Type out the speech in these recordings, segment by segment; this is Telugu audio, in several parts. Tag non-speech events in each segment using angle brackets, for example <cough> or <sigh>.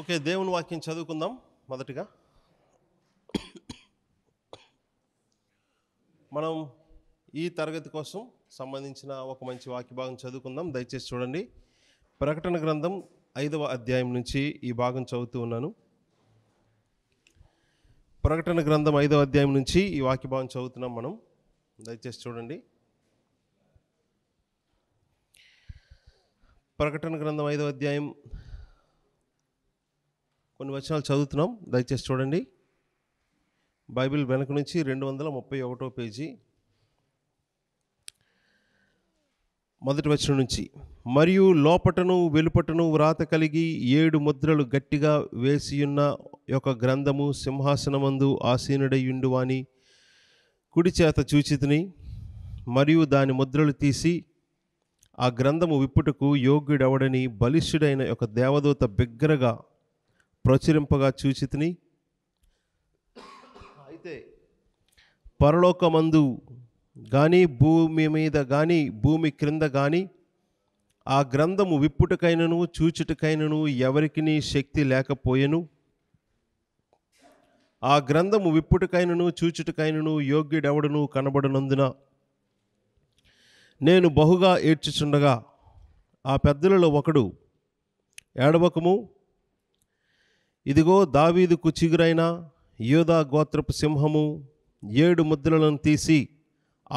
ఓకే దేవుని వాక్యం చదువుకుందాం మొదటిగా మనం ఈ తరగతి కోసం సంబంధించిన ఒక మంచి వాక్య భాగం చదువుకుందాం దయచేసి చూడండి ప్రకటన గ్రంథం ఐదవ అధ్యాయం నుంచి ఈ భాగం చదువుతూ ఉన్నాను ప్రకటన గ్రంథం ఐదవ అధ్యాయం నుంచి ఈ వాక్య భాగం చదువుతున్నాం మనం దయచేసి చూడండి ప్రకటన గ్రంథం ఐదవ అధ్యాయం కొన్ని వచనాలు చదువుతున్నాం దయచేసి చూడండి బైబిల్ వెనక నుంచి రెండు వందల ముప్పై ఒకటో పేజీ మొదటి వచనం నుంచి మరియు లోపటను వెలుపటను వ్రాత కలిగి ఏడు ముద్రలు గట్టిగా వేసియున్న ఒక గ్రంథము సింహాసనమందు అని కుడి చేత చూచితిని మరియు దాని ముద్రలు తీసి ఆ గ్రంథము విప్పుటకు యోగ్యుడవడని బలిష్యుడైన ఒక దేవదూత బిగ్గరగా ప్రచురింపగా చూచితిని అయితే పరలోకమందు కానీ భూమి మీద కానీ భూమి క్రింద కానీ ఆ గ్రంథము విప్పుటకైనను చూచుటకైనను ఎవరికి శక్తి లేకపోయెను ఆ గ్రంథము విప్పుటకైనను చూచుటకైనను యోగ్యుడెవడను కనబడనందున నేను బహుగా ఏడ్చుచుండగా ఆ పెద్దలలో ఒకడు ఏడవకము ఇదిగో దావీదుకు చిగురైన యోధా గోత్రపు సింహము ఏడు ముద్రలను తీసి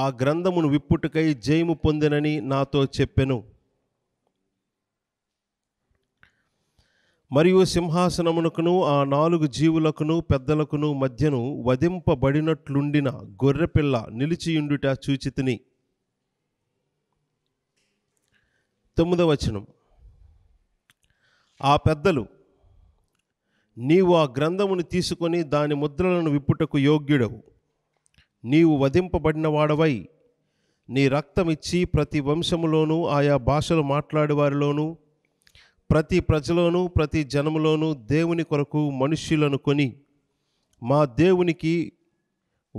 ఆ గ్రంథమును విప్పుటకై జయము పొందినని నాతో చెప్పెను మరియు సింహాసనమునకును ఆ నాలుగు జీవులకును పెద్దలకును మధ్యను వధింపబడినట్లుండిన గొర్రెపిల్ల నిలిచియుండుట చూచితిని తొమ్మిదవచనం ఆ పెద్దలు నీవు ఆ గ్రంథమును తీసుకొని దాని ముద్రలను విప్పుటకు యోగ్యుడవు నీవు వధింపబడిన వాడవై నీ రక్తమిచ్చి ప్రతి వంశములోనూ ఆయా భాషలు మాట్లాడేవారిలోనూ ప్రతి ప్రజలోనూ ప్రతి జనములోనూ దేవుని కొరకు మనుష్యులను కొని మా దేవునికి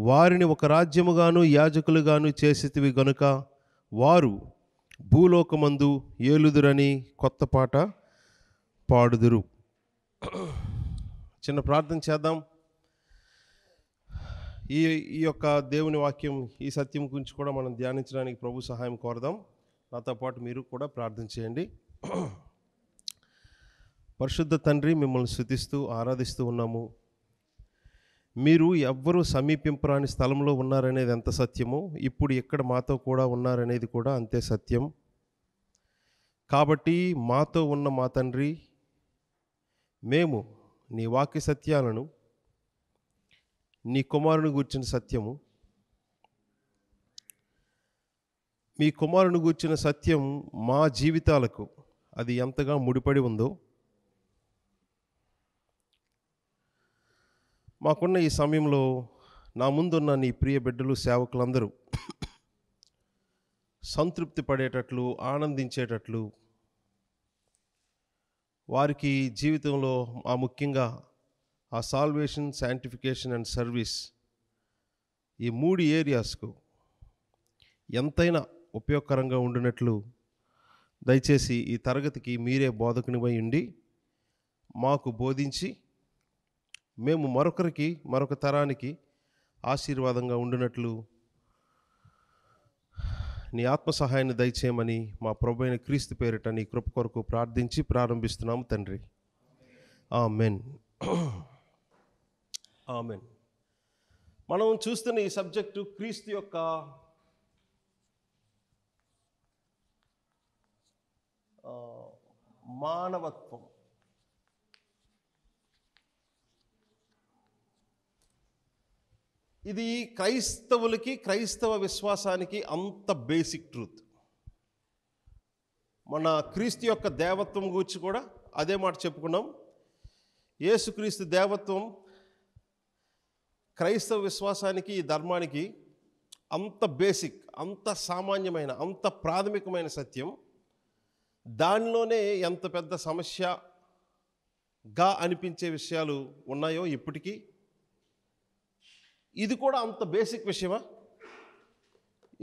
వారిని ఒక రాజ్యముగాను యాజకులుగాను చేసేవి గనుక వారు భూలోకమందు ఏలుదురని కొత్త పాట పాడుదురు చిన్న ప్రార్థన చేద్దాం ఈ ఈ యొక్క దేవుని వాక్యం ఈ సత్యం గురించి కూడా మనం ధ్యానించడానికి ప్రభు సహాయం కోరదాం నాతో పాటు మీరు కూడా ప్రార్థన చేయండి పరిశుద్ధ తండ్రి మిమ్మల్ని శృతిస్తూ ఆరాధిస్తూ ఉన్నాము మీరు ఎవ్వరూ సమీపింపరాని స్థలంలో ఉన్నారనేది ఎంత సత్యమో ఇప్పుడు ఇక్కడ మాతో కూడా ఉన్నారనేది కూడా అంతే సత్యం కాబట్టి మాతో ఉన్న మా తండ్రి మేము నీ వాక్య సత్యాలను నీ కుమారుని గూర్చిన సత్యము మీ కుమారుని గూర్చిన సత్యం మా జీవితాలకు అది ఎంతగా ముడిపడి ఉందో మాకున్న ఈ సమయంలో నా ముందున్న నీ ప్రియ బిడ్డలు సేవకులందరూ సంతృప్తి పడేటట్లు ఆనందించేటట్లు వారికి జీవితంలో ఆ ముఖ్యంగా ఆ సాల్వేషన్ సైంటిఫికేషన్ అండ్ సర్వీస్ ఈ మూడు ఏరియాస్కు ఎంతైనా ఉపయోగకరంగా ఉండినట్లు దయచేసి ఈ తరగతికి మీరే బోధకునివై ఉండి మాకు బోధించి మేము మరొకరికి మరొక తరానికి ఆశీర్వాదంగా ఉండినట్లు నీ ఆత్మ సహాయాన్ని దయచేయమని మా ప్రభు అయిన క్రీస్తు పేరిట నీ కృప కొరకు ప్రార్థించి ప్రారంభిస్తున్నాము తండ్రి ఆ మెన్ ఆ మెన్ మనం చూస్తున్న ఈ సబ్జెక్టు క్రీస్తు యొక్క మానవత్వం ఇది క్రైస్తవులకి క్రైస్తవ విశ్వాసానికి అంత బేసిక్ ట్రూత్ మన క్రీస్తు యొక్క దేవత్వం గురించి కూడా అదే మాట చెప్పుకున్నాం యేసుక్రీస్తు దేవత్వం క్రైస్తవ విశ్వాసానికి ఈ ధర్మానికి అంత బేసిక్ అంత సామాన్యమైన అంత ప్రాథమికమైన సత్యం దానిలోనే ఎంత పెద్ద సమస్యగా అనిపించే విషయాలు ఉన్నాయో ఇప్పటికీ ఇది కూడా అంత బేసిక్ విషయమా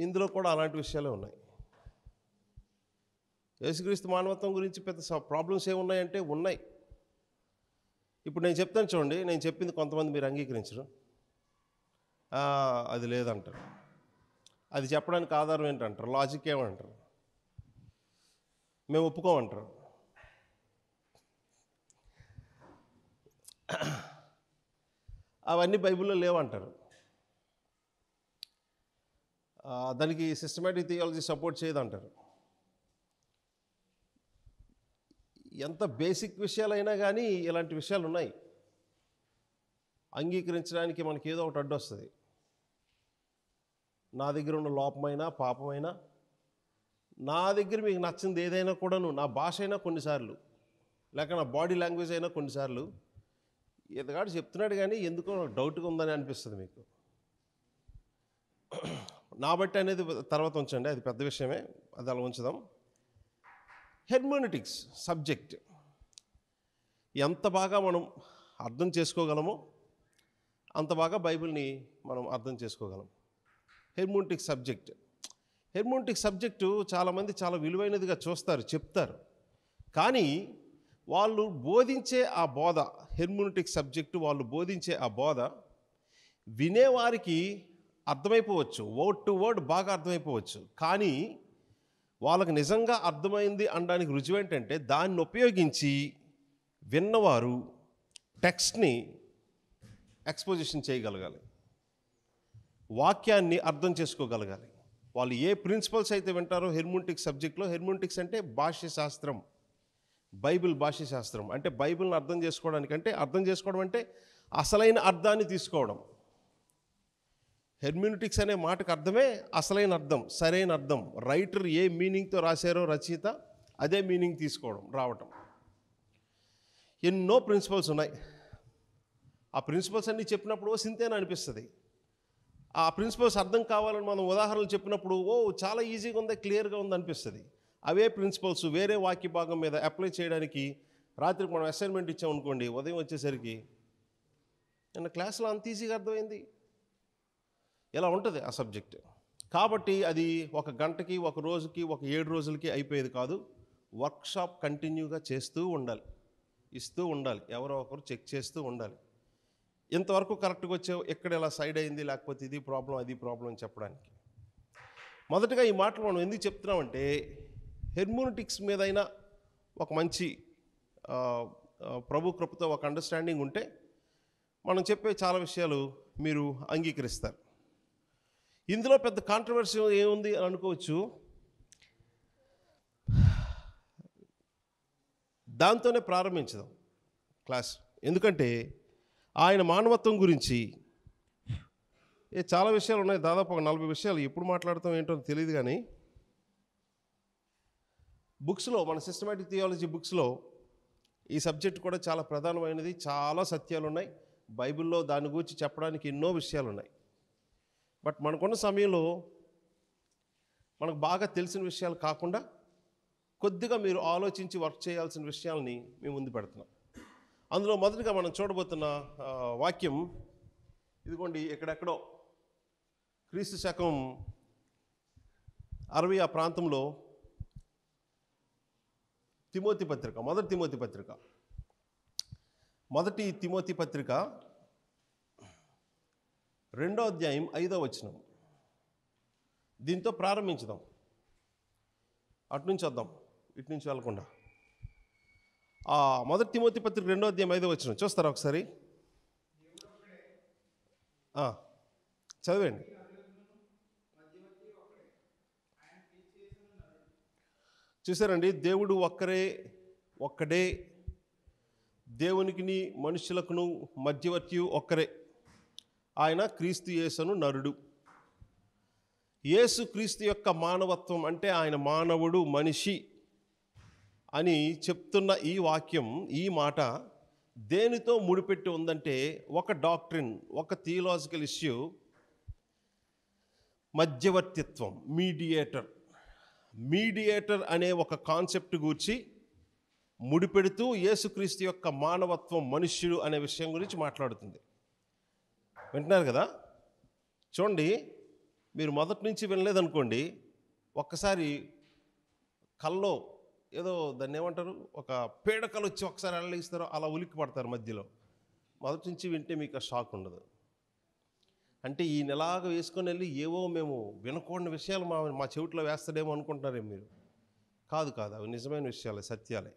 ఇందులో కూడా అలాంటి విషయాలే ఉన్నాయి యేసుక్రీస్తు మానవత్వం గురించి పెద్ద ప్రాబ్లమ్స్ ఏమున్నాయంటే ఉన్నాయి ఇప్పుడు నేను చెప్తాను చూడండి నేను చెప్పింది కొంతమంది మీరు అంగీకరించరు అది లేదంటారు అది చెప్పడానికి ఆధారం ఏంటంటారు లాజిక్ ఏమంటారు మేము ఒప్పుకోమంటారు అవన్నీ బైబిల్లో లేవంటారు దానికి సిస్టమేటిక్ థియాలజీ సపోర్ట్ చేయదంటారు ఎంత బేసిక్ విషయాలైనా కానీ ఇలాంటి విషయాలు ఉన్నాయి అంగీకరించడానికి మనకి ఏదో ఒకటి అడ్డొస్తుంది నా దగ్గర ఉన్న లోపమైనా పాపమైనా నా దగ్గర మీకు నచ్చింది ఏదైనా కూడాను నా భాష అయినా కొన్నిసార్లు లేక నా బాడీ లాంగ్వేజ్ అయినా కొన్నిసార్లు ఎదగాడు చెప్తున్నాడు కానీ ఎందుకో డౌట్గా ఉందని అనిపిస్తుంది మీకు నా బట్టి అనేది తర్వాత ఉంచండి అది పెద్ద విషయమే అది అలా ఉంచుదాం హెర్మోనిటిక్స్ సబ్జెక్ట్ ఎంత బాగా మనం అర్థం చేసుకోగలమో అంత బాగా బైబిల్ని మనం అర్థం చేసుకోగలం హెర్మోనిటిక్ సబ్జెక్ట్ హెర్మోనిటిక్ సబ్జెక్టు చాలామంది చాలా విలువైనదిగా చూస్తారు చెప్తారు కానీ వాళ్ళు బోధించే ఆ బోధ హెర్మోనిటిక్ సబ్జెక్టు వాళ్ళు బోధించే ఆ బోధ వినేవారికి అర్థమైపోవచ్చు వర్డ్ టు వర్డ్ బాగా అర్థమైపోవచ్చు కానీ వాళ్ళకు నిజంగా అర్థమైంది అనడానికి రుజువు ఏంటంటే దాన్ని ఉపయోగించి విన్నవారు టెక్స్ట్ని ఎక్స్పోజిషన్ చేయగలగాలి వాక్యాన్ని అర్థం చేసుకోగలగాలి వాళ్ళు ఏ ప్రిన్సిపల్స్ అయితే వింటారో హెర్మోంటిక్స్ సబ్జెక్ట్లో హెర్మోంటిక్స్ అంటే భాష్య శాస్త్రం బైబిల్ భాష్య శాస్త్రం అంటే బైబిల్ని అర్థం చేసుకోవడానికంటే అర్థం చేసుకోవడం అంటే అసలైన అర్థాన్ని తీసుకోవడం హెర్మ్యూనిటిక్స్ అనే మాటకు అర్థమే అసలైన అర్థం సరైన అర్థం రైటర్ ఏ మీనింగ్తో రాశారో రచయిత అదే మీనింగ్ తీసుకోవడం రావటం ఎన్నో ప్రిన్సిపల్స్ ఉన్నాయి ఆ ప్రిన్సిపల్స్ అన్నీ చెప్పినప్పుడు ఓ సింతేనా అనిపిస్తుంది ఆ ప్రిన్సిపల్స్ అర్థం కావాలని మనం ఉదాహరణలు చెప్పినప్పుడు ఓ చాలా ఈజీగా ఉంది క్లియర్గా ఉంది అనిపిస్తుంది అవే ప్రిన్సిపల్స్ వేరే వాక్య భాగం మీద అప్లై చేయడానికి రాత్రికి మనం అసైన్మెంట్ ఇచ్చామనుకోండి ఉదయం వచ్చేసరికి నిన్న క్లాస్లో అంత ఈజీగా అర్థమైంది ఇలా ఉంటుంది ఆ సబ్జెక్ట్ కాబట్టి అది ఒక గంటకి ఒక రోజుకి ఒక ఏడు రోజులకి అయిపోయేది కాదు వర్క్షాప్ కంటిన్యూగా చేస్తూ ఉండాలి ఇస్తూ ఉండాలి ఎవరో ఒకరు చెక్ చేస్తూ ఉండాలి ఇంతవరకు కరెక్ట్గా వచ్చే ఎక్కడ ఇలా సైడ్ అయింది లేకపోతే ఇది ప్రాబ్లం అది ప్రాబ్లం అని చెప్పడానికి మొదటగా ఈ మాటలు మనం ఎందుకు చెప్తున్నామంటే హెర్మోనిటిక్స్ మీదైనా ఒక మంచి ప్రభు కృపతో ఒక అండర్స్టాండింగ్ ఉంటే మనం చెప్పే చాలా విషయాలు మీరు అంగీకరిస్తారు ఇందులో పెద్ద కాంట్రవర్సీ ఏముంది అని అనుకోవచ్చు దాంతోనే ప్రారంభించదాం క్లాస్ ఎందుకంటే ఆయన మానవత్వం గురించి ఏ చాలా విషయాలు ఉన్నాయి దాదాపు ఒక నలభై విషయాలు ఎప్పుడు మాట్లాడతాం ఏంటో తెలియదు కానీ బుక్స్లో మన సిస్టమేటిక్ థియాలజీ బుక్స్లో ఈ సబ్జెక్ట్ కూడా చాలా ప్రధానమైనది చాలా సత్యాలు ఉన్నాయి బైబిల్లో దాని గురించి చెప్పడానికి ఎన్నో విషయాలు ఉన్నాయి బట్ మనకున్న సమయంలో మనకు బాగా తెలిసిన విషయాలు కాకుండా కొద్దిగా మీరు ఆలోచించి వర్క్ చేయాల్సిన విషయాల్ని మేము ముందు పెడుతున్నాం అందులో మొదటిగా మనం చూడబోతున్న వాక్యం ఇదిగోండి ఎక్కడెక్కడో క్రీస్తు శకం అరవై ఆ ప్రాంతంలో తిమోతి పత్రిక మొదటి తిమోతి పత్రిక మొదటి తిమోతి పత్రిక రెండో అధ్యాయం ఐదో వచనం దీంతో ప్రారంభించుదాం అటునుంచి వద్దాం ఇటు నుంచి వెళ్ళకుండా మొదటి తిమోతి పత్రిక రెండో అధ్యాయం ఐదో వచ్చిన చూస్తారా ఒకసారి చదివండి చూసారండి దేవుడు ఒక్కరే ఒక్కడే దేవునికిని మనుషులకును మధ్యవర్తి ఒక్కరే ఆయన క్రీస్తు యేసును నరుడు యేసు క్రీస్తు యొక్క మానవత్వం అంటే ఆయన మానవుడు మనిషి అని చెప్తున్న ఈ వాక్యం ఈ మాట దేనితో ముడిపెట్టి ఉందంటే ఒక డాక్ట్రిన్ ఒక థియలాజికల్ ఇష్యూ మధ్యవర్తిత్వం మీడియేటర్ మీడియేటర్ అనే ఒక కాన్సెప్ట్ గూర్చి ముడిపెడుతూ యేసుక్రీస్తు యొక్క మానవత్వం మనుష్యుడు అనే విషయం గురించి మాట్లాడుతుంది వింటున్నారు కదా చూడండి మీరు మొదటి నుంచి వినలేదనుకోండి ఒక్కసారి కల్లో ఏదో దాన్ని ఏమంటారు ఒక పీడకలు వచ్చి ఒకసారి అల్లగిస్తారో అలా ఉలిక్కి పడతారు మధ్యలో మొదటి నుంచి వింటే మీకు షాక్ ఉండదు అంటే ఈ నెలాగ వేసుకొని వెళ్ళి ఏవో మేము వినకూడని విషయాలు మా మా చెవిట్లో వేస్తాడేమో అనుకుంటున్నారేమో మీరు కాదు కాదు అవి నిజమైన విషయాలే సత్యాలే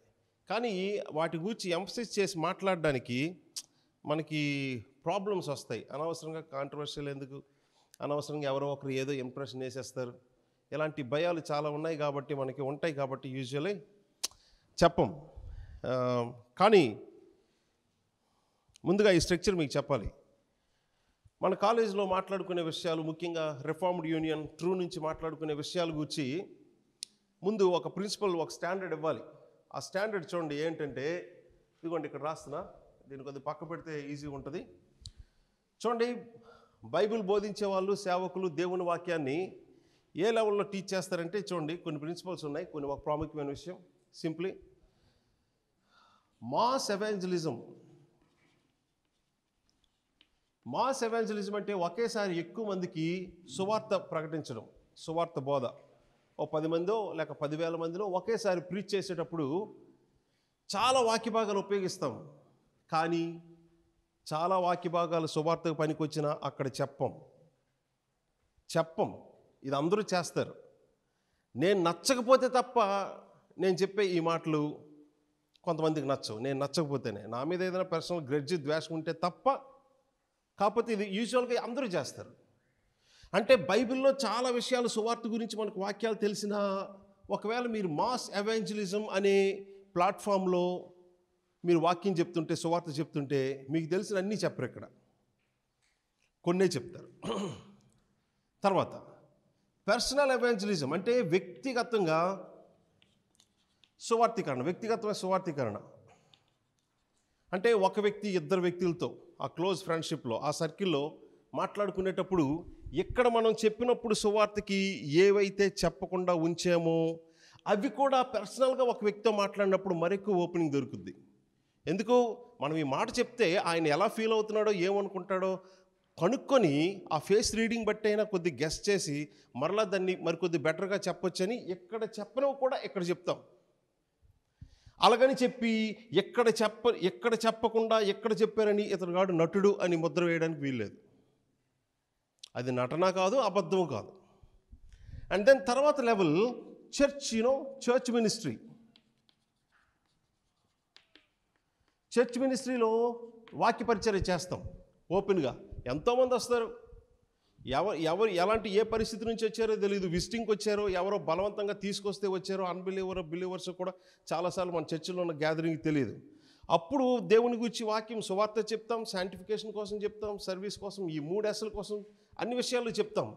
కానీ వాటి గురించి ఎంఫసిస్ చేసి మాట్లాడడానికి మనకి ప్రాబ్లమ్స్ వస్తాయి అనవసరంగా కాంట్రవర్షియల్ ఎందుకు అనవసరంగా ఎవరో ఒకరు ఏదో ఇంప్రెషన్ వేసేస్తారు ఇలాంటి భయాలు చాలా ఉన్నాయి కాబట్టి మనకి ఉంటాయి కాబట్టి యూజువలీ చెప్పం కానీ ముందుగా ఈ స్ట్రక్చర్ మీకు చెప్పాలి మన కాలేజీలో మాట్లాడుకునే విషయాలు ముఖ్యంగా రిఫార్మ్డ్ యూనియన్ ట్రూ నుంచి మాట్లాడుకునే విషయాలు గురించి ముందు ఒక ప్రిన్సిపల్ ఒక స్టాండర్డ్ ఇవ్వాలి ఆ స్టాండర్డ్ చూడండి ఏంటంటే ఇదిగోండి ఇక్కడ రాస్తున్నా దీని కొద్దిగా పక్క పెడితే ఈజీగా ఉంటుంది చూడండి బైబిల్ బోధించే వాళ్ళు సేవకులు దేవుని వాక్యాన్ని ఏ లెవెల్లో టీచ్ చేస్తారంటే చూడండి కొన్ని ప్రిన్సిపల్స్ ఉన్నాయి కొన్ని ఒక ప్రాముఖ్యమైన విషయం simply mass evangelism mass evangelism అంటే ఒకేసారి ఎక్కువ మందికి సువార్త ప్రకటించడం సువార్త బోధ ఓ పది మందో లేక పదివేల మందిలో ఒకేసారి ప్రీచ్ చేసేటప్పుడు చాలా వాక్యభాగాలు ఉపయోగిస్తాం కానీ చాలా వాక్య భాగాలు శుభార్తకు పనికొచ్చినా అక్కడ చెప్పం చెప్పం ఇది అందరూ చేస్తారు నేను నచ్చకపోతే తప్ప నేను చెప్పే ఈ మాటలు కొంతమందికి నచ్చవు నేను నచ్చకపోతేనే నా మీద ఏదైనా పర్సనల్ గ్రెడ్జి ద్వేషం ఉంటే తప్ప కాకపోతే ఇది యూజువల్గా అందరూ చేస్తారు అంటే బైబిల్లో చాలా విషయాలు సువార్త గురించి మనకు వాక్యాలు తెలిసినా ఒకవేళ మీరు మాస్ అవెంజలిజం అనే ప్లాట్ఫామ్లో మీరు వాక్యం చెప్తుంటే సువార్త చెప్తుంటే మీకు తెలిసిన అన్నీ చెప్పరు ఇక్కడ కొన్నే చెప్తారు తర్వాత పర్సనల్ ఎవాంజలిజం అంటే వ్యక్తిగతంగా సువార్థీకరణ వ్యక్తిగతమైన సువార్థీకరణ అంటే ఒక వ్యక్తి ఇద్దరు వ్యక్తులతో ఆ క్లోజ్ ఫ్రెండ్షిప్లో ఆ సర్కిల్లో మాట్లాడుకునేటప్పుడు ఇక్కడ మనం చెప్పినప్పుడు సువార్తకి ఏవైతే చెప్పకుండా ఉంచామో అవి కూడా పర్సనల్గా ఒక వ్యక్తితో మాట్లాడినప్పుడు మరెక్కువ ఓపెనింగ్ దొరుకుద్ది ఎందుకు మనం ఈ మాట చెప్తే ఆయన ఎలా ఫీల్ అవుతున్నాడో ఏమనుకుంటాడో కనుక్కొని ఆ ఫేస్ రీడింగ్ బట్టి అయినా కొద్ది గెస్ట్ చేసి మరలా దాన్ని మరి కొద్ది బెటర్గా చెప్పొచ్చని ఎక్కడ చెప్పనవి కూడా ఇక్కడ చెప్తాం అలాగని చెప్పి ఎక్కడ చెప్ప ఎక్కడ చెప్పకుండా ఎక్కడ చెప్పారని ఇతరుగాడు నటుడు అని ముద్ర వేయడానికి వీల్లేదు అది నటన కాదు అబద్ధం కాదు అండ్ దెన్ తర్వాత level church you know church ministry church మినిస్ట్రీలో వాక్య పరిచర్య చేస్తాం ఓపెన్గా ఎంతోమంది వస్తారు ఎవరు ఎవరు ఎలాంటి ఏ పరిస్థితి నుంచి వచ్చారో తెలియదు విజిటింగ్కి వచ్చారో ఎవరో బలవంతంగా తీసుకొస్తే వచ్చారో అన్బిలీవర్ బిలీవర్స్ కూడా చాలాసార్లు మన చర్చిలో ఉన్న గ్యాదరింగ్ తెలియదు అప్పుడు దేవుని గురించి వాక్యం సువార్త చెప్తాం సైంటిఫికేషన్ కోసం చెప్తాం సర్వీస్ కోసం ఈ మూడు ఎస్ల కోసం అన్ని విషయాలు చెప్తాం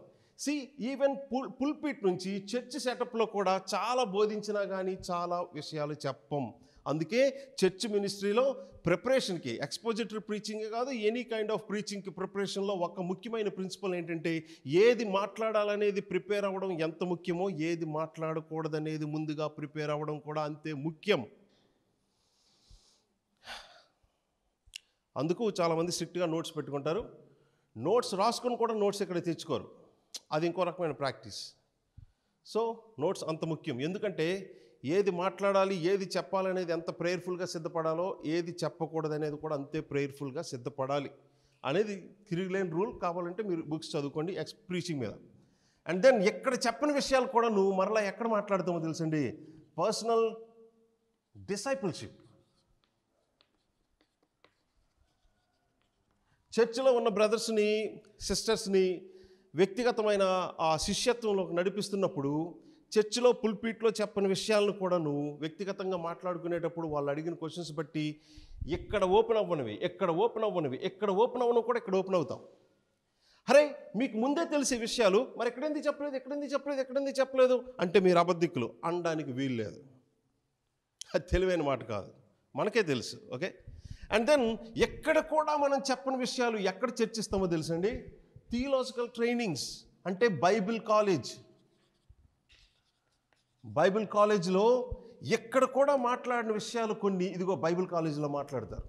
సి ఈవెన్ పుల్ పుల్పిట్ నుంచి చర్చ్ సెటప్లో కూడా చాలా బోధించినా కానీ చాలా విషయాలు చెప్పం అందుకే చర్చ్ మినిస్ట్రీలో ప్రిపరేషన్కి ఎక్స్పోజిటరీ ప్రీచింగే కాదు ఎనీ కైండ్ ఆఫ్ ప్రీచింగ్కి ప్రిపరేషన్లో ఒక ముఖ్యమైన ప్రిన్సిపల్ ఏంటంటే ఏది మాట్లాడాలనేది ప్రిపేర్ అవ్వడం ఎంత ముఖ్యమో ఏది మాట్లాడకూడదనేది ముందుగా ప్రిపేర్ అవ్వడం కూడా అంతే ముఖ్యం అందుకు చాలామంది స్ట్రిక్ట్గా నోట్స్ పెట్టుకుంటారు నోట్స్ రాసుకొని కూడా నోట్స్ ఇక్కడ తెచ్చుకోరు అది ఇంకో రకమైన ప్రాక్టీస్ సో నోట్స్ అంత ముఖ్యం ఎందుకంటే ఏది మాట్లాడాలి ఏది చెప్పాలనేది ఎంత ప్రేయర్ఫుల్గా సిద్ధపడాలో ఏది చెప్పకూడదు అనేది కూడా అంతే ప్రేయర్ఫుల్గా సిద్ధపడాలి అనేది తిరిగిలేని రూల్ కావాలంటే మీరు బుక్స్ చదువుకోండి ఎక్స్ ప్రీచింగ్ మీద అండ్ దెన్ ఎక్కడ చెప్పని విషయాలు కూడా నువ్వు మరలా ఎక్కడ మాట్లాడుతామో తెలుసండి పర్సనల్ డిసైపుల్షిప్ చర్చిలో ఉన్న బ్రదర్స్ని సిస్టర్స్ని వ్యక్తిగతమైన ఆ శిష్యత్వంలో నడిపిస్తున్నప్పుడు చర్చిలో పుల్పీట్లో చెప్పని విషయాలను కూడా నువ్వు వ్యక్తిగతంగా మాట్లాడుకునేటప్పుడు వాళ్ళు అడిగిన క్వశ్చన్స్ బట్టి ఎక్కడ ఓపెన్ అవ్వనివి ఎక్కడ ఓపెన్ అవ్వనివి ఎక్కడ ఓపెన్ అవ్వను కూడా ఇక్కడ ఓపెన్ అవుతాం అరే మీకు ముందే తెలిసే విషయాలు మరి ఎక్కడెంది చెప్పలేదు ఎక్కడెంది చెప్పలేదు ఎక్కడెంది చెప్పలేదు అంటే మీరు అబద్ధికులు అనడానికి వీలు లేదు అది తెలివైన మాట కాదు మనకే తెలుసు ఓకే అండ్ దెన్ ఎక్కడ కూడా మనం చెప్పని విషయాలు ఎక్కడ చర్చిస్తామో తెలుసండి థియలాజికల్ ట్రైనింగ్స్ అంటే బైబిల్ కాలేజ్ బైబిల్ కాలేజీలో ఎక్కడ కూడా మాట్లాడిన విషయాలు కొన్ని ఇదిగో బైబిల్ కాలేజీలో మాట్లాడతారు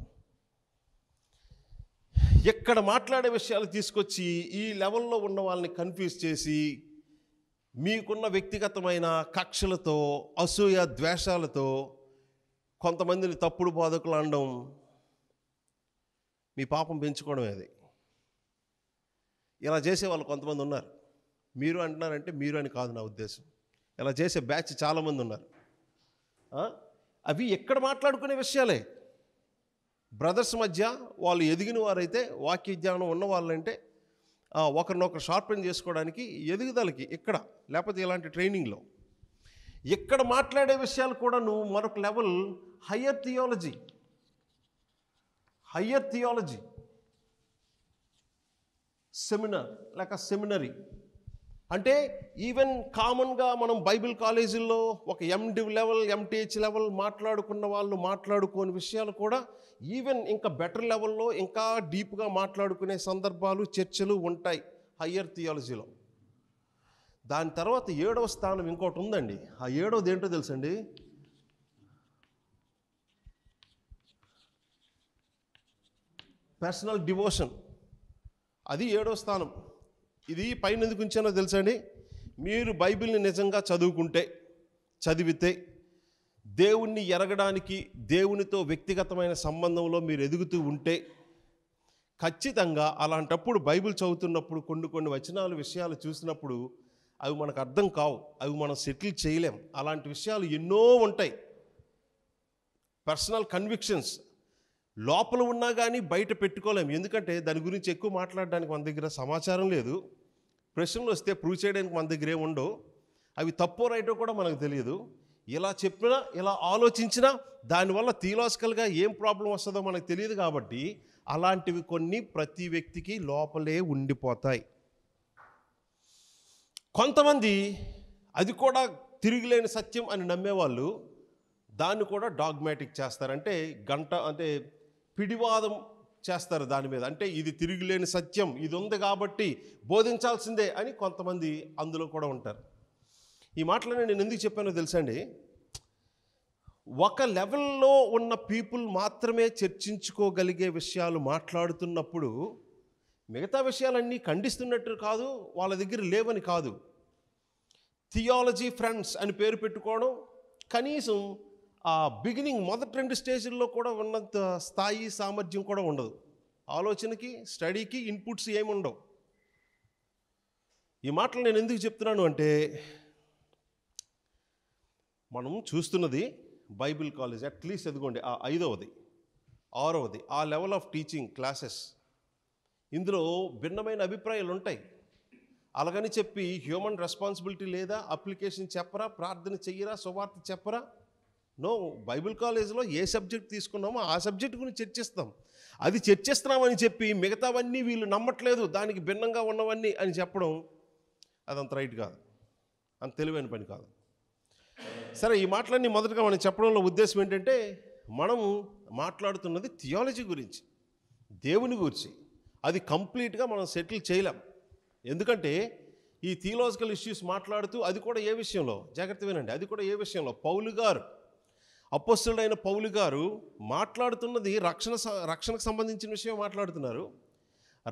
ఎక్కడ మాట్లాడే విషయాలు తీసుకొచ్చి ఈ లెవెల్లో ఉన్న వాళ్ళని కన్ఫ్యూజ్ చేసి మీకున్న వ్యక్తిగతమైన కక్షలతో అసూయ ద్వేషాలతో కొంతమందిని తప్పుడు బాధకులు అనడం మీ పాపం పెంచుకోవడం అది ఇలా చేసే వాళ్ళు కొంతమంది ఉన్నారు మీరు అంటున్నారంటే మీరు అని కాదు నా ఉద్దేశం ఇలా చేసే బ్యాచ్ చాలామంది ఉన్నారు అవి ఎక్కడ మాట్లాడుకునే విషయాలే బ్రదర్స్ మధ్య వాళ్ళు ఎదిగిన వారైతే వాక్య జ్ఞానం ఉన్న వాళ్ళంటే ఒకరినొకరు షార్పెన్ చేసుకోవడానికి ఎదుగుదలకి ఇక్కడ లేకపోతే ఇలాంటి ట్రైనింగ్లో ఇక్కడ మాట్లాడే విషయాలు కూడా నువ్వు మరొక level higher theology higher theology seminar లేక సెమినరీ అంటే ఈవెన్ కామన్గా మనం బైబిల్ కాలేజీల్లో ఒక ఎండివ్ లెవెల్ ఎంటీహెచ్ లెవెల్ మాట్లాడుకున్న వాళ్ళు మాట్లాడుకోని విషయాలు కూడా ఈవెన్ ఇంకా బెటర్ లెవెల్లో ఇంకా డీప్గా మాట్లాడుకునే సందర్భాలు చర్చలు ఉంటాయి హయ్యర్ థియాలజీలో దాని తర్వాత ఏడవ స్థానం ఇంకోటి ఉందండి ఆ ఏడవది ఏంటో తెలుసండి పర్సనల్ డివోషన్ అది ఏడవ స్థానం ఇది పైన ఎందుకు ఉంచానో తెలుసా అండి మీరు బైబిల్ని నిజంగా చదువుకుంటే చదివితే దేవుణ్ణి ఎరగడానికి దేవునితో వ్యక్తిగతమైన సంబంధంలో మీరు ఎదుగుతూ ఉంటే ఖచ్చితంగా అలాంటప్పుడు బైబిల్ చదువుతున్నప్పుడు కొన్ని కొన్ని వచనాలు విషయాలు చూసినప్పుడు అవి మనకు అర్థం కావు అవి మనం సెటిల్ చేయలేం అలాంటి విషయాలు ఎన్నో ఉంటాయి పర్సనల్ కన్విక్షన్స్ లోపల ఉన్నా కానీ బయట పెట్టుకోలేము ఎందుకంటే దాని గురించి ఎక్కువ మాట్లాడడానికి మన దగ్గర సమాచారం లేదు ప్రశ్నలు వస్తే ప్రూవ్ చేయడానికి మన దగ్గరే ఉండవు అవి తప్పో రైటో కూడా మనకు తెలియదు ఇలా చెప్పినా ఇలా ఆలోచించినా దానివల్ల థియలాజికల్గా ఏం ప్రాబ్లం వస్తుందో మనకు తెలియదు కాబట్టి అలాంటివి కొన్ని ప్రతి వ్యక్తికి లోపలే ఉండిపోతాయి కొంతమంది అది కూడా తిరిగిలేని సత్యం అని నమ్మేవాళ్ళు దాన్ని కూడా డాగ్మేటిక్ చేస్తారంటే గంట అంటే పిడివాదం చేస్తారు దాని మీద అంటే ఇది తిరిగిలేని సత్యం ఇది ఉంది కాబట్టి బోధించాల్సిందే అని కొంతమంది అందులో కూడా ఉంటారు ఈ మాటలను నేను ఎందుకు చెప్పానో తెలుసా అండి ఒక లెవెల్లో ఉన్న పీపుల్ మాత్రమే చర్చించుకోగలిగే విషయాలు మాట్లాడుతున్నప్పుడు మిగతా విషయాలన్నీ ఖండిస్తున్నట్టు కాదు వాళ్ళ దగ్గర లేవని కాదు థియాలజీ ఫ్రెండ్స్ అని పేరు పెట్టుకోవడం కనీసం ఆ బిగినింగ్ మొదటి రెండు స్టేజ్ల్లో కూడా ఉన్నంత స్థాయి సామర్థ్యం కూడా ఉండదు ఆలోచనకి స్టడీకి ఇన్పుట్స్ ఏమి ఉండవు ఈ మాటలు నేను ఎందుకు చెప్తున్నాను అంటే మనం చూస్తున్నది బైబిల్ కాలేజ్ అట్లీస్ట్ ఎదుగుండి ఆ ఐదవది ఆరవది ఆ లెవెల్ ఆఫ్ టీచింగ్ క్లాసెస్ ఇందులో భిన్నమైన అభిప్రాయాలు ఉంటాయి అలాగని చెప్పి హ్యూమన్ రెస్పాన్సిబిలిటీ లేదా అప్లికేషన్ చెప్పరా ప్రార్థన చెయ్యరా సువార్త చెప్పరా నో బైబిల్ కాలేజీలో ఏ సబ్జెక్ట్ తీసుకున్నామో ఆ సబ్జెక్ట్ గురించి చర్చిస్తాం అది చర్చిస్తున్నామని చెప్పి మిగతావన్నీ వీళ్ళు నమ్మట్లేదు దానికి భిన్నంగా ఉన్నవన్నీ అని చెప్పడం అదంత రైట్ కాదు అంత తెలివైన పని కాదు సరే ఈ మాటలన్నీ మొదటగా మనం చెప్పడంలో ఉద్దేశం ఏంటంటే మనము మాట్లాడుతున్నది థియాలజీ గురించి దేవుని గురించి అది కంప్లీట్గా మనం సెటిల్ చేయలేం ఎందుకంటే ఈ థియలాజికల్ ఇష్యూస్ మాట్లాడుతూ అది కూడా ఏ విషయంలో జాగ్రత్త వినండి అది కూడా ఏ విషయంలో పౌలు గారు అపోస్తుడైన పౌలు గారు మాట్లాడుతున్నది రక్షణ రక్షణకు సంబంధించిన విషయం మాట్లాడుతున్నారు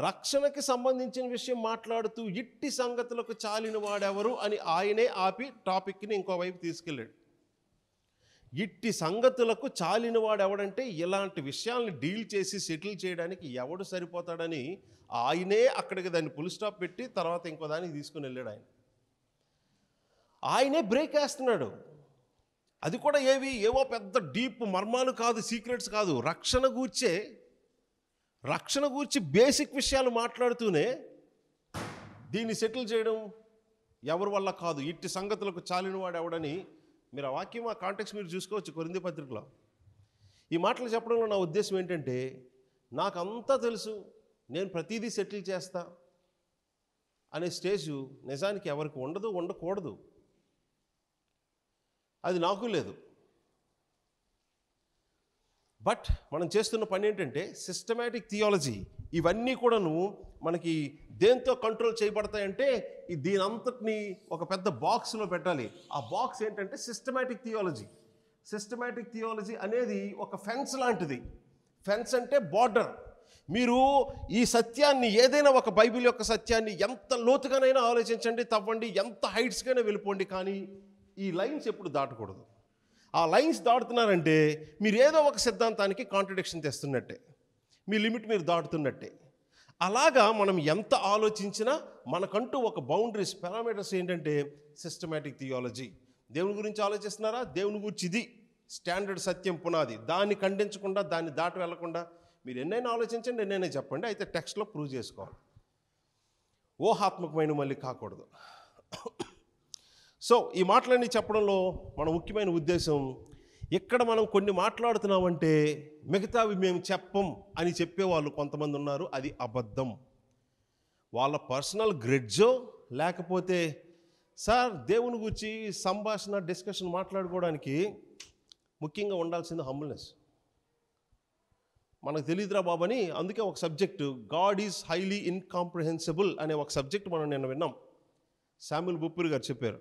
రక్షణకి సంబంధించిన విషయం మాట్లాడుతూ ఇట్టి సంగతులకు చాలిన వాడెవరు అని ఆయనే ఆపి టాపిక్ని ఇంకోవైపు తీసుకెళ్ళాడు ఇట్టి సంగతులకు చాలిన వాడెవడంటే ఇలాంటి విషయాల్ని డీల్ చేసి సెటిల్ చేయడానికి ఎవడు సరిపోతాడని ఆయనే అక్కడికి దాన్ని పులి స్టాప్ పెట్టి తర్వాత ఇంకో దానికి తీసుకుని వెళ్ళాడు ఆయన ఆయనే బ్రేక్ వేస్తున్నాడు అది కూడా ఏవి ఏవో పెద్ద డీప్ మర్మాలు కాదు సీక్రెట్స్ కాదు రక్షణ గూర్చే రక్షణ గూర్చి బేసిక్ విషయాలు మాట్లాడుతూనే దీన్ని సెటిల్ చేయడం ఎవరి వల్ల కాదు ఇట్టి సంగతులకు చాలినవాడు ఎవడని మీరు ఆ వాక్యం ఆ కాంటెక్స్ మీరు చూసుకోవచ్చు కొరింది పత్రికలో ఈ మాటలు చెప్పడంలో నా ఉద్దేశం ఏంటంటే నాకంతా తెలుసు నేను ప్రతిదీ సెటిల్ చేస్తా అనే స్టేజు నిజానికి ఎవరికి ఉండదు ఉండకూడదు అది నాకు లేదు బట్ మనం చేస్తున్న పని ఏంటంటే సిస్టమేటిక్ థియాలజీ ఇవన్నీ కూడాను మనకి దేంతో కంట్రోల్ చేయబడతాయంటే ఈ దీనంతటిని ఒక పెద్ద బాక్స్లో పెట్టాలి ఆ బాక్స్ ఏంటంటే సిస్టమేటిక్ థియాలజీ సిస్టమేటిక్ థియాలజీ అనేది ఒక ఫెన్స్ లాంటిది ఫెన్స్ అంటే బార్డర్ మీరు ఈ సత్యాన్ని ఏదైనా ఒక బైబిల్ యొక్క సత్యాన్ని ఎంత లోతుగానైనా ఆలోచించండి తవ్వండి ఎంత హైట్స్కైనా వెళ్ళిపోండి కానీ ఈ లైన్స్ ఎప్పుడు దాటకూడదు ఆ లైన్స్ దాటుతున్నారంటే మీరు ఏదో ఒక సిద్ధాంతానికి కాంట్రడిక్షన్ తెస్తున్నట్టే మీ లిమిట్ మీరు దాటుతున్నట్టే అలాగా మనం ఎంత ఆలోచించినా మనకంటూ ఒక బౌండరీస్ పారామీటర్స్ ఏంటంటే సిస్టమేటిక్ థియాలజీ దేవుని గురించి ఆలోచిస్తున్నారా దేవుని గురించి ఇది స్టాండర్డ్ సత్యం పునాది దాన్ని ఖండించకుండా దాన్ని దాటి వెళ్లకుండా మీరు ఎన్నైనా ఆలోచించండి ఎన్నైనా చెప్పండి అయితే టెక్స్ట్లో ప్రూవ్ చేసుకోవాలి ఊహాత్మకమైన మళ్ళీ కాకూడదు సో ఈ మాటలన్నీ చెప్పడంలో మన ముఖ్యమైన ఉద్దేశం ఇక్కడ మనం కొన్ని మాట్లాడుతున్నామంటే మిగతావి మేము చెప్పం అని చెప్పేవాళ్ళు కొంతమంది ఉన్నారు అది అబద్ధం వాళ్ళ పర్సనల్ గ్రెడ్జో లేకపోతే సార్ దేవుని గురించి సంభాషణ డిస్కషన్ మాట్లాడుకోవడానికి ముఖ్యంగా ఉండాల్సింది హంబుల్నెస్ మనకు తెలియదురా బాబని అందుకే ఒక subject God is highly incomprehensible అనే ఒక సబ్జెక్ట్ మనం నిన్న విన్నాం శామ్యుల్ బుప్పూరి గారు చెప్పారు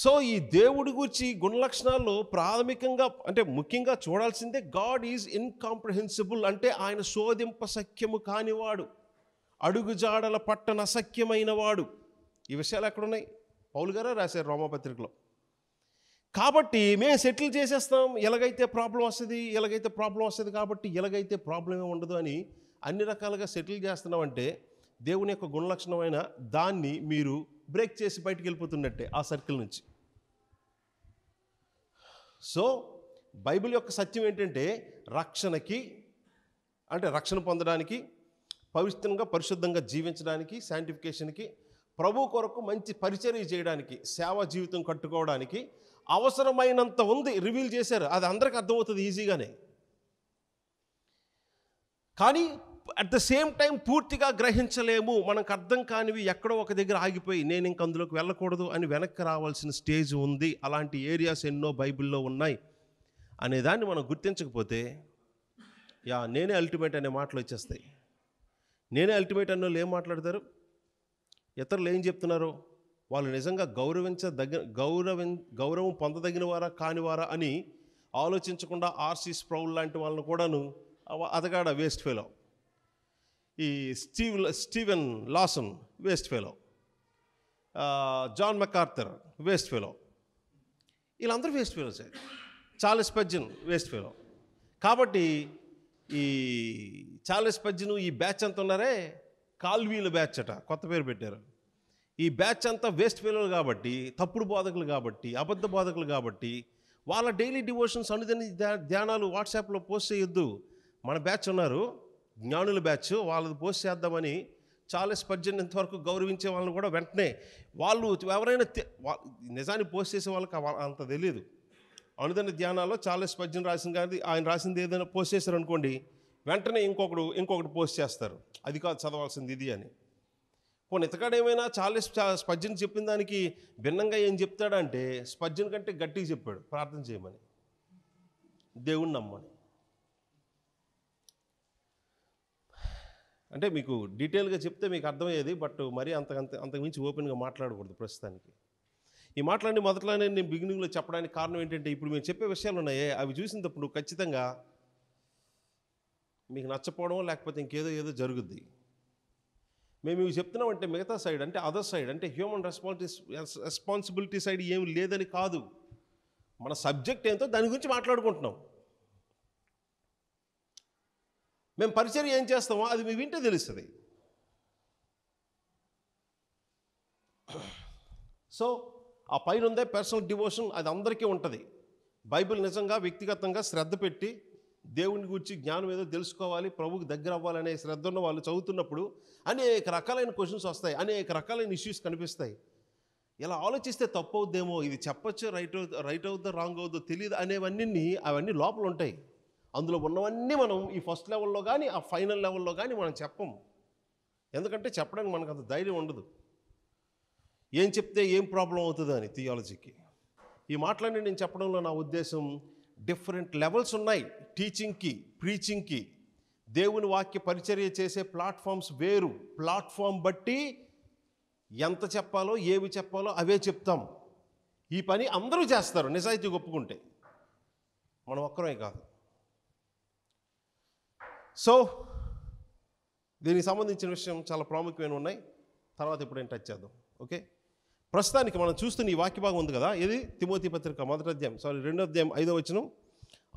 సో ఈ దేవుడి గురించి గుణ లక్షణాలు ప్రాథమికంగా అంటే ముఖ్యంగా చూడాల్సిందే గాడ్ ఈజ్ ఇన్కాంప్రహెన్సిబుల్ అంటే ఆయన శోధింప సఖ్యము కానివాడు అడుగుజాడల పట్టణ అసఖ్యమైన వాడు ఈ విషయాలు ఎక్కడున్నాయి పౌలు గారే రాశారు రోమపత్రికలో కాబట్టి మేము సెటిల్ చేసేస్తాం ఎలాగైతే ప్రాబ్లం వస్తుంది ఎలాగైతే ప్రాబ్లం వస్తుంది కాబట్టి ఎలాగైతే ప్రాబ్లం ఉండదు అని అన్ని రకాలుగా సెటిల్ చేస్తున్నామంటే దేవుని యొక్క గుణలక్షణమైన దాన్ని మీరు బ్రేక్ చేసి బయటికి వెళ్ళిపోతున్నట్టే ఆ సర్కిల్ నుంచి సో బైబిల్ యొక్క సత్యం ఏంటంటే రక్షణకి అంటే రక్షణ పొందడానికి పవిత్రంగా పరిశుద్ధంగా జీవించడానికి శాంటిఫికేషన్కి ప్రభు కొరకు మంచి పరిచర్య చేయడానికి సేవా జీవితం కట్టుకోవడానికి అవసరమైనంత ఉంది రివీల్ చేశారు అది అందరికి అర్థమవుతుంది ఈజీగానే కానీ అట్ ద సేమ్ టైం పూర్తిగా గ్రహించలేము మనకు అర్థం కానివి ఎక్కడో ఒక దగ్గర ఆగిపోయి నేను ఇంక అందులోకి వెళ్ళకూడదు అని వెనక్కి రావాల్సిన స్టేజ్ ఉంది అలాంటి ఏరియాస్ ఎన్నో బైబిల్లో ఉన్నాయి అనే దాన్ని మనం గుర్తించకపోతే యా నేనే అల్టిమేట్ అనే మాటలు వచ్చేస్తాయి నేనే అల్టిమేట్ అన్న వాళ్ళు ఏం మాట్లాడతారు ఇతరులు ఏం చెప్తున్నారో వాళ్ళు నిజంగా గౌరవించదగిన గౌరవ గౌరవం పొందదగిన వారా కానివారా అని ఆలోచించకుండా ఆర్సీ స్ప్రౌల్ లాంటి వాళ్ళని కూడాను అదగాడ వేస్ట్ ఫెయిల్ అవు ఈ Steve Steven Lawson waste fellow John MacArthur waste fellow వీళ్ళందరూ waste sir Charles Spurgeon waste fellow కాబట్టి ఈ చార్లెస్ పెజ్జను ఈ బ్యాచ్ అంతా ఉన్నారే కాల్వీల బ్యాచ్ అట కొత్త పేరు పెట్టారు ఈ బ్యాచ్ అంతా వేస్ట్ ఫెలోలు కాబట్టి తప్పుడు బోధకులు కాబట్టి అబద్ధ బోధకులు కాబట్టి వాళ్ళ డైలీ డివోషన్స్ అనుదని ధ్యానాలు వాట్సాప్లో పోస్ట్ చేయొద్దు మన బ్యాచ్ ఉన్నారు జ్ఞానుల బ్యాచ్ వాళ్ళది చేద్దామని చాలా స్పర్జన్ వరకు గౌరవించే వాళ్ళని కూడా వెంటనే వాళ్ళు ఎవరైనా నిజాన్ని పోస్ట్ చేసే వాళ్ళకి అంత తెలియదు అనుదిన ధ్యానాల్లో చాలా స్పర్జన్ రాసింది కానీ ఆయన రాసింది ఏదైనా పోస్ట్ చేశారు అనుకోండి వెంటనే ఇంకొకడు ఇంకొకటి పోస్ట్ చేస్తారు అది కాదు చదవాల్సింది ఇది అని పోనీ ఇతకాడేమైనా చాలా స్పర్జన్ చెప్పిన దానికి భిన్నంగా ఏం చెప్తాడంటే స్పర్జన్ కంటే గట్టిగా చెప్పాడు ప్రార్థన చేయమని దేవుణ్ణి నమ్మని అంటే మీకు డీటెయిల్గా చెప్తే మీకు అర్థమయ్యేది బట్ మరీ అంతకంత అంతకుమించి ఓపెన్గా మాట్లాడకూడదు ప్రస్తుతానికి ఈ మాట్లాడి మొదట్లోనే నేను బిగినింగ్లో చెప్పడానికి కారణం ఏంటంటే ఇప్పుడు మేము చెప్పే విషయాలు ఉన్నాయే అవి చూసినప్పుడు ఖచ్చితంగా మీకు నచ్చపోవడం లేకపోతే ఇంకేదో ఏదో జరుగుద్ది మేము ఇవి చెప్తున్నామంటే మిగతా సైడ్ అంటే అదర్ సైడ్ అంటే హ్యూమన్ రెస్పాన్సిస్ రెస్పాన్సిబిలిటీ సైడ్ ఏమి లేదని కాదు మన సబ్జెక్ట్ ఏంటో దాని గురించి మాట్లాడుకుంటున్నాం మేము పరిచయం ఏం చేస్తామో అది మీ వింటే తెలుస్తుంది సో ఆ పైన ఉందే పర్సనల్ డివోషన్ అది అందరికీ ఉంటుంది బైబిల్ నిజంగా వ్యక్తిగతంగా శ్రద్ధ పెట్టి దేవుని గురించి జ్ఞానం ఏదో తెలుసుకోవాలి ప్రభుకి దగ్గర అవ్వాలనే శ్రద్ధ ఉన్న వాళ్ళు చదువుతున్నప్పుడు అనేక రకాలైన క్వశ్చన్స్ వస్తాయి అనేక రకాలైన ఇష్యూస్ కనిపిస్తాయి ఇలా ఆలోచిస్తే తప్పవుద్దేమో ఇది చెప్పచ్చు రైట్ రైట్ అవుద్దో రాంగ్ అవుద్దో తెలియదు అనేవన్నీ అవన్నీ లోపల ఉంటాయి అందులో ఉన్నవన్నీ మనం ఈ ఫస్ట్ లెవెల్లో కానీ ఆ ఫైనల్ లెవెల్లో కానీ మనం చెప్పము ఎందుకంటే చెప్పడానికి మనకు అంత ధైర్యం ఉండదు ఏం చెప్తే ఏం ప్రాబ్లం అవుతుంది అని థియాలజీకి ఈ మాటలన్నీ నేను చెప్పడంలో నా ఉద్దేశం డిఫరెంట్ లెవెల్స్ ఉన్నాయి టీచింగ్కి ప్రీచింగ్కి దేవుని వాక్య పరిచర్య చేసే ప్లాట్ఫామ్స్ వేరు ప్లాట్ఫామ్ బట్టి ఎంత చెప్పాలో ఏవి చెప్పాలో అవే చెప్తాం ఈ పని అందరూ చేస్తారు నిజాయితీ ఒప్పుకుంటే మనం ఒక్కరమే కాదు సో దీనికి సంబంధించిన విషయం చాలా ప్రాముఖ్యమైన ఉన్నాయి తర్వాత ఇప్పుడు టచ్ చేద్దాం ఓకే ప్రస్తుతానికి మనం చూస్తున్న ఈ వాక్య భాగం ఉంది కదా ఇది తిమోతి పత్రిక మొదటి అధ్యాయం సారీ రెండో అధ్యాయం ఐదో వచ్చినం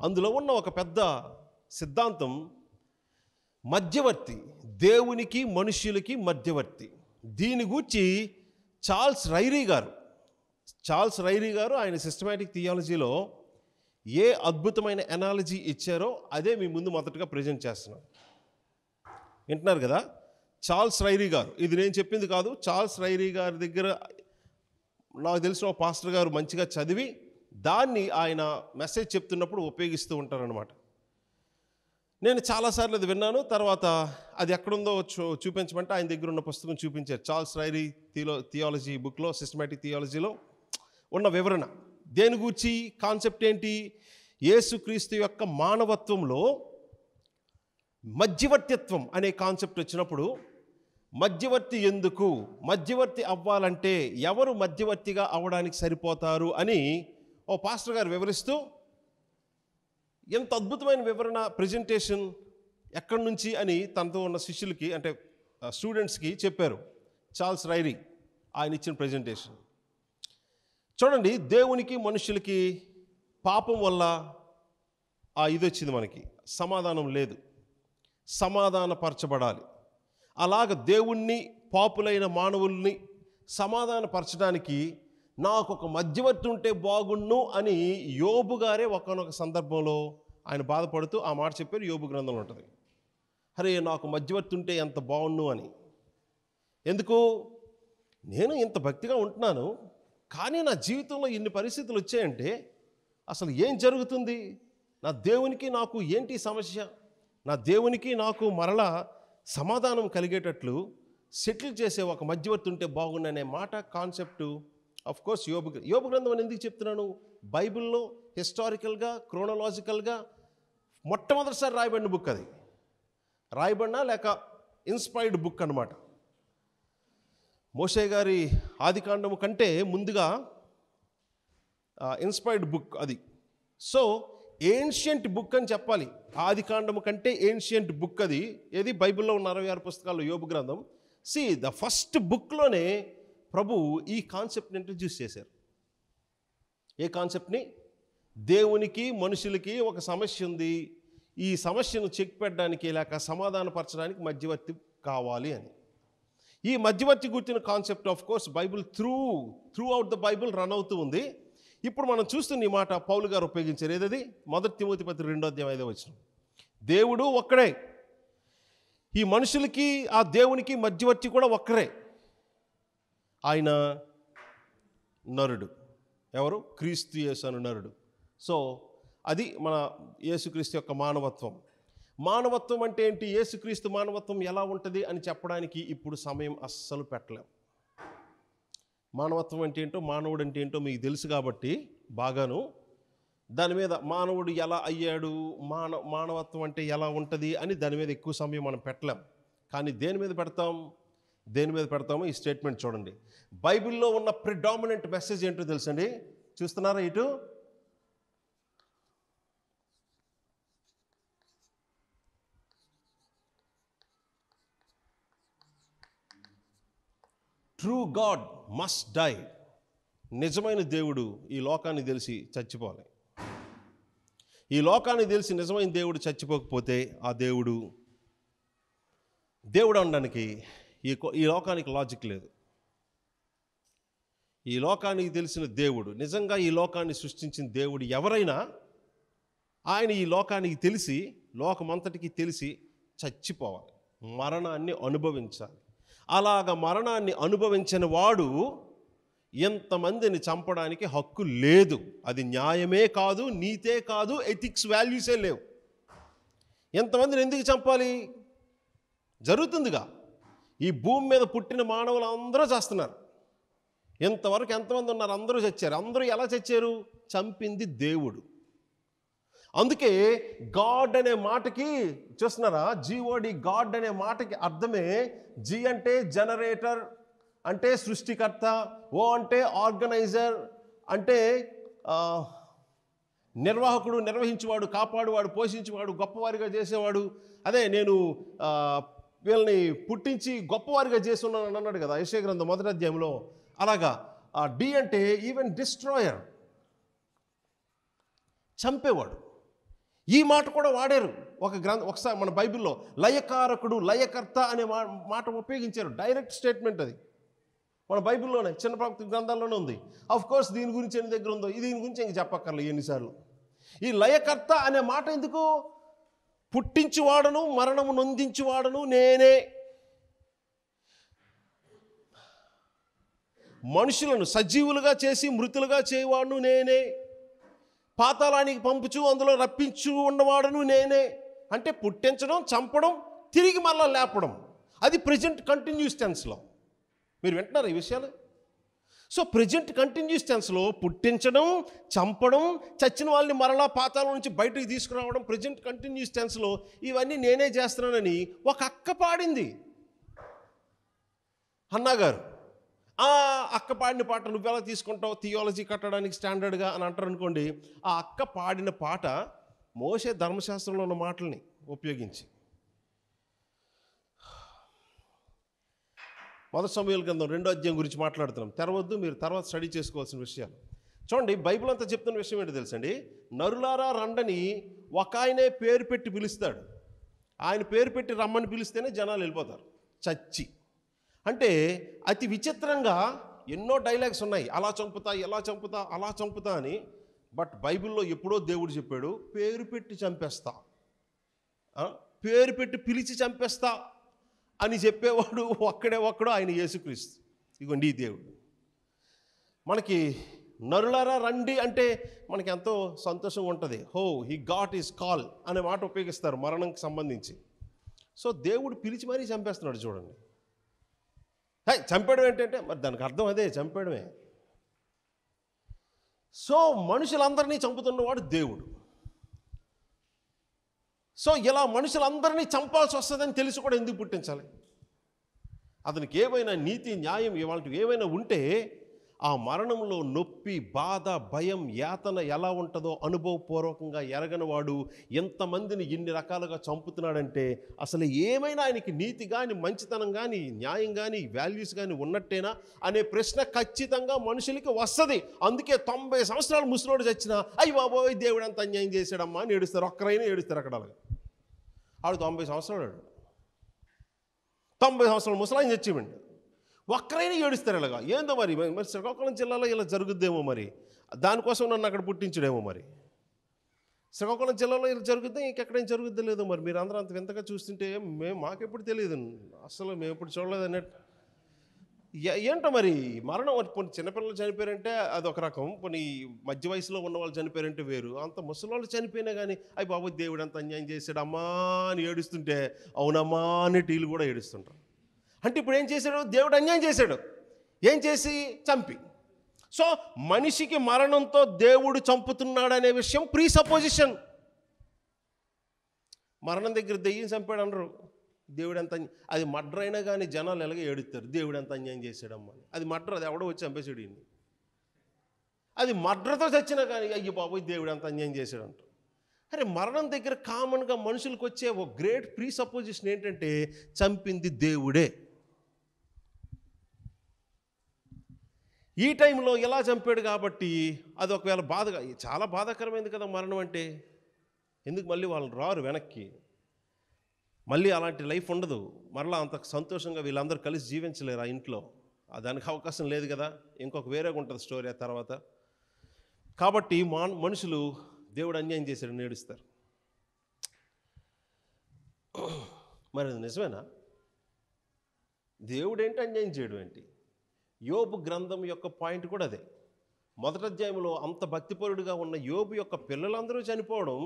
అందులో ఉన్న ఒక పెద్ద సిద్ధాంతం మధ్యవర్తి దేవునికి మనుష్యులకి మధ్యవర్తి దీని గూర్చి చార్ల్స్ రైరీ గారు చార్ల్స్ రైరీ గారు ఆయన సిస్టమేటిక్ థియాలజీలో ఏ అద్భుతమైన ఎనాలజీ ఇచ్చారో అదే మీ ముందు మొదటగా ప్రజెంట్ చేస్తున్నాను వింటున్నారు కదా చార్ల్స్ రైరీ గారు ఇది నేను చెప్పింది కాదు చార్ల్స్ రైరీ గారి దగ్గర నాకు తెలిసిన ఒక పాస్టర్ గారు మంచిగా చదివి దాన్ని ఆయన మెసేజ్ చెప్తున్నప్పుడు ఉపయోగిస్తూ ఉంటారనమాట నేను చాలాసార్లు అది విన్నాను తర్వాత అది ఎక్కడుందో చూ చూపించమంటే ఆయన దగ్గర ఉన్న పుస్తకం చూపించారు చార్ల్స్ రైరీ థియో థియాలజీ బుక్లో సిస్టమేటిక్ థియాలజీలో ఉన్న వివరణ దేని గురించి కాన్సెప్ట్ ఏంటి యేసుక్రీస్తు యొక్క మానవత్వంలో మధ్యవర్తిత్వం అనే కాన్సెప్ట్ వచ్చినప్పుడు మధ్యవర్తి ఎందుకు మధ్యవర్తి అవ్వాలంటే ఎవరు మధ్యవర్తిగా అవ్వడానికి సరిపోతారు అని ఓ పాస్టర్ గారు వివరిస్తూ ఎంత అద్భుతమైన వివరణ ప్రజెంటేషన్ ఎక్కడి నుంచి అని తనతో ఉన్న శిష్యులకి అంటే స్టూడెంట్స్కి చెప్పారు చార్ల్స్ రైరీ ఆయన ఇచ్చిన ప్రజెంటేషన్ చూడండి దేవునికి మనుషులకి పాపం వల్ల ఆ ఇది వచ్చింది మనకి సమాధానం లేదు సమాధానపరచబడాలి అలాగ దేవుణ్ణి పాపులైన మానవుల్ని సమాధానపరచడానికి నాకు ఒక మధ్యవర్తి ఉంటే బాగుండు అని యోబు గారే ఒకనొక సందర్భంలో ఆయన బాధపడుతూ ఆ మాట చెప్పారు యోబు గ్రంథంలో ఉంటుంది అరే నాకు మధ్యవర్తి ఉంటే ఎంత బాగుండు అని ఎందుకు నేను ఇంత భక్తిగా ఉంటున్నాను కానీ నా జీవితంలో ఇన్ని పరిస్థితులు వచ్చాయంటే అసలు ఏం జరుగుతుంది నా దేవునికి నాకు ఏంటి సమస్య నా దేవునికి నాకు మరలా సమాధానం కలిగేటట్లు సెటిల్ చేసే ఒక మధ్యవర్తి ఉంటే బాగుండనే మాట కాన్సెప్టు ఆఫ్ కోర్స్ యోగ యోగ గ్రంథం అని ఎందుకు చెప్తున్నాను బైబిల్లో హిస్టారికల్గా క్రోనలాజికల్గా మొట్టమొదటిసారి రాయబడిన బుక్ అది రాయబడినా లేక ఇన్స్పైర్డ్ బుక్ అనమాట మోసే గారి ఆదికాండము కంటే ముందుగా ఇన్స్పైర్డ్ బుక్ అది సో ఏన్షియంట్ బుక్ అని చెప్పాలి ఆదికాండము కంటే ఏన్షియంట్ బుక్ అది ఏది బైబిల్లో ఉన్న అరవై ఆరు పుస్తకాలు యోగ గ్రంథం సి ద ఫస్ట్ బుక్లోనే ప్రభు ఈ కాన్సెప్ట్ని ఇంట్రడ్యూస్ చేశారు ఏ కాన్సెప్ట్ని దేవునికి మనుషులకి ఒక సమస్య ఉంది ఈ సమస్యను చెక్ పెట్టడానికి లేక సమాధానపరచడానికి మధ్యవర్తి కావాలి అని ఈ మధ్యవర్తి గుర్తిన concept of course Bible through throughout the Bible run అవుతూ ఉంది ఇప్పుడు మనం చూస్తున్న ఈ మాట పౌలు గారు ఉపయోగించారు ఏదది మొదటి తిమోతి పత్రి రెండో అధ్యాయం ఏదో వచ్చిన దేవుడు ఒక్కడే ఈ మనుషులకి ఆ దేవునికి మధ్యవర్తి కూడా ఒక్కరే ఆయన నరుడు ఎవరు క్రీస్తు యేసు అను నరుడు సో అది మన యేసుక్రీస్తు యొక్క మానవత్వం మానవత్వం అంటే ఏంటి యేసుక్రీస్తు మానవత్వం ఎలా ఉంటుంది అని చెప్పడానికి ఇప్పుడు సమయం అస్సలు పెట్టలేం మానవత్వం అంటే ఏంటో మానవుడు అంటే ఏంటో మీకు తెలుసు కాబట్టి బాగాను దాని మీద మానవుడు ఎలా అయ్యాడు మాన మానవత్వం అంటే ఎలా ఉంటుంది అని దాని మీద ఎక్కువ సమయం మనం పెట్టలేం కానీ దేని మీద పెడతాం దేని మీద పెడతామో ఈ స్టేట్మెంట్ చూడండి బైబిల్లో ఉన్న ప్రిడామినెంట్ మెసేజ్ ఏంటో తెలుసండి చూస్తున్నారా ఇటు ట్రూ గాడ్ మస్ట్ డై నిజమైన దేవుడు ఈ లోకాన్ని తెలిసి చచ్చిపోవాలి ఈ లోకాన్ని తెలిసి నిజమైన దేవుడు చచ్చిపోకపోతే ఆ దేవుడు దేవుడు అనడానికి ఈ ఈ లోకానికి లాజిక్ లేదు ఈ లోకానికి తెలిసిన దేవుడు నిజంగా ఈ లోకాన్ని సృష్టించిన దేవుడు ఎవరైనా ఆయన ఈ లోకానికి తెలిసి లోకమంతటికి తెలిసి చచ్చిపోవాలి మరణాన్ని అనుభవించాలి అలాగ మరణాన్ని అనుభవించిన వాడు ఎంతమందిని చంపడానికి హక్కు లేదు అది న్యాయమే కాదు నీతే కాదు ఎథిక్స్ వాల్యూసే లేవు ఎంతమందిని ఎందుకు చంపాలి జరుగుతుందిగా ఈ భూమి మీద పుట్టిన మానవులు అందరూ చేస్తున్నారు ఇంతవరకు ఎంతమంది ఉన్నారు అందరూ చచ్చారు అందరూ ఎలా చచ్చారు చంపింది దేవుడు అందుకే గాడ్ అనే మాటకి చూస్తున్నారా జీవోడి గాడ్ అనే మాటకి అర్థమే జీ అంటే జనరేటర్ అంటే సృష్టికర్త ఓ అంటే ఆర్గనైజర్ అంటే నిర్వాహకుడు నిర్వహించేవాడు కాపాడువాడు పోషించేవాడు గొప్పవారిగా చేసేవాడు అదే నేను వీళ్ళని పుట్టించి గొప్పవారిగా అని అన్నాడు కదా యశే గ్రంథం మొదటి అధ్యాయంలో అలాగా డి అంటే ఈవెన్ డిస్ట్రాయర్ చంపేవాడు ఈ మాట కూడా వాడారు ఒక గ్రంథ ఒకసారి మన బైబిల్లో లయకారకుడు లయకర్త అనే మాట ఉపయోగించారు డైరెక్ట్ స్టేట్మెంట్ అది మన బైబిల్లోనే చిన్న ప్రవక్త గ్రంథాల్లోనే ఉంది ఆఫ్ కోర్స్ దీని గురించి ఎన్ని దగ్గర ఉందో దీని గురించి ఇంక చెప్పక్కర్లేదు ఎన్నిసార్లు ఈ లయకర్త అనే మాట ఎందుకు పుట్టించువాడను మరణము నొందించువాడను నేనే మనుషులను సజీవులుగా చేసి మృతులుగా చేయవాడును నేనే పాతాళానికి పంపుచు అందులో రప్పించు ఉన్నవాడును నేనే అంటే పుట్టించడం చంపడం తిరిగి మళ్ళీ లేపడం అది ప్రజెంట్ కంటిన్యూస్ టెన్స్లో మీరు వింటున్నారు ఈ విషయాలు సో ప్రజెంట్ కంటిన్యూస్ టెన్స్లో పుట్టించడం చంపడం చచ్చిన వాళ్ళని మరలా పాతాల నుంచి బయటకు తీసుకురావడం ప్రజెంట్ కంటిన్యూస్ టెన్స్లో ఇవన్నీ నేనే చేస్తున్నానని ఒక అక్క పాడింది అన్నాగారు ఆ అక్క పాడిన పాట ఎలా తీసుకుంటావు థియాలజీ కట్టడానికి స్టాండర్డ్గా అని అంటారు అనుకోండి ఆ అక్క పాడిన పాట మోసే ధర్మశాస్త్రంలో ఉన్న మాటల్ని ఉపయోగించి మొదటి సమయాల గ్రంథం రెండో అధ్యాయం గురించి మాట్లాడుతున్నాం తెరవద్దు మీరు తర్వాత స్టడీ చేసుకోవాల్సిన విషయాలు చూడండి బైబిల్ అంతా చెప్తున్న విషయం ఏంటో తెలుసండి నరులారా రండని ఒక ఆయనే పేరు పెట్టి పిలుస్తాడు ఆయన పేరు పెట్టి రమ్మని పిలిస్తేనే జనాలు వెళ్ళిపోతారు చచ్చి అంటే అతి విచిత్రంగా ఎన్నో డైలాగ్స్ ఉన్నాయి అలా చంపుతా ఎలా చంపుతా అలా చంపుతా అని బట్ బైబిల్లో ఎప్పుడో దేవుడు చెప్పాడు పేరు పెట్టి చంపేస్తా పేరు పెట్టి పిలిచి చంపేస్తా అని చెప్పేవాడు <laughs> ఒక్కడే ఒక్కడో ఆయన యేసుక్రీస్తు ఇగో నీ దేవుడు మనకి నరులరా రండి అంటే మనకి ఎంతో సంతోషంగా ఉంటుంది హో హీ గాట్ ఈస్ కాల్ అనే మాట ఉపయోగిస్తారు మరణంకి సంబంధించి సో దేవుడు పిలిచి మరీ చంపేస్తున్నాడు చూడండి చంపేయడం ఏంటంటే మరి దానికి అర్థం అదే చంపేయడమే సో మనుషులందరినీ చంపుతున్నవాడు దేవుడు సో ఇలా మనుషులందరినీ చంపాల్సి వస్తుందని తెలిసి కూడా ఎందుకు పుట్టించాలి అతనికి ఏమైనా నీతి న్యాయం ఇవాళ ఏమైనా ఉంటే ఆ మరణంలో నొప్పి బాధ భయం యాతన ఎలా ఉంటుందో అనుభవపూర్వకంగా ఎరగనివాడు ఎంతమందిని ఇన్ని రకాలుగా చంపుతున్నాడంటే అసలు ఏమైనా ఆయనకి నీతి కానీ మంచితనం కానీ న్యాయం కానీ వాల్యూస్ కానీ ఉన్నట్టేనా అనే ప్రశ్న ఖచ్చితంగా మనుషులకి వస్తుంది అందుకే తొంభై సంవత్సరాలు ముసలోడు చచ్చినా అయ్యి బాబో దేవుడు అంత అన్యాయం చేశాడమ్మా అని ఏడుస్తారు ఒక్కరైనా ఏడుస్తారు అక్కడ ఆడు తొంభై సంవత్సరాలు తొంభై సంవత్సరాలు ముసలాయన చచ్చివండి ఒక్కరైనా ఏడుస్తారు ఇలాగా ఏందో మరి మరి శ్రీకాకుళం జిల్లాలో ఇలా జరుగుద్దేమో మరి దానికోసం నన్ను అక్కడ పుట్టించడేమో మరి శ్రీకాకుళం జిల్లాలో ఇలా జరుగుద్ది ఇంకెక్కడేం జరుగుద్ది లేదో మరి మీరు అందరూ అంత వింతగా చూస్తుంటే మేము మాకెప్పుడు తెలియదు అసలు మేము ఎప్పుడు చూడలేదు అన్నట్టు ఏంటో మరి మరణం కొన్ని చిన్నపిల్లలు చనిపోయారంటే అదొక రకం కొన్ని మధ్య వయసులో ఉన్న వాళ్ళు చనిపోయారంటే వేరు అంత వాళ్ళు చనిపోయినా కానీ అయ్యి బాబు దేవుడు అంత అన్యాయం చేశాడు అమ్మా అని ఏడుస్తుంటే అవునమ్మా అని టీలు కూడా ఏడుస్తుంటారు అంటే ఇప్పుడు ఏం చేశాడు దేవుడు అన్యాయం చేశాడు ఏం చేసి చంపి సో మనిషికి మరణంతో దేవుడు చంపుతున్నాడు అనే విషయం ప్రీ సపోజిషన్ మరణం దగ్గర దెయ్యం చంపాడు అనరు దేవుడు ఎంత అది మర్డర్ అయినా కానీ జనాలు ఎలాగ ఏడుతారు దేవుడు ఎంత అన్యాయం చేశాడమ్మా అది మర్డర్ అది ఎవడో వచ్చి చంపేశాడు ఈయన్ని అది మర్డర్తో చచ్చినా కానీ అయ్యి బాబు దేవుడు ఎంత అన్యాయం చేశాడు అంటారు అరే మరణం దగ్గర కామన్గా మనుషులకు వచ్చే ఒక గ్రేట్ ప్రీ సపోజిషన్ ఏంటంటే చంపింది దేవుడే ఈ టైంలో ఎలా చంపాడు కాబట్టి అది ఒకవేళ బాధగా చాలా బాధాకరమైంది కదా మరణం అంటే ఎందుకు మళ్ళీ వాళ్ళు రారు వెనక్కి మళ్ళీ అలాంటి లైఫ్ ఉండదు మరలా అంత సంతోషంగా వీళ్ళందరూ కలిసి జీవించలేరు ఆ ఇంట్లో దానికి అవకాశం లేదు కదా ఇంకొక వేరేగా ఉంటుంది స్టోరీ ఆ తర్వాత కాబట్టి మా మనుషులు దేవుడు అన్యాయం చేశాడు నేడుస్తారు మరి నిజమేనా దేవుడు ఏంటి అన్యాయం చేయడం ఏంటి యోబు గ్రంథం యొక్క పాయింట్ కూడా అదే మొదట అధ్యాయంలో అంత భక్తిపరుడుగా ఉన్న యోబు యొక్క పిల్లలందరూ చనిపోవడం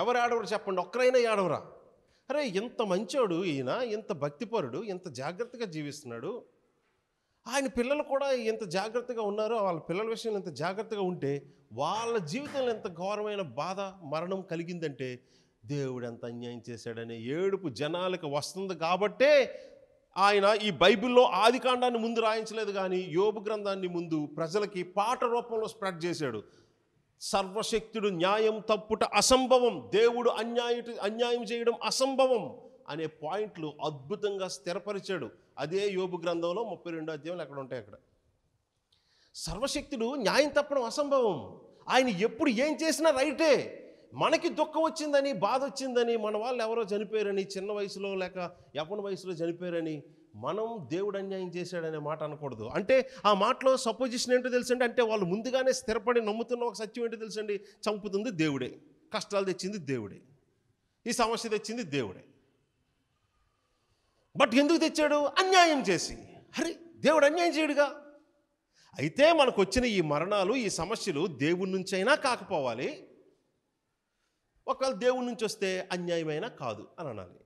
ఎవరు ఆడవరు చెప్పండి ఒక్కరైనా ఆడవరా అరే ఇంత మంచోడు ఈయన ఇంత భక్తిపరుడు ఇంత జాగ్రత్తగా జీవిస్తున్నాడు ఆయన పిల్లలు కూడా ఎంత జాగ్రత్తగా ఉన్నారో వాళ్ళ పిల్లల విషయంలో ఎంత జాగ్రత్తగా ఉంటే వాళ్ళ జీవితంలో ఎంత ఘోరమైన బాధ మరణం కలిగిందంటే దేవుడు ఎంత అన్యాయం చేశాడనే ఏడుపు జనాలకు వస్తుంది కాబట్టే ఆయన ఈ బైబిల్లో ఆది కాండాన్ని ముందు రాయించలేదు కానీ యోగ గ్రంథాన్ని ముందు ప్రజలకి పాట రూపంలో స్ప్రెడ్ చేశాడు సర్వశక్తుడు న్యాయం తప్పుట అసంభవం దేవుడు అన్యాయ అన్యాయం చేయడం అసంభవం అనే పాయింట్లు అద్భుతంగా స్థిరపరిచాడు అదే యోగు గ్రంథంలో ముప్పై రెండో అధ్యాయంలో అక్కడ ఉంటాయి అక్కడ సర్వశక్తుడు న్యాయం తప్పడం అసంభవం ఆయన ఎప్పుడు ఏం చేసినా రైటే మనకి దుఃఖం వచ్చిందని బాధ వచ్చిందని మన వాళ్ళు ఎవరో చనిపోయారని చిన్న వయసులో లేక యవ్వన వయసులో చనిపోయారని మనం దేవుడు అన్యాయం చేశాడనే మాట అనకూడదు అంటే ఆ మాటలో సపోజిషన్ ఏంటో తెలుసండి అంటే వాళ్ళు ముందుగానే స్థిరపడి నమ్ముతున్న ఒక సత్యం ఏంటో తెలుసండి చంపుతుంది దేవుడే కష్టాలు తెచ్చింది దేవుడే ఈ సమస్య తెచ్చింది దేవుడే బట్ ఎందుకు తెచ్చాడు అన్యాయం చేసి అరే దేవుడు అన్యాయం చేయడుగా అయితే మనకు వచ్చిన ఈ మరణాలు ఈ సమస్యలు దేవుడి నుంచైనా కాకపోవాలి ఒకవేళ దేవుడి నుంచి వస్తే అన్యాయమైనా కాదు అని అనాలి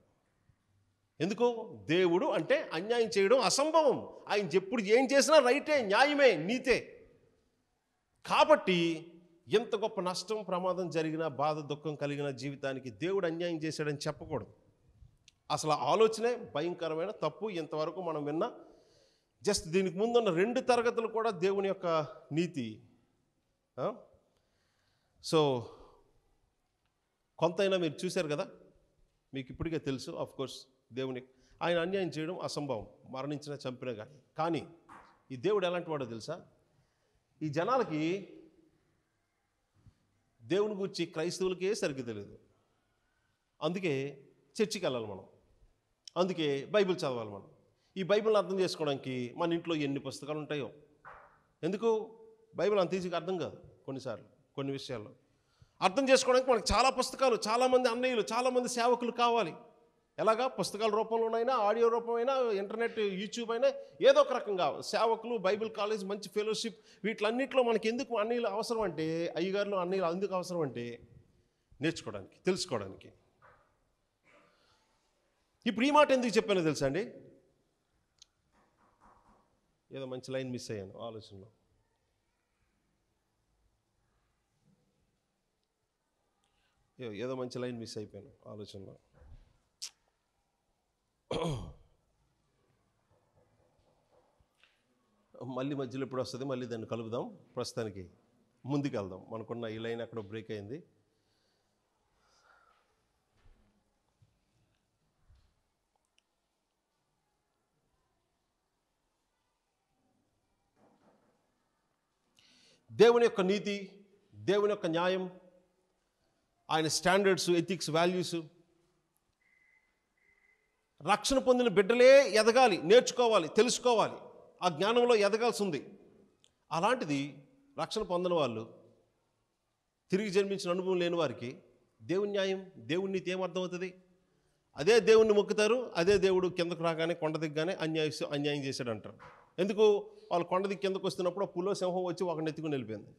ఎందుకు దేవుడు అంటే అన్యాయం చేయడం అసంభవం ఆయన ఎప్పుడు ఏం చేసినా రైటే న్యాయమే నీతే కాబట్టి ఎంత గొప్ప నష్టం ప్రమాదం జరిగిన బాధ దుఃఖం కలిగిన జీవితానికి దేవుడు అన్యాయం చేశాడని చెప్పకూడదు అసలు ఆలోచనే భయంకరమైన తప్పు ఇంతవరకు మనం విన్న జస్ట్ దీనికి ముందున్న రెండు తరగతులు కూడా దేవుని యొక్క నీతి సో కొంతైనా మీరు చూశారు కదా మీకు ఇప్పటికే తెలుసు ఆఫ్ కోర్స్ దేవుని ఆయన అన్యాయం చేయడం అసంభవం మరణించినా చంపినా కానీ కానీ ఈ దేవుడు ఎలాంటి వాడో తెలుసా ఈ జనాలకి దేవుని గురించి క్రైస్తవులకే సరిగ్గా తెలియదు అందుకే చర్చికి వెళ్ళాలి మనం అందుకే బైబిల్ చదవాలి మనం ఈ బైబిల్ని అర్థం చేసుకోవడానికి మన ఇంట్లో ఎన్ని పుస్తకాలు ఉంటాయో ఎందుకు బైబిల్ అంత ఈజీగా అర్థం కాదు కొన్నిసార్లు కొన్ని విషయాల్లో అర్థం చేసుకోవడానికి మనకు చాలా పుస్తకాలు చాలామంది అన్నయ్యలు చాలామంది సేవకులు కావాలి ఎలాగా పుస్తకాల రూపంలోనైనా ఆడియో రూపమైనా ఇంటర్నెట్ యూట్యూబ్ అయినా ఏదో ఒక రకంగా సేవకులు బైబిల్ కాలేజ్ మంచి ఫెలోషిప్ వీటిలన్నింటిలో మనకి ఎందుకు అన్నయ్యలు అవసరం అంటే అయ్యగారులు అన్నయ్యలు అందుకు అవసరం అంటే నేర్చుకోవడానికి తెలుసుకోవడానికి ఇప్పుడు ఈ మాట ఎందుకు చెప్పానో తెలుసా అండి ఏదో మంచి లైన్ మిస్ అయ్యాను ఆలోచనలో ఏదో మంచి లైన్ మిస్ అయిపోయాను ఆలోచనలో మళ్ళీ మధ్యలో ఎప్పుడు వస్తుంది మళ్ళీ దాన్ని కలుపుదాం ప్రస్తుతానికి ముందుకు వెళ్దాం మనకున్న ఈ లైన్ అక్కడ బ్రేక్ అయింది దేవుని యొక్క నీతి దేవుని యొక్క న్యాయం ఆయన స్టాండర్డ్స్ ఎథిక్స్ వాల్యూస్ రక్షణ పొందిన బిడ్డలే ఎదగాలి నేర్చుకోవాలి తెలుసుకోవాలి ఆ జ్ఞానంలో ఎదగాల్సి ఉంది అలాంటిది రక్షణ పొందిన వాళ్ళు తిరిగి జన్మించిన అనుభవం లేని వారికి దేవుని న్యాయం దేవుని నీతి ఏమర్థమవుతుంది అదే దేవుణ్ణి మొక్కుతారు అదే దేవుడు కిందకు రాగానే కొండ దిగ్గానే అన్యాయం అన్యాయం చేశాడంటారు ఎందుకు వాళ్ళు కొండ కిందకు వస్తున్నప్పుడు పులో సింహం వచ్చి ఒక ఎత్తుకుని వెళ్ళిపోయింది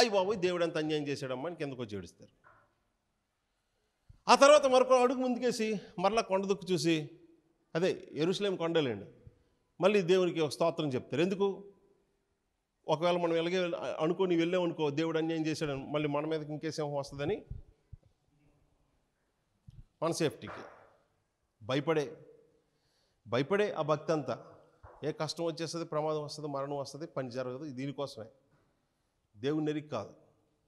అయ్యి బాబోయ్ దేవుడు అంత అన్యాయం చేశాడమ్మా అని కిందకు వచ్చి ఆ తర్వాత మరొక అడుగు ముందుకేసి మరలా కొండ దుక్కు చూసి అదే ఎరుసలేం కొండలేండి మళ్ళీ దేవునికి ఒక స్తోత్రం చెప్తారు ఎందుకు ఒకవేళ మనం ఎలాగే అనుకోని వెళ్ళామనుకో అనుకో దేవుడు అన్యాయం చేశాడని మళ్ళీ మన మీదకి ఇంకే సింహం వస్తుందని మన సేఫ్టీకి భయపడే భయపడే ఆ భక్తి అంతా ఏ కష్టం వచ్చేస్తుంది ప్రమాదం వస్తుంది మరణం వస్తుంది పని జరగదు దీనికోసమే దేవుని కాదు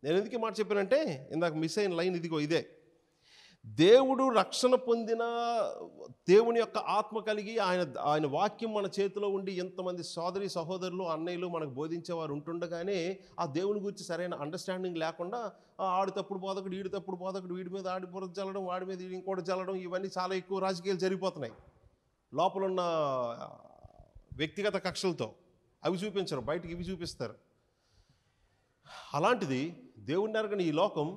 నేను ఎందుకు మాట చెప్పానంటే ఇందాక మిస్ అయిన లైన్ ఇదిగో ఇదే దేవుడు రక్షణ పొందిన దేవుని యొక్క ఆత్మ కలిగి ఆయన ఆయన వాక్యం మన చేతిలో ఉండి ఎంతమంది సోదరి సహోదరులు అన్నయ్యలు మనకు బోధించేవారు ఉంటుండగానే ఆ దేవుని గురించి సరైన అండర్స్టాండింగ్ లేకుండా ఆడి తప్పుడు బోధకుడు ఈడి తప్పుడు బోధకుడు వీడి మీద ఆడి బురద చల్లడం వాడి మీద ఇంకోటి చల్లడం ఇవన్నీ చాలా ఎక్కువ రాజకీయాలు జరిగిపోతున్నాయి లోపలున్న వ్యక్తిగత కక్షలతో అవి చూపించరు బయటకి ఇవి చూపిస్తారు అలాంటిది దేవుడిని అరగని ఈ లోకం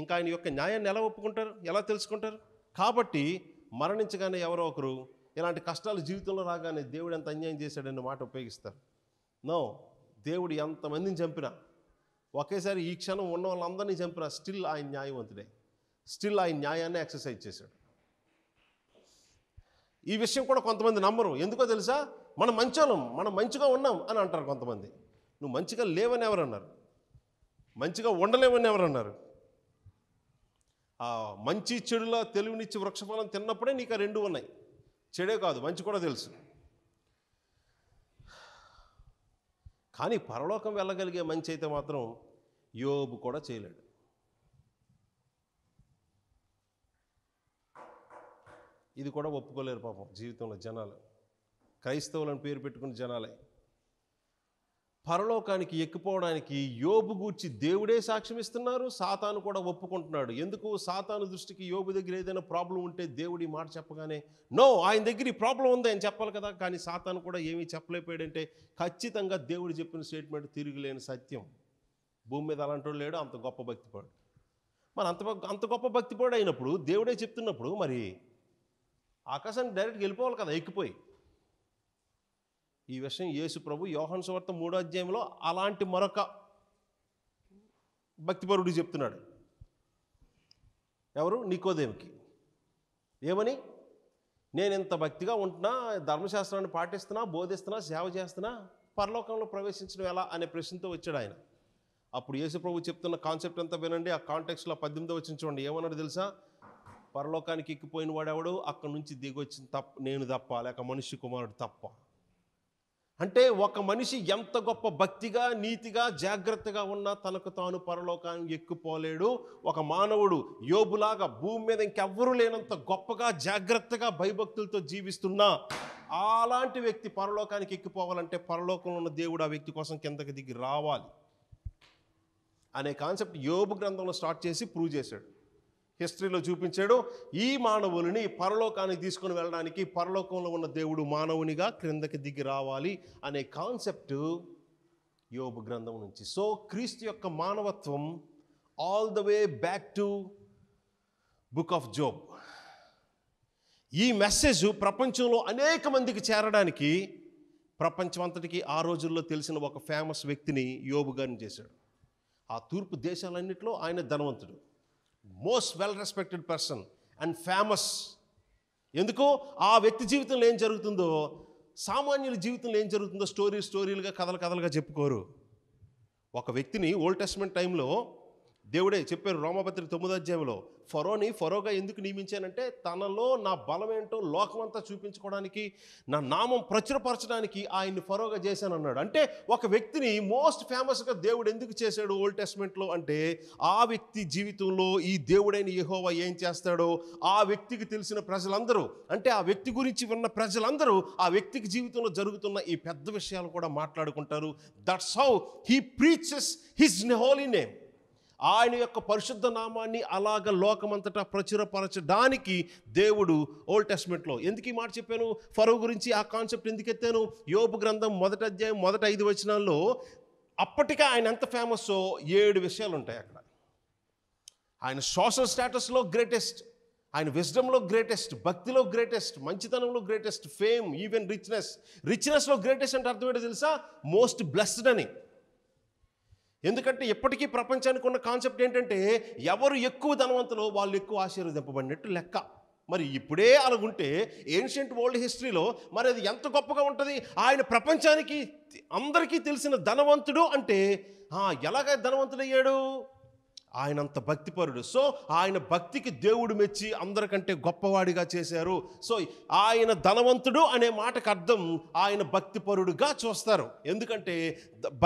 ఇంకా ఆయన యొక్క న్యాయాన్ని ఎలా ఒప్పుకుంటారు ఎలా తెలుసుకుంటారు కాబట్టి మరణించగానే ఎవరో ఒకరు ఇలాంటి కష్టాలు జీవితంలో రాగానే దేవుడు ఎంత అన్యాయం చేశాడని మాట ఉపయోగిస్తారు నో దేవుడు ఎంతమందిని చంపినా ఒకేసారి ఈ క్షణం ఉన్న వాళ్ళందరినీ చంపినా స్టిల్ ఆయన న్యాయవంతుడే స్టిల్ ఆయన న్యాయాన్ని ఎక్సర్సైజ్ చేశాడు ఈ విషయం కూడా కొంతమంది నమ్మరు ఎందుకో తెలుసా మనం మంచోళం మనం మంచిగా ఉన్నాం అని అంటారు కొంతమంది నువ్వు మంచిగా లేవని ఎవరన్నారు మంచిగా ఉండలేవని ఎవరన్నారు ఆ మంచి చెడులా తెలివినిచ్చి వృక్షఫలం తిన్నప్పుడే నీకు ఆ రెండు ఉన్నాయి చెడే కాదు మంచి కూడా తెలుసు కానీ పరలోకం వెళ్ళగలిగే మంచి అయితే మాత్రం యోబు కూడా చేయలేడు ఇది కూడా ఒప్పుకోలేరు పాపం జీవితంలో జనాలు క్రైస్తవులను పేరు పెట్టుకున్న జనాలే పరలోకానికి ఎక్కిపోవడానికి యోబు గూర్చి దేవుడే సాక్ష్యం ఇస్తున్నారు సాతాను కూడా ఒప్పుకుంటున్నాడు ఎందుకు సాతాను దృష్టికి యోబు దగ్గర ఏదైనా ప్రాబ్లం ఉంటే దేవుడి మాట చెప్పగానే నో ఆయన దగ్గర ఈ ప్రాబ్లం ఉంది అని చెప్పాలి కదా కానీ సాతాను కూడా ఏమీ చెప్పలేకపోయాడంటే ఖచ్చితంగా దేవుడు చెప్పిన స్టేట్మెంట్ తిరిగిలేని సత్యం భూమి మీద అలాంటి లేడు అంత గొప్ప భక్తిపాడు మరి అంత అంత గొప్ప భక్తిపాడు అయినప్పుడు దేవుడే చెప్తున్నప్పుడు మరి ఆకాశానికి డైరెక్ట్గా వెళ్ళిపోవాలి కదా ఎక్కిపోయి ఈ విషయం యేసు ప్రభు యోహన్ సువార్త మూడో అధ్యాయంలో అలాంటి మరొక భక్తిపరుడు చెప్తున్నాడు ఎవరు నికోదేవికి ఏమని నేను ఇంత భక్తిగా ఉంటున్నా ధర్మశాస్త్రాన్ని పాటిస్తున్నా బోధిస్తున్నా సేవ చేస్తున్నా పరలోకంలో ప్రవేశించడం ఎలా అనే ప్రశ్నతో వచ్చాడు ఆయన అప్పుడు యేసుప్రభు చెప్తున్న కాన్సెప్ట్ అంతా వినండి ఆ కాంటెక్స్లో పద్దెనిమిదో వచ్చిన చూడండి ఏమన్నాడు తెలుసా పరలోకానికి ఎక్కిపోయిన వాడెవడు అక్కడి నుంచి దిగొచ్చిన తప్ప నేను తప్ప లేక మనిషి కుమారుడు తప్ప అంటే ఒక మనిషి ఎంత గొప్ప భక్తిగా నీతిగా జాగ్రత్తగా ఉన్నా తనకు తాను పరలోకానికి ఎక్కుపోలేడు ఒక మానవుడు యోబులాగా భూమి మీద ఇంకెవ్వరూ లేనంత గొప్పగా జాగ్రత్తగా భయభక్తులతో జీవిస్తున్నా అలాంటి వ్యక్తి పరలోకానికి ఎక్కిపోవాలంటే పరలోకంలో ఉన్న దేవుడు ఆ వ్యక్తి కోసం కిందకి దిగి రావాలి అనే కాన్సెప్ట్ యోబు గ్రంథంలో స్టార్ట్ చేసి ప్రూవ్ చేశాడు హిస్టరీలో చూపించాడు ఈ మానవులని పరలోకానికి తీసుకుని వెళ్ళడానికి పరలోకంలో ఉన్న దేవుడు మానవునిగా క్రిందకి దిగి రావాలి అనే కాన్సెప్ట్ యోబు గ్రంథం నుంచి సో క్రీస్తు యొక్క మానవత్వం all the way back to book of Job ఈ మెసేజ్ ప్రపంచంలో అనేక మందికి చేరడానికి ప్రపంచం అంతటికి ఆ రోజుల్లో తెలిసిన ఒక ఫేమస్ వ్యక్తిని యోబు గారిని చేశాడు ఆ తూర్పు దేశాలన్నింటిలో ఆయన ధనవంతుడు most well respected person and famous ఎందుకు ఆ వ్యక్తి జీవితంలో ఏం జరుగుతుందో సామాన్యుల జీవితంలో ఏం జరుగుతుందో స్టోరీ స్టోరీలుగా కథలు కథలుగా చెప్పుకోరు ఒక వ్యక్తిని ఓల్డ్ టెస్ట్మెంట్ టైంలో దేవుడే చెప్పారు రోమపత్రి తొమ్మిదో అధ్యాయంలో ఫరోని ఫరోగా ఎందుకు నియమించానంటే తనలో నా బలం ఏంటో లోకమంతా చూపించుకోవడానికి నా నామం ప్రచురపరచడానికి ఆయన్ని ఫరోగా చేశాను అన్నాడు అంటే ఒక వ్యక్తిని మోస్ట్ ఫేమస్గా దేవుడు ఎందుకు చేశాడు ఓల్డ్ టెస్ట్మెంట్లో అంటే ఆ వ్యక్తి జీవితంలో ఈ దేవుడైన యహోవా ఏం చేస్తాడో ఆ వ్యక్తికి తెలిసిన ప్రజలందరూ అంటే ఆ వ్యక్తి గురించి విన్న ప్రజలందరూ ఆ వ్యక్తికి జీవితంలో జరుగుతున్న ఈ పెద్ద విషయాలు కూడా మాట్లాడుకుంటారు that's how he preaches his holy name ఆయన యొక్క పరిశుద్ధ నామాన్ని అలాగ లోకమంతటా ప్రచురపరచడానికి దేవుడు ఓల్డ్ టెస్ట్మెంట్లో ఎందుకు ఈ మాట చెప్పాను ఫరువు గురించి ఆ కాన్సెప్ట్ ఎందుకెత్తాను యోపు గ్రంథం మొదటి అధ్యాయం మొదటి ఐదు వచనాల్లో అప్పటికే ఆయన ఎంత ఫేమస్ ఏడు విషయాలు ఉంటాయి అక్కడ ఆయన సోషల్ స్టేటస్లో గ్రేటెస్ట్ ఆయన విజ్డమ్లో గ్రేటెస్ట్ భక్తిలో గ్రేటెస్ట్ మంచితనంలో గ్రేటెస్ట్ ఫేమ్ ఈవెన్ రిచ్నెస్ రిచ్నెస్లో గ్రేటెస్ట్ అంటే అర్థం ఏంటో తెలుసా మోస్ట్ బ్లెస్డ్ అని ఎందుకంటే ఇప్పటికీ ప్రపంచానికి ఉన్న కాన్సెప్ట్ ఏంటంటే ఎవరు ఎక్కువ ధనవంతులో వాళ్ళు ఎక్కువ ఆశీర్వదింపబడినట్టు లెక్క మరి ఇప్పుడే అలాగుంటే ఏన్షియంట్ వరల్డ్ హిస్టరీలో మరి అది ఎంత గొప్పగా ఉంటుంది ఆయన ప్రపంచానికి అందరికీ తెలిసిన ధనవంతుడు అంటే ఎలాగ ధనవంతుడయ్యాడు ఆయనంత భక్తిపరుడు సో ఆయన భక్తికి దేవుడు మెచ్చి అందరికంటే గొప్పవాడిగా చేశారు సో ఆయన ధనవంతుడు అనే మాటకు అర్థం ఆయన భక్తిపరుడుగా చూస్తారు ఎందుకంటే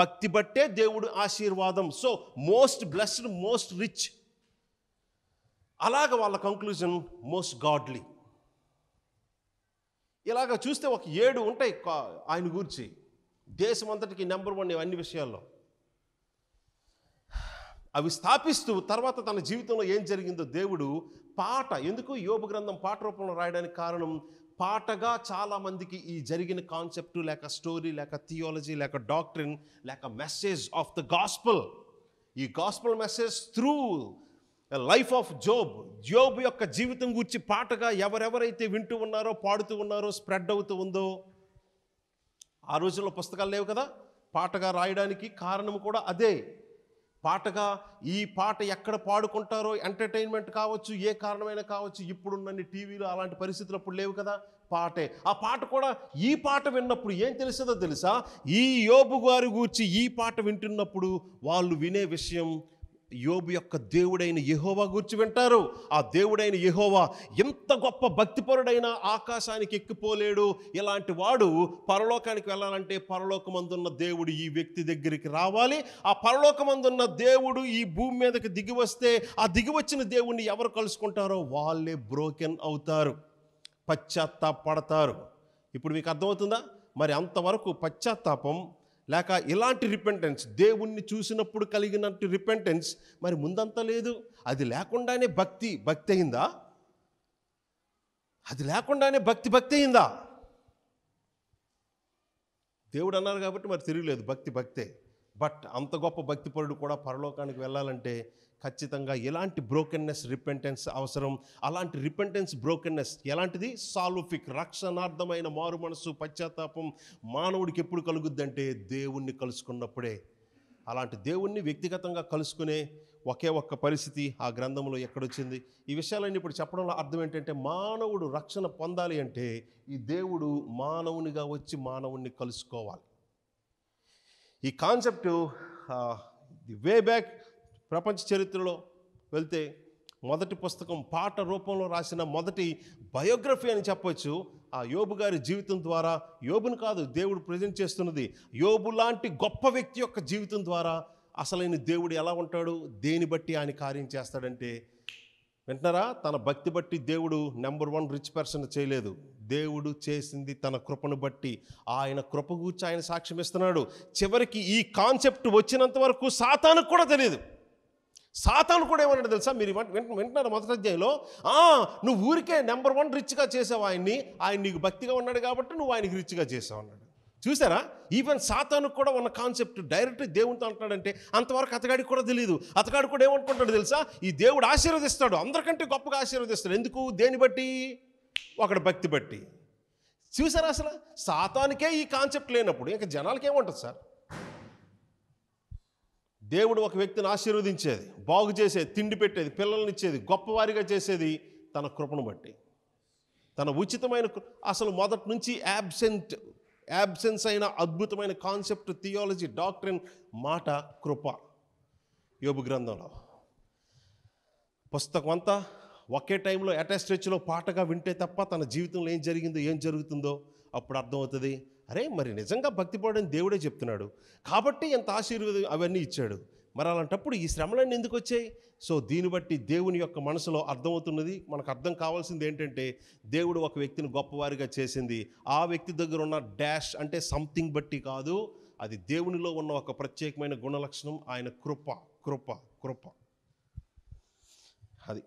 భక్తి బట్టే దేవుడు ఆశీర్వాదం so most blessed most rich అలాగ వాళ్ళ కంక్లూజన్ మోస్ట్ గాడ్లీ ఇలాగ చూస్తే ఒక ఏడు ఉంటాయి ఆయన గురించి దేశం అంతటికి నెంబర్ వన్ అన్ని విషయాల్లో అవి స్థాపిస్తూ తర్వాత తన జీవితంలో ఏం జరిగిందో దేవుడు పాట ఎందుకు యోగ గ్రంథం పాట రూపంలో రాయడానికి కారణం పాటగా చాలామందికి ఈ జరిగిన కాన్సెప్ట్ లేక స్టోరీ లేక థియాలజీ లేక డాక్టరిన్ లేక మెసేజ్ ఆఫ్ ద గాస్పల్ ఈ gospel message through life of Job Job యొక్క జీవితం గురించి పాటగా ఎవరెవరైతే వింటూ ఉన్నారో పాడుతూ ఉన్నారో స్ప్రెడ్ అవుతూ ఉందో ఆ రోజుల్లో పుస్తకాలు లేవు కదా పాటగా రాయడానికి కారణం కూడా అదే పాటగా ఈ పాట ఎక్కడ పాడుకుంటారో ఎంటర్టైన్మెంట్ కావచ్చు ఏ కారణమైనా కావచ్చు ఇప్పుడున్నన్ని టీవీలు అలాంటి పరిస్థితులు అప్పుడు లేవు కదా పాటే ఆ పాట కూడా ఈ పాట విన్నప్పుడు ఏం తెలుసుదో తెలుసా ఈ యోబు గారి గూర్చి ఈ పాట వింటున్నప్పుడు వాళ్ళు వినే విషయం యోబు యొక్క దేవుడైన యహోవా గురించి వింటారు ఆ దేవుడైన యహోవా ఎంత గొప్ప భక్తిపరుడైన ఆకాశానికి ఎక్కిపోలేడు ఇలాంటి వాడు పరలోకానికి వెళ్ళాలంటే పరలోకమందున్న దేవుడు ఈ వ్యక్తి దగ్గరికి రావాలి ఆ పరలోకమందున్న దేవుడు ఈ భూమి మీదకి దిగి వస్తే ఆ దిగి వచ్చిన దేవుణ్ణి ఎవరు కలుసుకుంటారో వాళ్ళే బ్రోకెన్ అవుతారు పశ్చాత్తాపడతారు ఇప్పుడు మీకు అర్థమవుతుందా మరి అంతవరకు పశ్చాత్తాపం లేక ఇలాంటి రిపెంటెన్స్ దేవుణ్ణి చూసినప్పుడు కలిగినట్టు రిపెంటెన్స్ మరి ముందంతా లేదు అది లేకుండానే భక్తి భక్తి అయిందా అది లేకుండానే భక్తి భక్తి అయిందా దేవుడు అన్నారు కాబట్టి మరి తిరగలేదు భక్తి భక్తే బట్ అంత గొప్ప భక్తిపరుడు కూడా పరలోకానికి వెళ్ళాలంటే ఖచ్చితంగా ఎలాంటి బ్రోకెన్నెస్ రిపెంటెన్స్ అవసరం అలాంటి రిపెంటెన్స్ బ్రోకెన్నెస్ ఎలాంటిది సాల్వఫిక్ రక్షణార్థమైన మారు మనసు పశ్చాత్తాపం మానవుడికి ఎప్పుడు కలుగుద్దంటే దేవుణ్ణి కలుసుకున్నప్పుడే అలాంటి దేవుణ్ణి వ్యక్తిగతంగా కలుసుకునే ఒకే ఒక్క పరిస్థితి ఆ గ్రంథంలో ఎక్కడొచ్చింది ఈ విషయాలన్నీ ఇప్పుడు చెప్పడంలో అర్థం ఏంటంటే మానవుడు రక్షణ పొందాలి అంటే ఈ దేవుడు మానవునిగా వచ్చి మానవుణ్ణి కలుసుకోవాలి ఈ కాన్సెప్టు ది వే బ్యాక్ ప్రపంచ చరిత్రలో వెళ్తే మొదటి పుస్తకం పాట రూపంలో రాసిన మొదటి బయోగ్రఫీ అని చెప్పొచ్చు ఆ యోబు గారి జీవితం ద్వారా యోబును కాదు దేవుడు ప్రజెంట్ చేస్తున్నది యోబు లాంటి గొప్ప వ్యక్తి యొక్క జీవితం ద్వారా అసలైన దేవుడు ఎలా ఉంటాడు దేని బట్టి ఆయన కార్యం చేస్తాడంటే వింటారా తన భక్తి బట్టి దేవుడు నెంబర్ వన్ రిచ్ పర్సన్ చేయలేదు దేవుడు చేసింది తన కృపను బట్టి ఆయన కృప కూర్చి ఆయన సాక్ష్యం ఇస్తున్నాడు చివరికి ఈ కాన్సెప్ట్ వచ్చినంత వరకు సాతానికి కూడా తెలియదు సాతాను కూడా ఏమన్నాడు తెలుసా మీరు వింటున్నారు మొదటి అధ్యాయంలో నువ్వు ఊరికే నెంబర్ వన్ రిచ్గా చేసావు ఆయన్ని ఆయన నీకు భక్తిగా ఉన్నాడు కాబట్టి నువ్వు ఆయనకి రిచ్గా చేసావు అన్నాడు చూసారా ఈవెన్ సాతాను కూడా ఉన్న కాన్సెప్ట్ డైరెక్ట్ దేవునితో అంటున్నాడంటే అంతవరకు అతగాడికి కూడా తెలియదు అతగాడు కూడా ఏమనుకుంటాడు తెలుసా ఈ దేవుడు ఆశీర్వదిస్తాడు అందరికంటే గొప్పగా ఆశీర్వదిస్తాడు ఎందుకు దేని బట్టి ఒకటి భక్తి బట్టి చూసారా అసలు సాతానికే ఈ కాన్సెప్ట్ లేనప్పుడు ఇంకా జనాలకి ఏముంటుంది సార్ దేవుడు ఒక వ్యక్తిని ఆశీర్వదించేది బాగు చేసేది తిండి పెట్టేది పిల్లల్నిచ్చేది గొప్పవారిగా చేసేది తన కృపను బట్టి తన ఉచితమైన అసలు మొదటి నుంచి యాబ్సెంట్ యాబ్సెన్స్ అయిన అద్భుతమైన కాన్సెప్ట్ థియాలజీ డాక్టరిన్ మాట కృప యోబు గ్రంథంలో పుస్తకం అంతా ఒకే టైంలో అటాచ్ స్ట్రెచ్లో పాటగా వింటే తప్ప తన జీవితంలో ఏం జరిగిందో ఏం జరుగుతుందో అప్పుడు అర్థమవుతుంది అరే మరి నిజంగా పడని దేవుడే చెప్తున్నాడు కాబట్టి ఎంత ఆశీర్వాదం అవన్నీ ఇచ్చాడు మరి అలాంటప్పుడు ఈ శ్రమలన్నీ ఎందుకు వచ్చాయి సో దీన్ని బట్టి దేవుని యొక్క మనసులో అర్థమవుతున్నది మనకు అర్థం కావాల్సింది ఏంటంటే దేవుడు ఒక వ్యక్తిని గొప్పవారిగా చేసింది ఆ వ్యక్తి దగ్గర ఉన్న డాష్ అంటే సంథింగ్ బట్టి కాదు అది దేవునిలో ఉన్న ఒక ప్రత్యేకమైన గుణలక్షణం ఆయన కృప కృప కృప అది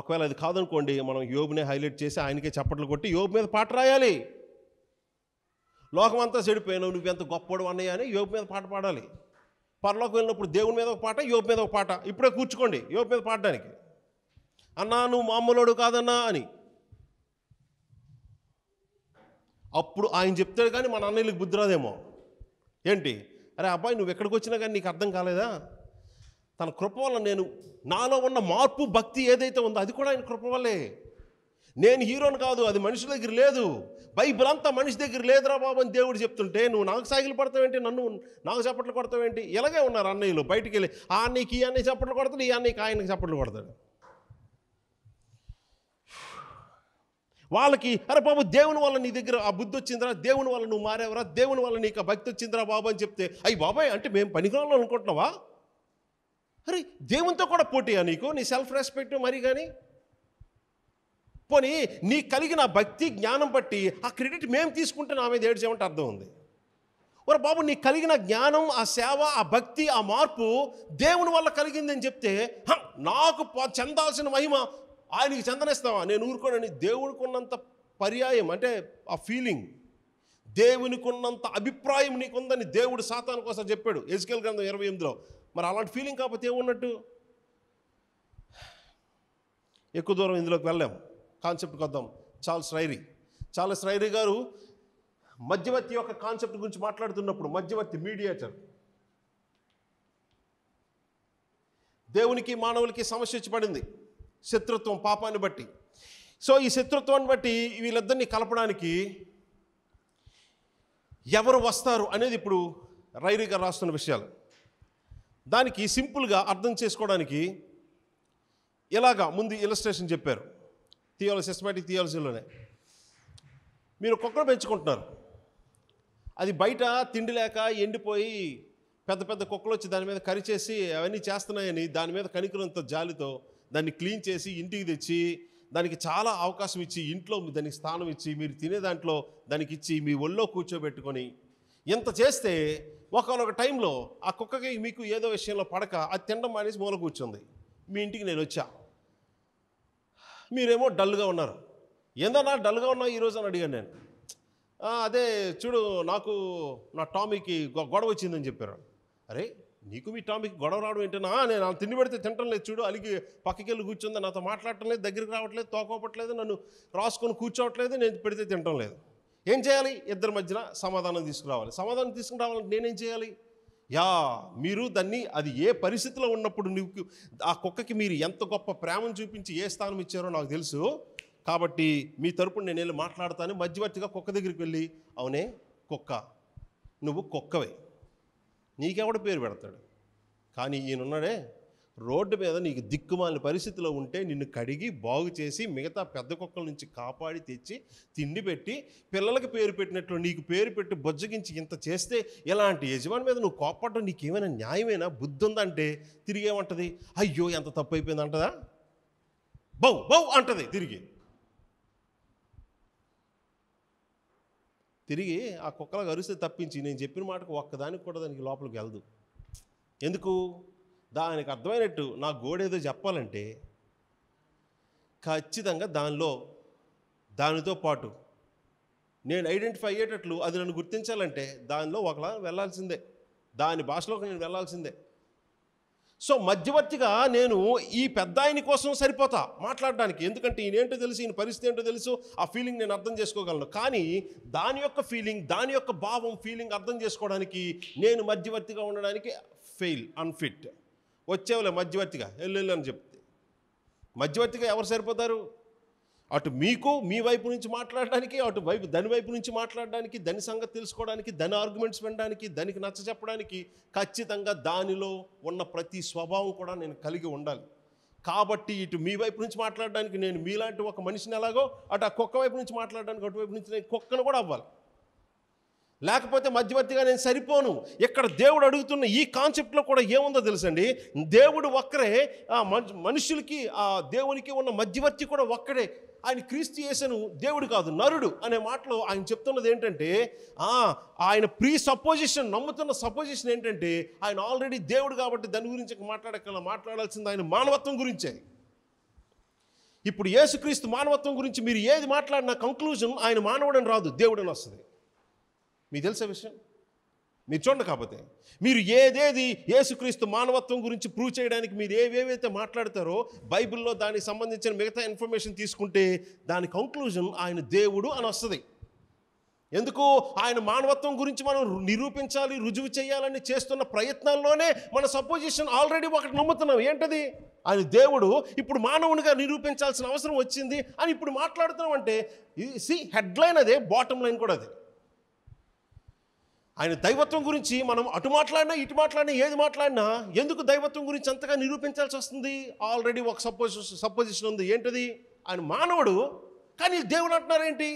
ఒకవేళ అది కాదనుకోండి మనం యోబునే హైలైట్ చేసి ఆయనకే చప్పట్లు కొట్టి యోబు మీద పాట రాయాలి లోకమంతా చెడిపోయినావు నువ్వెంత గొప్పడు అన్నయ్య అని యోపు మీద పాట పాడాలి పరలోకి వెళ్ళినప్పుడు దేవుని మీద ఒక పాట యోపు మీద ఒక పాట ఇప్పుడే కూర్చుకోండి యోగ మీద పాడడానికి అన్నా నువ్వు మామూలుడు కాదన్నా అని అప్పుడు ఆయన చెప్తాడు కానీ మన అన్నయ్యలకు బుద్ధి రాదేమో ఏంటి అరే అబ్బాయి నువ్వు ఎక్కడికి వచ్చినా కానీ నీకు అర్థం కాలేదా తన కృప వల్ల నేను నాలో ఉన్న మార్పు భక్తి ఏదైతే ఉందో అది కూడా ఆయన కృప వల్లే నేను హీరోని కాదు అది మనిషి దగ్గర లేదు బైబిల్ అంతా మనిషి దగ్గర లేదురా బాబు అని దేవుడు చెప్తుంటే నువ్వు నాకు సాగిలు పడతావేంటి నన్ను నాకు చప్పట్లు కొడతావేంటి ఇలాగే ఉన్నారు అన్నయ్యలు బయటికి వెళ్ళి ఆ నీకు ఈ అన్నయ్య చప్పట్లు కొడతాడు ఈ అన్నయ్యకి ఆయనకి చప్పట్లు కొడతాడు వాళ్ళకి అరే బాబు దేవుని వల్ల నీ దగ్గర ఆ బుద్ధి వచ్చిందిరా దేవుని వల్ల నువ్వు మారేవరా దేవుని వల్ల నీకు ఆ భక్తి వచ్చిందిరా బాబు అని చెప్తే అయ్యి బాబాయ్ అంటే మేము పనికిరాలో అనుకుంటున్నావా అరే దేవునితో కూడా పోటీయా నీకు నీ సెల్ఫ్ రెస్పెక్ట్ మరి కానీ పోనీ నీ కలిగిన భక్తి జ్ఞానం బట్టి ఆ క్రెడిట్ మేము తీసుకుంటే నా మీద ఏడ్చేమంటే అర్థం ఉంది ఒరే బాబు నీ కలిగిన జ్ఞానం ఆ సేవ ఆ భక్తి ఆ మార్పు దేవుని వల్ల కలిగిందని చెప్తే నాకు చెందాల్సిన మహిమ ఆయనకి చెందనేస్తావా నేను ఊరుకోనని దేవుడికి ఉన్నంత పర్యాయం అంటే ఆ ఫీలింగ్ దేవునికి ఉన్నంత అభిప్రాయం నీకుందని దేవుడు సాతాను కోసం చెప్పాడు ఎజికల్ గ్రంథం ఇరవై ఎనిమిదిలో మరి అలాంటి ఫీలింగ్ కాకపోతే ఏమున్నట్టు ఎక్కువ దూరం ఇందులోకి వెళ్ళాము కాన్సెప్ట్కి వద్దాం చార్ల్స్ రైరీ చార్ల్స్ రైరీ గారు మధ్యవర్తి యొక్క కాన్సెప్ట్ గురించి మాట్లాడుతున్నప్పుడు మధ్యవర్తి మీడియేటర్ దేవునికి మానవులకి సమస్య వచ్చి పడింది శత్రుత్వం పాపాన్ని బట్టి సో ఈ శత్రుత్వాన్ని బట్టి వీళ్ళిద్దరిని కలపడానికి ఎవరు వస్తారు అనేది ఇప్పుడు రైరీగా రాస్తున్న విషయాలు దానికి సింపుల్గా అర్థం చేసుకోవడానికి ఇలాగా ముందు ఇలస్ట్రేషన్ చెప్పారు థియాలజీ సిస్టమేటిక్ థియాలజీలోనే మీరు కుక్కలు పెంచుకుంటున్నారు అది బయట తిండి లేక ఎండిపోయి పెద్ద పెద్ద కుక్కలు వచ్చి దాని మీద కరిచేసి అవన్నీ చేస్తున్నాయని దాని మీద కనికరంతో జాలితో దాన్ని క్లీన్ చేసి ఇంటికి తెచ్చి దానికి చాలా అవకాశం ఇచ్చి ఇంట్లో దానికి స్థానం ఇచ్చి మీరు తినే దాంట్లో దానికి ఇచ్చి మీ ఒళ్ళో కూర్చోబెట్టుకొని ఎంత చేస్తే ఒకనొక టైంలో ఆ కుక్కకి మీకు ఏదో విషయంలో పడక అది తినడం మానేసి మూల కూర్చుంది మీ ఇంటికి నేను వచ్చాను మీరేమో డల్గా ఉన్నారు ఏందన్నా డల్గా ఉన్నావు ఈరోజు అని అడిగాను నేను అదే చూడు నాకు నా టామీకి గొడవ వచ్చిందని చెప్పారు అరే నీకు మీ టామీకి గొడవ రావడం ఏంటన్నా నేను తిండి పెడితే తింటం లేదు చూడు అలిగి పక్కకి వెళ్ళి కూర్చుంది నాతో మాట్లాడటం లేదు దగ్గరికి రావట్లేదు తోకోవట్లేదు నన్ను రాసుకొని కూర్చోవట్లేదు నేను పెడితే తింటం లేదు ఏం చేయాలి ఇద్దరి మధ్యన సమాధానం తీసుకురావాలి సమాధానం తీసుకుని రావాలంటే నేనేం చేయాలి యా మీరు దాన్ని అది ఏ పరిస్థితిలో ఉన్నప్పుడు నీకు ఆ కుక్కకి మీరు ఎంత గొప్ప ప్రేమను చూపించి ఏ స్థానం ఇచ్చారో నాకు తెలుసు కాబట్టి మీ తరపున నేను వెళ్ళి మాట్లాడతాను మధ్యవర్తిగా కుక్క దగ్గరికి వెళ్ళి అవునే కుక్క నువ్వు కుక్కవే నీకెవడ పేరు పెడతాడు కానీ ఈయనున్నాడే రోడ్డు మీద నీకు దిక్కుమాలిన పరిస్థితిలో ఉంటే నిన్ను కడిగి బాగు చేసి మిగతా పెద్ద కుక్కల నుంచి కాపాడి తెచ్చి తిండి పెట్టి పిల్లలకి పేరు పెట్టినట్లు నీకు పేరు పెట్టి బొజ్జగించి ఇంత చేస్తే ఎలాంటి యజమాని మీద నువ్వు కోపడడం నీకేమైనా న్యాయమైనా బుద్ధి ఉందంటే తిరిగేమంటది అయ్యో ఎంత తప్పు అయిపోయింది అంటదా బౌ బౌ అంటది తిరిగి తిరిగి ఆ కుక్కలకు అరిస్తే తప్పించి నేను చెప్పిన మాటకు ఒక్కదానికి కూడా దానికి లోపలికి వెళ్దు ఎందుకు దానికి అర్థమైనట్టు నా గోడేదో చెప్పాలంటే ఖచ్చితంగా దానిలో దానితో పాటు నేను ఐడెంటిఫై అయ్యేటట్లు అది నన్ను గుర్తించాలంటే దానిలో ఒకలా వెళ్ళాల్సిందే దాని భాషలోకి నేను వెళ్ళాల్సిందే సో మధ్యవర్తిగా నేను ఈ పెద్ద ఆయన కోసం సరిపోతా మాట్లాడడానికి ఎందుకంటే ఈయనేంటో తెలుసు ఈయన పరిస్థితి ఏంటో తెలుసు ఆ ఫీలింగ్ నేను అర్థం చేసుకోగలను కానీ దాని యొక్క ఫీలింగ్ దాని యొక్క భావం ఫీలింగ్ అర్థం చేసుకోవడానికి నేను మధ్యవర్తిగా ఉండడానికి ఫెయిల్ అన్ఫిట్ వచ్చేవలే మధ్యవర్తిగా వెళ్ళు అని చెప్తే మధ్యవర్తిగా ఎవరు సరిపోతారు అటు మీకు మీ వైపు నుంచి మాట్లాడడానికి అటు వైపు దాని వైపు నుంచి మాట్లాడడానికి దాని సంగతి తెలుసుకోవడానికి దాని ఆర్గ్యుమెంట్స్ వినడానికి దానికి నచ్చ చెప్పడానికి ఖచ్చితంగా దానిలో ఉన్న ప్రతి స్వభావం కూడా నేను కలిగి ఉండాలి కాబట్టి ఇటు మీ వైపు నుంచి మాట్లాడడానికి నేను మీలాంటి ఒక మనిషిని ఎలాగో అటు ఆ కుక్క వైపు నుంచి మాట్లాడడానికి అటువైపు నుంచి నేను కుక్కను కూడా అవ్వాలి లేకపోతే మధ్యవర్తిగా నేను సరిపోను ఇక్కడ దేవుడు అడుగుతున్న ఈ కాన్సెప్ట్లో కూడా ఏముందో తెలుసండి దేవుడు ఒక్కరే మనుషులకి ఆ దేవునికి ఉన్న మధ్యవర్తి కూడా ఒక్కడే ఆయన క్రీస్తు చేసను దేవుడు కాదు నరుడు అనే మాటలో ఆయన చెప్తున్నది ఏంటంటే ఆయన ప్రీ సపోజిషన్ నమ్ముతున్న సపోజిషన్ ఏంటంటే ఆయన ఆల్రెడీ దేవుడు కాబట్టి దాని గురించి మాట్లాడక మాట్లాడాల్సింది ఆయన మానవత్వం గురించే ఇప్పుడు యేసుక్రీస్తు మానవత్వం గురించి మీరు ఏది మాట్లాడినా కంక్లూజన్ ఆయన మానవుడని రాదు దేవుడని వస్తుంది మీకు తెలిసే విషయం మీరు చూడండి కాకపోతే మీరు ఏదేది యేసుక్రీస్తు మానవత్వం గురించి ప్రూవ్ చేయడానికి మీరు ఏవేవైతే మాట్లాడతారో బైబిల్లో దానికి సంబంధించిన మిగతా ఇన్ఫర్మేషన్ తీసుకుంటే దాని కంక్లూజన్ ఆయన దేవుడు అని వస్తుంది ఎందుకు ఆయన మానవత్వం గురించి మనం నిరూపించాలి రుజువు చేయాలని చేస్తున్న ప్రయత్నాల్లోనే మన సపోజిషన్ ఆల్రెడీ ఒకటి నమ్ముతున్నాం ఏంటది ఆయన దేవుడు ఇప్పుడు మానవునిగా నిరూపించాల్సిన అవసరం వచ్చింది అని ఇప్పుడు మాట్లాడుతున్నాం అంటే సి హెడ్లైన్ అదే బాటమ్ లైన్ కూడా అదే ఆయన దైవత్వం గురించి మనం అటు మాట్లాడినా ఇటు మాట్లాడినా ఏది మాట్లాడినా ఎందుకు దైవత్వం గురించి అంతగా నిరూపించాల్సి వస్తుంది ఆల్రెడీ ఒక సపోజ్ సపోజిషన్ ఉంది ఏంటిది ఆయన మానవుడు కానీ దేవుడు అంటున్నారేంటి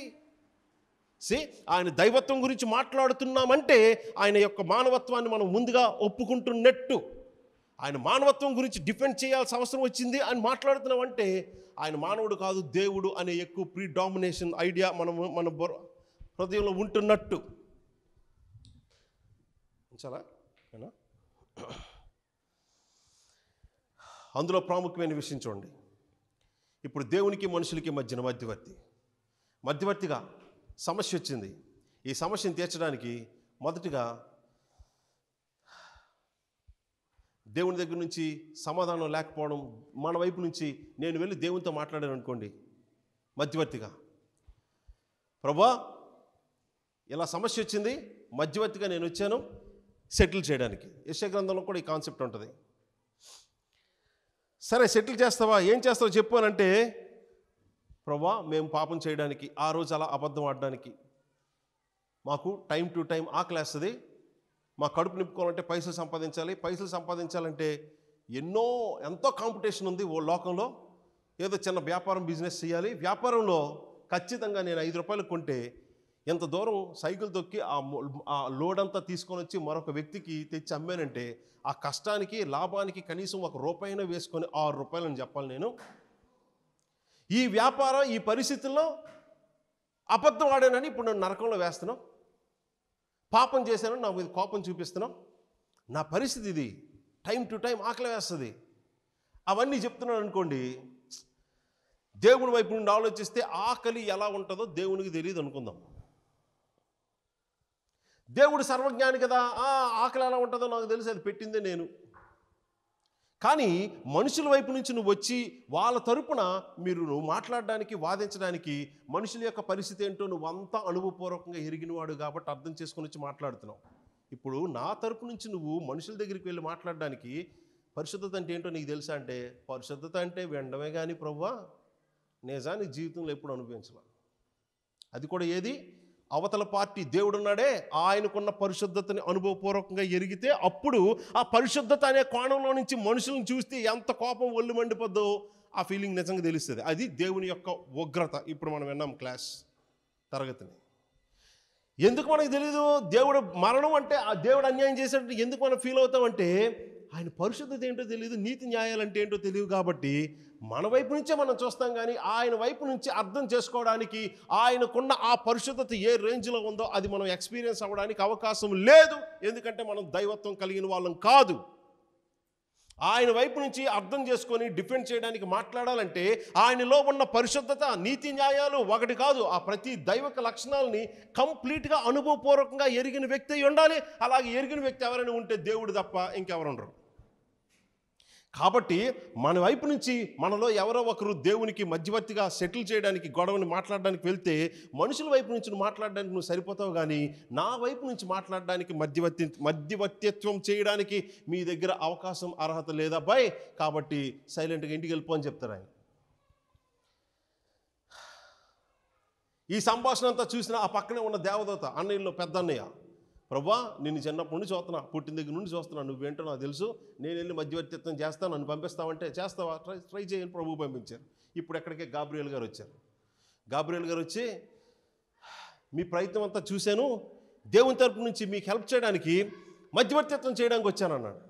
సి ఆయన దైవత్వం గురించి మాట్లాడుతున్నామంటే ఆయన యొక్క మానవత్వాన్ని మనం ముందుగా ఒప్పుకుంటున్నట్టు ఆయన మానవత్వం గురించి డిఫెండ్ చేయాల్సిన అవసరం వచ్చింది అని మాట్లాడుతున్నామంటే ఆయన మానవుడు కాదు దేవుడు అనే ఎక్కువ ప్రీ డామినేషన్ ఐడియా మనం మన హృదయంలో ఉంటున్నట్టు చాలా ఏనా అందులో ప్రాముఖ్యమైన విషయం చూడండి ఇప్పుడు దేవునికి మనుషులకి మధ్యన మధ్యవర్తి మధ్యవర్తిగా సమస్య వచ్చింది ఈ సమస్యను తీర్చడానికి మొదటిగా దేవుని దగ్గర నుంచి సమాధానం లేకపోవడం మన వైపు నుంచి నేను వెళ్ళి దేవునితో మాట్లాడాను అనుకోండి మధ్యవర్తిగా ప్రభా ఇలా సమస్య వచ్చింది మధ్యవర్తిగా నేను వచ్చాను సెటిల్ చేయడానికి యశ గ్రంథంలో కూడా ఈ కాన్సెప్ట్ ఉంటుంది సరే సెటిల్ చేస్తావా ఏం చేస్తావు చెప్పు అని అంటే ప్రభా మేము పాపం చేయడానికి ఆ రోజు అలా అబద్ధం ఆడడానికి మాకు టైం టు టైం ఆకలేస్తుంది మా కడుపు నింపుకోవాలంటే పైసలు సంపాదించాలి పైసలు సంపాదించాలంటే ఎన్నో ఎంతో కాంపిటీషన్ ఉంది ఓ లోకంలో ఏదో చిన్న వ్యాపారం బిజినెస్ చేయాలి వ్యాపారంలో ఖచ్చితంగా నేను ఐదు రూపాయలు కొంటే ఎంత దూరం సైకిల్ తొక్కి ఆ లోడ్ అంతా తీసుకొని వచ్చి మరొక వ్యక్తికి తెచ్చి అమ్మానంటే ఆ కష్టానికి లాభానికి కనీసం ఒక రూపాయిన వేసుకొని ఆరు రూపాయలని చెప్పాలి నేను ఈ వ్యాపారం ఈ పరిస్థితుల్లో అబద్ధం ఆడానని ఇప్పుడు నేను నరకంలో వేస్తున్నాం పాపం చేశాను నా మీద కోపం చూపిస్తున్నాం నా పరిస్థితి ఇది టైం టు టైం ఆకలి వేస్తుంది అవన్నీ చెప్తున్నాను అనుకోండి దేవుడి వైపు నుండి ఆలోచిస్తే ఆకలి ఎలా ఉంటుందో దేవునికి తెలియదు అనుకుందాం దేవుడు సర్వజ్ఞాని కదా ఆకలి ఎలా ఉంటుందో నాకు తెలిసి అది పెట్టిందే నేను కానీ మనుషుల వైపు నుంచి నువ్వు వచ్చి వాళ్ళ తరపున మీరు నువ్వు మాట్లాడడానికి వాదించడానికి మనుషుల యొక్క పరిస్థితి ఏంటో నువ్వు అంతా అనుభవపూర్వకంగా ఎరిగినవాడు కాబట్టి అర్థం చేసుకుని వచ్చి మాట్లాడుతున్నావు ఇప్పుడు నా తరపు నుంచి నువ్వు మనుషుల దగ్గరికి వెళ్ళి మాట్లాడడానికి పరిశుద్ధత అంటే ఏంటో నీకు తెలుసా అంటే పరిశుద్ధత అంటే వెండమే కానీ ప్రవ్వా నిజానికి జీవితంలో ఎప్పుడు అనుభవించలే అది కూడా ఏది అవతల పార్టీ దేవుడున్నాడే ఆయనకున్న పరిశుద్ధతని అనుభవపూర్వకంగా ఎరిగితే అప్పుడు ఆ పరిశుద్ధత అనే కోణంలో నుంచి మనుషులను చూస్తే ఎంత కోపం ఒళ్ళు మండిపోద్దో ఆ ఫీలింగ్ నిజంగా తెలుస్తుంది అది దేవుని యొక్క ఉగ్రత ఇప్పుడు మనం విన్నాం క్లాస్ తరగతిని ఎందుకు మనకు తెలీదు దేవుడు మరణం అంటే ఆ దేవుడు అన్యాయం చేసినట్టు ఎందుకు మనం ఫీల్ అవుతామంటే ఆయన పరిశుద్ధత ఏంటో తెలియదు నీతి న్యాయాలు అంటే ఏంటో తెలియదు కాబట్టి మన వైపు నుంచే మనం చూస్తాం కానీ ఆయన వైపు నుంచి అర్థం చేసుకోవడానికి ఆయనకున్న ఆ పరిశుద్ధత ఏ రేంజ్లో ఉందో అది మనం ఎక్స్పీరియన్స్ అవ్వడానికి అవకాశం లేదు ఎందుకంటే మనం దైవత్వం కలిగిన వాళ్ళం కాదు ఆయన వైపు నుంచి అర్థం చేసుకొని డిఫెండ్ చేయడానికి మాట్లాడాలంటే ఆయనలో ఉన్న పరిశుద్ధత నీతి న్యాయాలు ఒకటి కాదు ఆ ప్రతి దైవక లక్షణాలని కంప్లీట్గా అనుభవపూర్వకంగా ఎరిగిన వ్యక్తి ఉండాలి అలాగే ఎరిగిన వ్యక్తి ఎవరైనా ఉంటే దేవుడు తప్ప ఇంకెవరు ఉండరు కాబట్టి మన వైపు నుంచి మనలో ఎవరో ఒకరు దేవునికి మధ్యవర్తిగా సెటిల్ చేయడానికి గొడవని మాట్లాడడానికి వెళ్తే మనుషుల వైపు నుంచి మాట్లాడడానికి నువ్వు సరిపోతావు కానీ నా వైపు నుంచి మాట్లాడడానికి మధ్యవర్తి మధ్యవర్తిత్వం చేయడానికి మీ దగ్గర అవకాశం అర్హత లేదా బాయ్ కాబట్టి సైలెంట్గా ఇంటికి వెళ్ళిపో అని చెప్తారు ఆయన ఈ సంభాషణ అంతా చూసిన ఆ పక్కనే ఉన్న దేవదత అన్నయ్యలో పెద్ద అన్నయ్య ప్రభా నేను చిన్నప్పటి నుండి చూస్తున్నా పుట్టిన దగ్గర నుండి చూస్తున్నా నువ్వేంటో నాకు తెలుసు నేను వెళ్ళి మధ్యవర్తిత్వం చేస్తాను నన్ను పంపిస్తావంటే చేస్తావా ట్రై ట్రై చేయని ప్రభు పంపించారు ఇప్పుడు ఎక్కడికే గాబ్రియల్ గారు వచ్చారు గాబ్రియల్ గారు వచ్చి మీ ప్రయత్నం అంతా చూశాను దేవుని తరపు నుంచి మీకు హెల్ప్ చేయడానికి మధ్యవర్తిత్వం చేయడానికి వచ్చాను అన్నాడు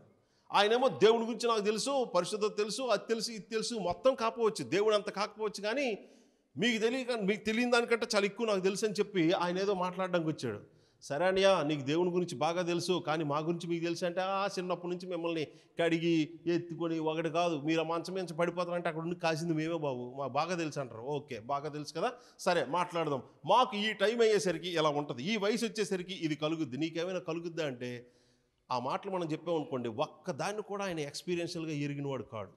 ఆయనేమో దేవుడి గురించి నాకు తెలుసు పరిశుద్ధత తెలుసు అది తెలుసు ఇది తెలుసు మొత్తం కాకపోవచ్చు దేవుడు అంత కాకపోవచ్చు కానీ మీకు తెలియక మీకు తెలియని దానికంటే చాలా ఎక్కువ నాకు తెలుసు అని చెప్పి ఆయన ఏదో మాట్లాడడానికి వచ్చాడు సరే అనియా నీకు దేవుని గురించి బాగా తెలుసు కానీ మా గురించి మీకు తెలుసు అంటే ఆ చిన్నప్పటి నుంచి మిమ్మల్ని కడిగి ఎత్తుకొని ఒకటి కాదు మీరు ఆ మంచం మించి పడిపోతారంటే అక్కడ ఉండి కాసింది మేమే బాబు మా బాగా తెలుసు అంటారు ఓకే బాగా తెలుసు కదా సరే మాట్లాడదాం మాకు ఈ టైం అయ్యేసరికి ఇలా ఉంటుంది ఈ వయసు వచ్చేసరికి ఇది కలుగుద్ది నీకేమైనా కలుగుద్దా అంటే ఆ మాటలు మనం చెప్పామనుకోండి ఒక్కదాన్ని కూడా ఆయన ఎక్స్పీరియన్షియల్గా ఎరిగినవాడు కాడు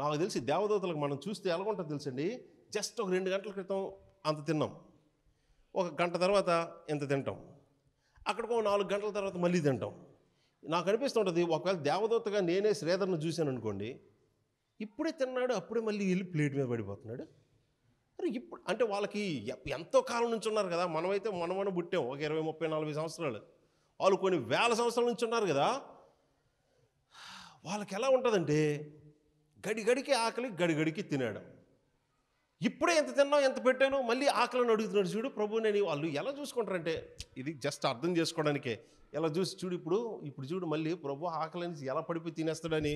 నాకు తెలిసి దేవదూతలకు మనం చూస్తే ఎలా ఎలాగుంటుందో తెలుసండి జస్ట్ ఒక రెండు గంటల క్రితం అంత తిన్నాం ఒక గంట తర్వాత ఇంత తింటాం అక్కడికి ఒక నాలుగు గంటల తర్వాత మళ్ళీ తింటాం నాకు అనిపిస్తుంటుంది ఒకవేళ దేవదూతగా నేనే శ్రీధర్ను చూశాను అనుకోండి ఇప్పుడే తిన్నాడు అప్పుడే మళ్ళీ వెళ్ళి ప్లేట్ మీద పడిపోతున్నాడు అరే ఇప్పుడు అంటే వాళ్ళకి ఎంతో కాలం నుంచి ఉన్నారు కదా మనమైతే మనమని పుట్టాం ఒక ఇరవై ముప్పై నలభై సంవత్సరాలు వాళ్ళు కొన్ని వేల సంవత్సరాల నుంచి ఉన్నారు కదా వాళ్ళకి ఎలా ఉంటుందంటే గడిగడికి ఆకలి గడిగడికి తినడం ఇప్పుడే ఎంత తిన్నావు ఎంత పెట్టాను మళ్ళీ ఆకలిని అడుగుతున్నాడు చూడు ప్రభు నేను వాళ్ళు ఎలా చూసుకుంటారంటే ఇది జస్ట్ అర్థం చేసుకోవడానికే ఎలా చూసి చూడు ఇప్పుడు ఇప్పుడు చూడు మళ్ళీ ప్రభు ఆకలిని ఎలా పడిపోయి తినేస్తాడని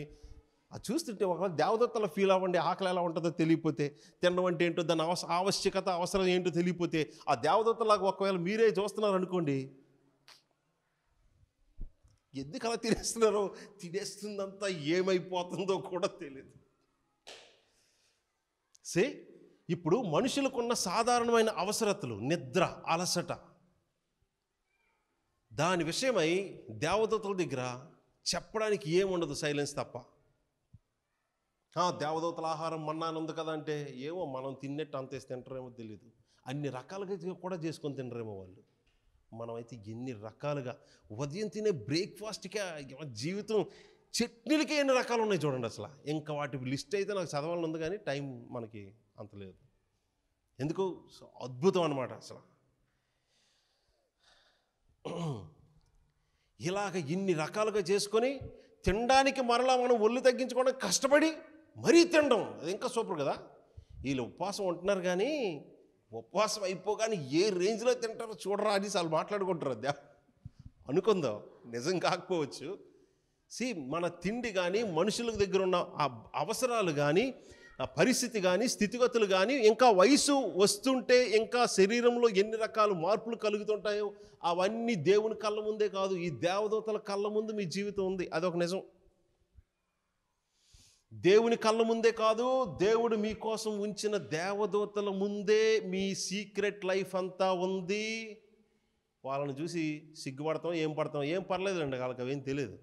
అది చూస్తుంటే ఒకవేళ దేవదత్తల ఫీల్ అవ్వండి ఆకలి ఎలా ఉంటుందో తెలియపోతే తినడం అంటే ఏంటో దాని అవస ఆవశ్యకత అవసరం ఏంటో తెలియపోతే ఆ దేవదత్తలాగా ఒకవేళ మీరే చూస్తున్నారు అనుకోండి ఎందుకు అలా తినేస్తున్నారో తినేస్తుందంతా ఏమైపోతుందో కూడా తెలియదు సే ఇప్పుడు మనుషులకున్న సాధారణమైన అవసరతలు నిద్ర అలసట దాని విషయమై దేవదూతల దగ్గర చెప్పడానికి ఏముండదు సైలెన్స్ తప్ప దేవదూతల ఆహారం మన్నాను ఉంది కదా అంటే ఏమో మనం తిన్నట్టు వేసి తింటారేమో తెలియదు అన్ని రకాలుగా కూడా చేసుకొని తినరేమో వాళ్ళు మనమైతే ఎన్ని రకాలుగా ఉదయం తినే బ్రేక్ఫాస్ట్కే జీవితం చట్నీలకే ఎన్ని రకాలు ఉన్నాయి చూడండి అసలు ఇంకా వాటి లిస్ట్ అయితే నాకు చదవాలని ఉంది కానీ టైం మనకి అంత లేదు ఎందుకు అద్భుతం అనమాట అసలు ఇలాగ ఇన్ని రకాలుగా చేసుకొని తినడానికి మరలా మనం ఒళ్ళు తగ్గించుకోవడం కష్టపడి మరీ తినడం అది ఇంకా సూపర్ కదా వీళ్ళు ఉపవాసం ఉంటున్నారు కానీ ఉపవాసం అయిపోగానే ఏ రేంజ్లో తింటారో చూడరా అని వాళ్ళు మాట్లాడుకుంటారు అద్దా అనుకుందాం నిజం కాకపోవచ్చు సి మన తిండి కానీ మనుషులకు దగ్గర ఉన్న ఆ అవసరాలు కానీ ఆ పరిస్థితి కానీ స్థితిగతులు కానీ ఇంకా వయసు వస్తుంటే ఇంకా శరీరంలో ఎన్ని రకాల మార్పులు కలుగుతుంటాయో అవన్నీ దేవుని కళ్ళ ముందే కాదు ఈ దేవదూతల కళ్ళ ముందు మీ జీవితం ఉంది అదొక నిజం దేవుని కళ్ళ ముందే కాదు దేవుడు మీకోసం ఉంచిన దేవదూతల ముందే మీ సీక్రెట్ లైఫ్ అంతా ఉంది వాళ్ళని చూసి సిగ్గుపడతాం ఏం పడతాం ఏం పర్లేదండి వాళ్ళకి అవేం తెలియదు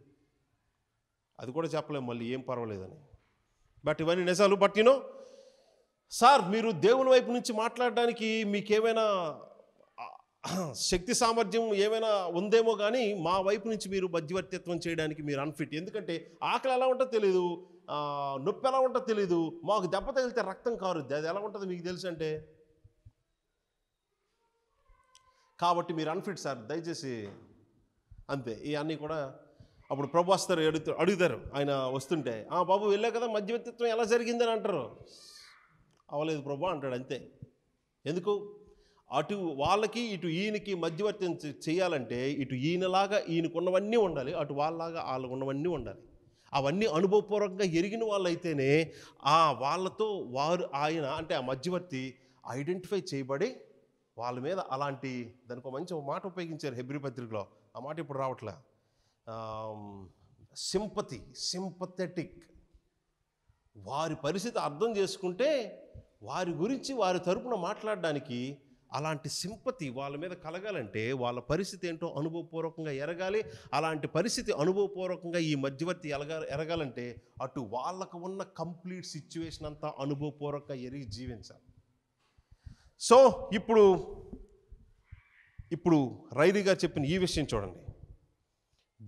అది కూడా చెప్పలేము మళ్ళీ ఏం పర్వాలేదని బట్ ఇవన్నీ నిజాలు బట్ యునో సార్ మీరు దేవుని వైపు నుంచి మాట్లాడడానికి మీకేమైనా శక్తి సామర్థ్యం ఏమైనా ఉందేమో కానీ మా వైపు నుంచి మీరు మధ్యవర్తిత్వం చేయడానికి మీరు అన్ఫిట్ ఎందుకంటే ఆకలి ఎలా ఉంటుందో తెలియదు నొప్పి ఎలా ఉంటుందో తెలియదు మాకు దెబ్బ తగిలితే రక్తం కారుద్ది అది ఎలా ఉంటుందో మీకు తెలుసు అంటే కాబట్టి మీరు అన్ఫిట్ సార్ దయచేసి అంతే ఇవన్నీ కూడా అప్పుడు ప్రభు వస్తారు అడుగుతారు అడుగుతారు ఆయన వస్తుంటే ఆ బాబు వెళ్ళా కదా మధ్యవర్తిత్వం ఎలా జరిగిందని అంటారు అవలేదు ప్రభు అంటాడు అంతే ఎందుకు అటు వాళ్ళకి ఇటు ఈయనకి మధ్యవర్తం చేయాలంటే ఇటు ఈయనలాగా ఈయనకున్నవన్నీ ఉండాలి అటు వాళ్ళలాగా వాళ్ళకు ఉన్నవన్నీ ఉండాలి అవన్నీ అనుభవపూర్వకంగా ఎరిగిన వాళ్ళైతేనే ఆ వాళ్ళతో వారు ఆయన అంటే ఆ మధ్యవర్తి ఐడెంటిఫై చేయబడి వాళ్ళ మీద అలాంటి దానికి మంచి మాట ఉపయోగించారు హెబ్రి పత్రికలో ఆ మాట ఇప్పుడు రావట్లేదు సింపతి సింపథెటిక్ వారి పరిస్థితి అర్థం చేసుకుంటే వారి గురించి వారి తరపున మాట్లాడడానికి అలాంటి సింపతి వాళ్ళ మీద కలగాలంటే వాళ్ళ పరిస్థితి ఏంటో అనుభవపూర్వకంగా ఎరగాలి అలాంటి పరిస్థితి అనుభవపూర్వకంగా ఈ మధ్యవర్తి ఎలగా ఎరగాలంటే అటు వాళ్ళకు ఉన్న కంప్లీట్ సిచ్యువేషన్ అంతా అనుభవపూర్వకంగా ఎరిగి జీవించాలి సో ఇప్పుడు ఇప్పుడు రైలీగా చెప్పిన ఈ విషయం చూడండి